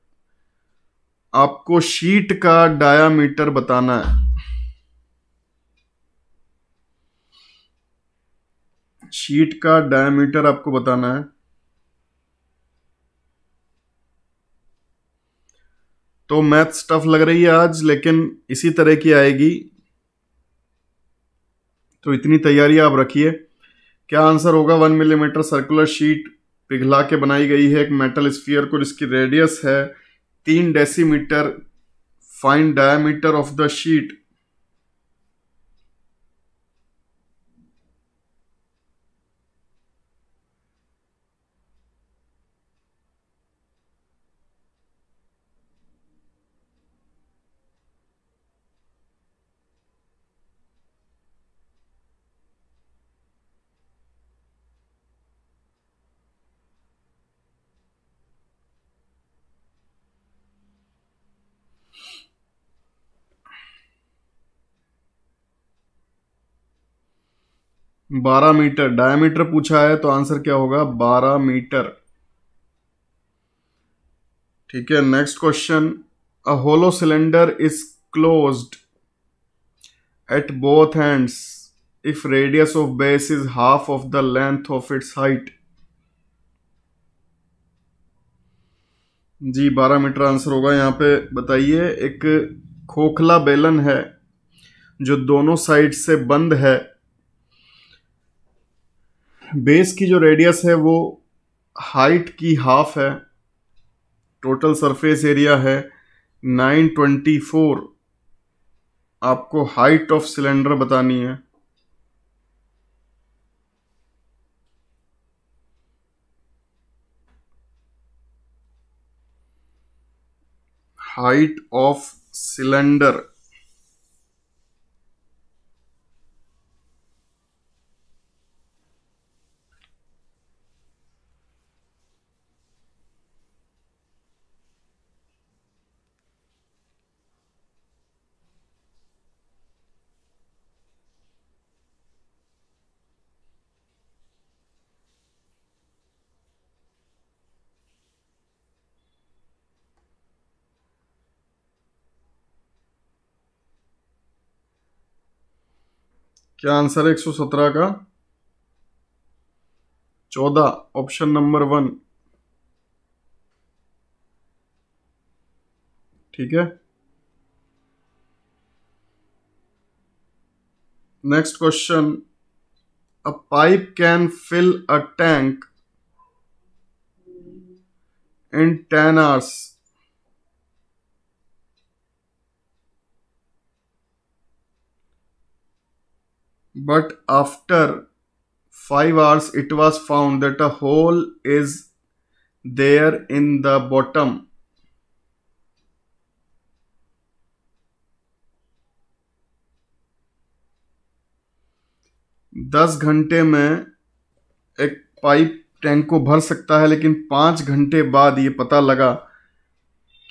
आपको शीट का डायामीटर बताना है शीट का डायामीटर आपको बताना है तो मैथ्स टफ लग रही है आज लेकिन इसी तरह की आएगी तो इतनी तैयारी आप रखिए क्या आंसर होगा वन मिलीमीटर सर्कुलर शीट पिघला के बनाई गई है एक मेटल स्फीयर को जिसकी रेडियस है तीन decimetre fine diameter of the sheet बारह मीटर डायमीटर पूछा है तो आंसर क्या होगा बारह मीटर ठीक है next question a hollow cylinder is closed at both hands if radius of base is half of the length of its height जी बारह मीटर आंसर होगा यहां पे बताइए एक खोखला बेलन है जो दोनों साइड से बंद है बेस की जो रेडियस है वो हाइट की हाफ है टोटल सरफेस एरिया है 924 आपको हाइट ऑफ सिलेंडर बतानी है हाइट ऑफ सिलेंडर क्या आंसर है एक सौ सत्रह का चौदह ऑप्शन नंबर वन ठीक है next question a pipe can fill a tank in ten hours but after 5 hours it was found that a hole is there in the bottom दस घंटे में एक पाइप टैंक को भर सकता है लेकिन पाँच घंटे बाद ये पता लगा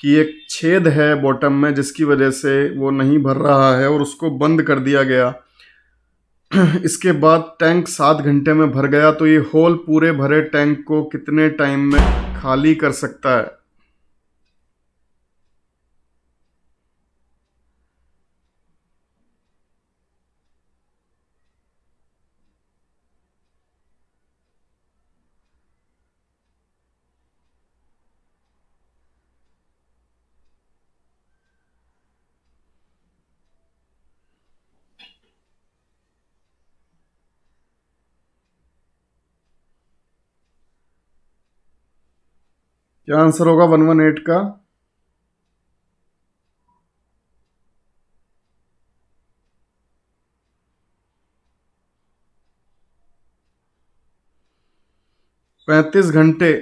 कि एक छेद है बॉटम में जिसकी वजह से वो नहीं भर रहा है और उसको बंद कर दिया गया इसके बाद टैंक सात घंटे में भर गया तो ये होल पूरे भरे टैंक को कितने टाइम में खाली कर सकता है क्या आंसर होगा वन वन एट का पैंतीस घंटे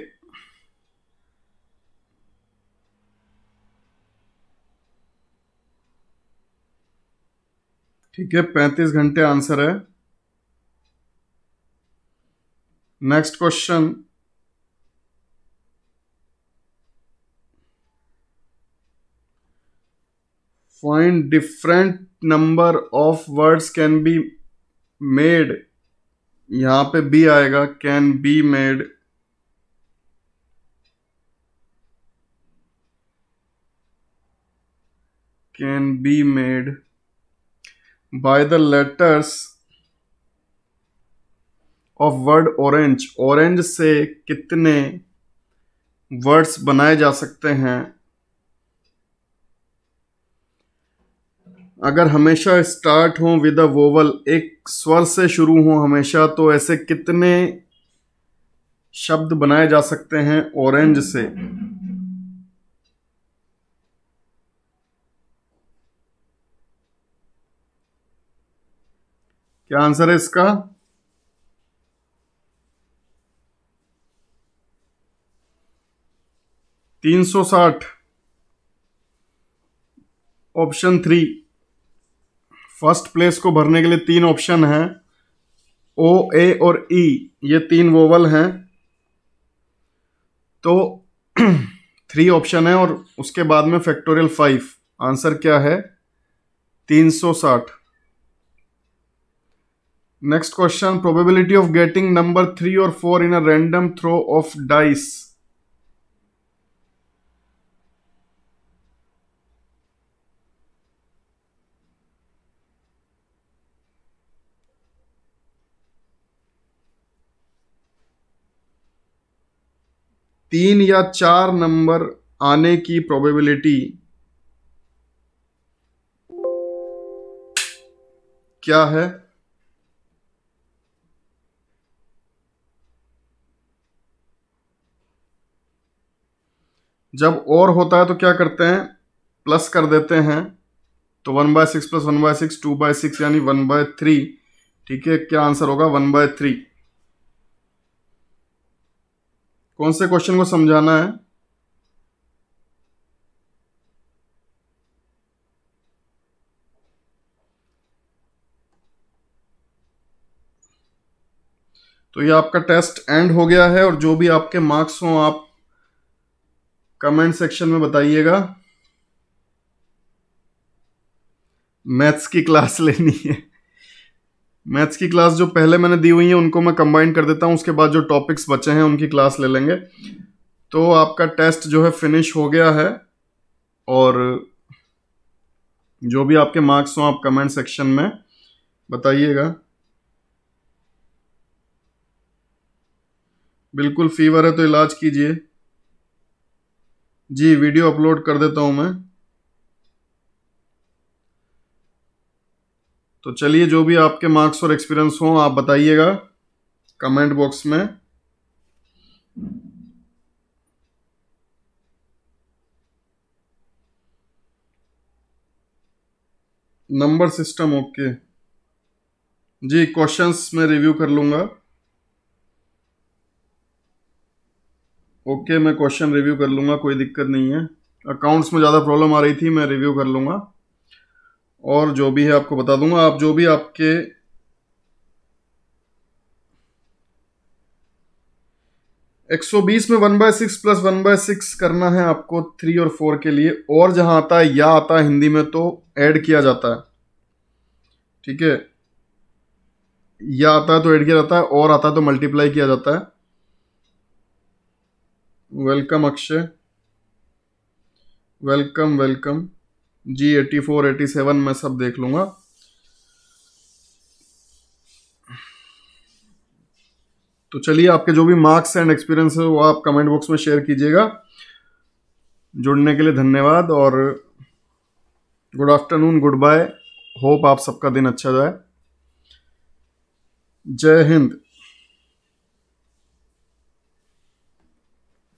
ठीक है पैंतीस घंटे आंसर है next question find different number of words can be made यहां पे बी आएगा can be made can be made by the letters of word orange orange से कितने वर्ड्स बनाए जा सकते हैं अगर हमेशा स्टार्ट हो विद अ वोवल एक स्वर से शुरू हो हमेशा तो ऐसे कितने शब्द बनाए जा सकते हैं ऑरेंज से क्या आंसर है इसका तीन सौ साठ ऑप्शन थ्री फर्स्ट प्लेस को भरने के लिए तीन ऑप्शन हैं ओ ए और ई e, ये तीन वोवल हैं तो थ्री ऑप्शन है और उसके बाद में फैक्टोरियल फाइव आंसर क्या है तीन सौ साठ next question probability of getting number three और four in a random throw of dice तीन या चार नंबर आने की प्रोबेबिलिटी क्या है जब और होता है तो क्या करते हैं प्लस कर देते हैं तो one by six plus one by six two by six यानी वन बाय थ्री ठीक है क्या आंसर होगा वन बाय थ्री कौन से क्वेश्चन को समझाना है तो ये आपका टेस्ट एंड हो गया है और जो भी आपके मार्क्स हों आप कमेंट सेक्शन में बताइएगा मैथ्स की क्लास लेनी है मैथ्स की क्लास जो पहले मैंने दी हुई है उनको मैं कंबाइन कर देता हूँ उसके बाद जो टॉपिक्स बचे हैं उनकी क्लास ले लेंगे तो आपका टेस्ट जो है फिनिश हो गया है और जो भी आपके मार्क्स हों आप कमेंट सेक्शन में बताइएगा बिल्कुल फीवर है तो इलाज कीजिए जी वीडियो अपलोड कर देता हूँ मैं तो चलिए जो भी आपके मार्क्स और एक्सपीरियंस हो आप बताइएगा कमेंट बॉक्स में नंबर सिस्टम ओके जी क्वेश्चंस मैं रिव्यू कर लूंगा ओके मैं क्वेश्चन रिव्यू कर लूंगा कोई दिक्कत नहीं है अकाउंट्स में ज़्यादा प्रॉब्लम आ रही थी मैं रिव्यू कर लूंगा और जो भी है आपको बता दूंगा आप जो भी आपके एक सौ बीस में one by six plus one by six करना है आपको थ्री और फोर के लिए और जहां आता है या आता है हिंदी में तो ऐड किया जाता है ठीक है या आता है तो ऐड किया जाता है और आता है तो मल्टीप्लाई किया जाता है वेलकम अक्षय वेलकम वेलकम जी एटी फोर एटी सेवन मैं सब देख लूंगा तो चलिए आपके जो भी मार्क्स एंड एक्सपीरियंस है वो आप कमेंट बॉक्स में शेयर कीजिएगा जुड़ने के लिए धन्यवाद और good afternoon good bye hope आप सबका दिन अच्छा जाए जय हिंद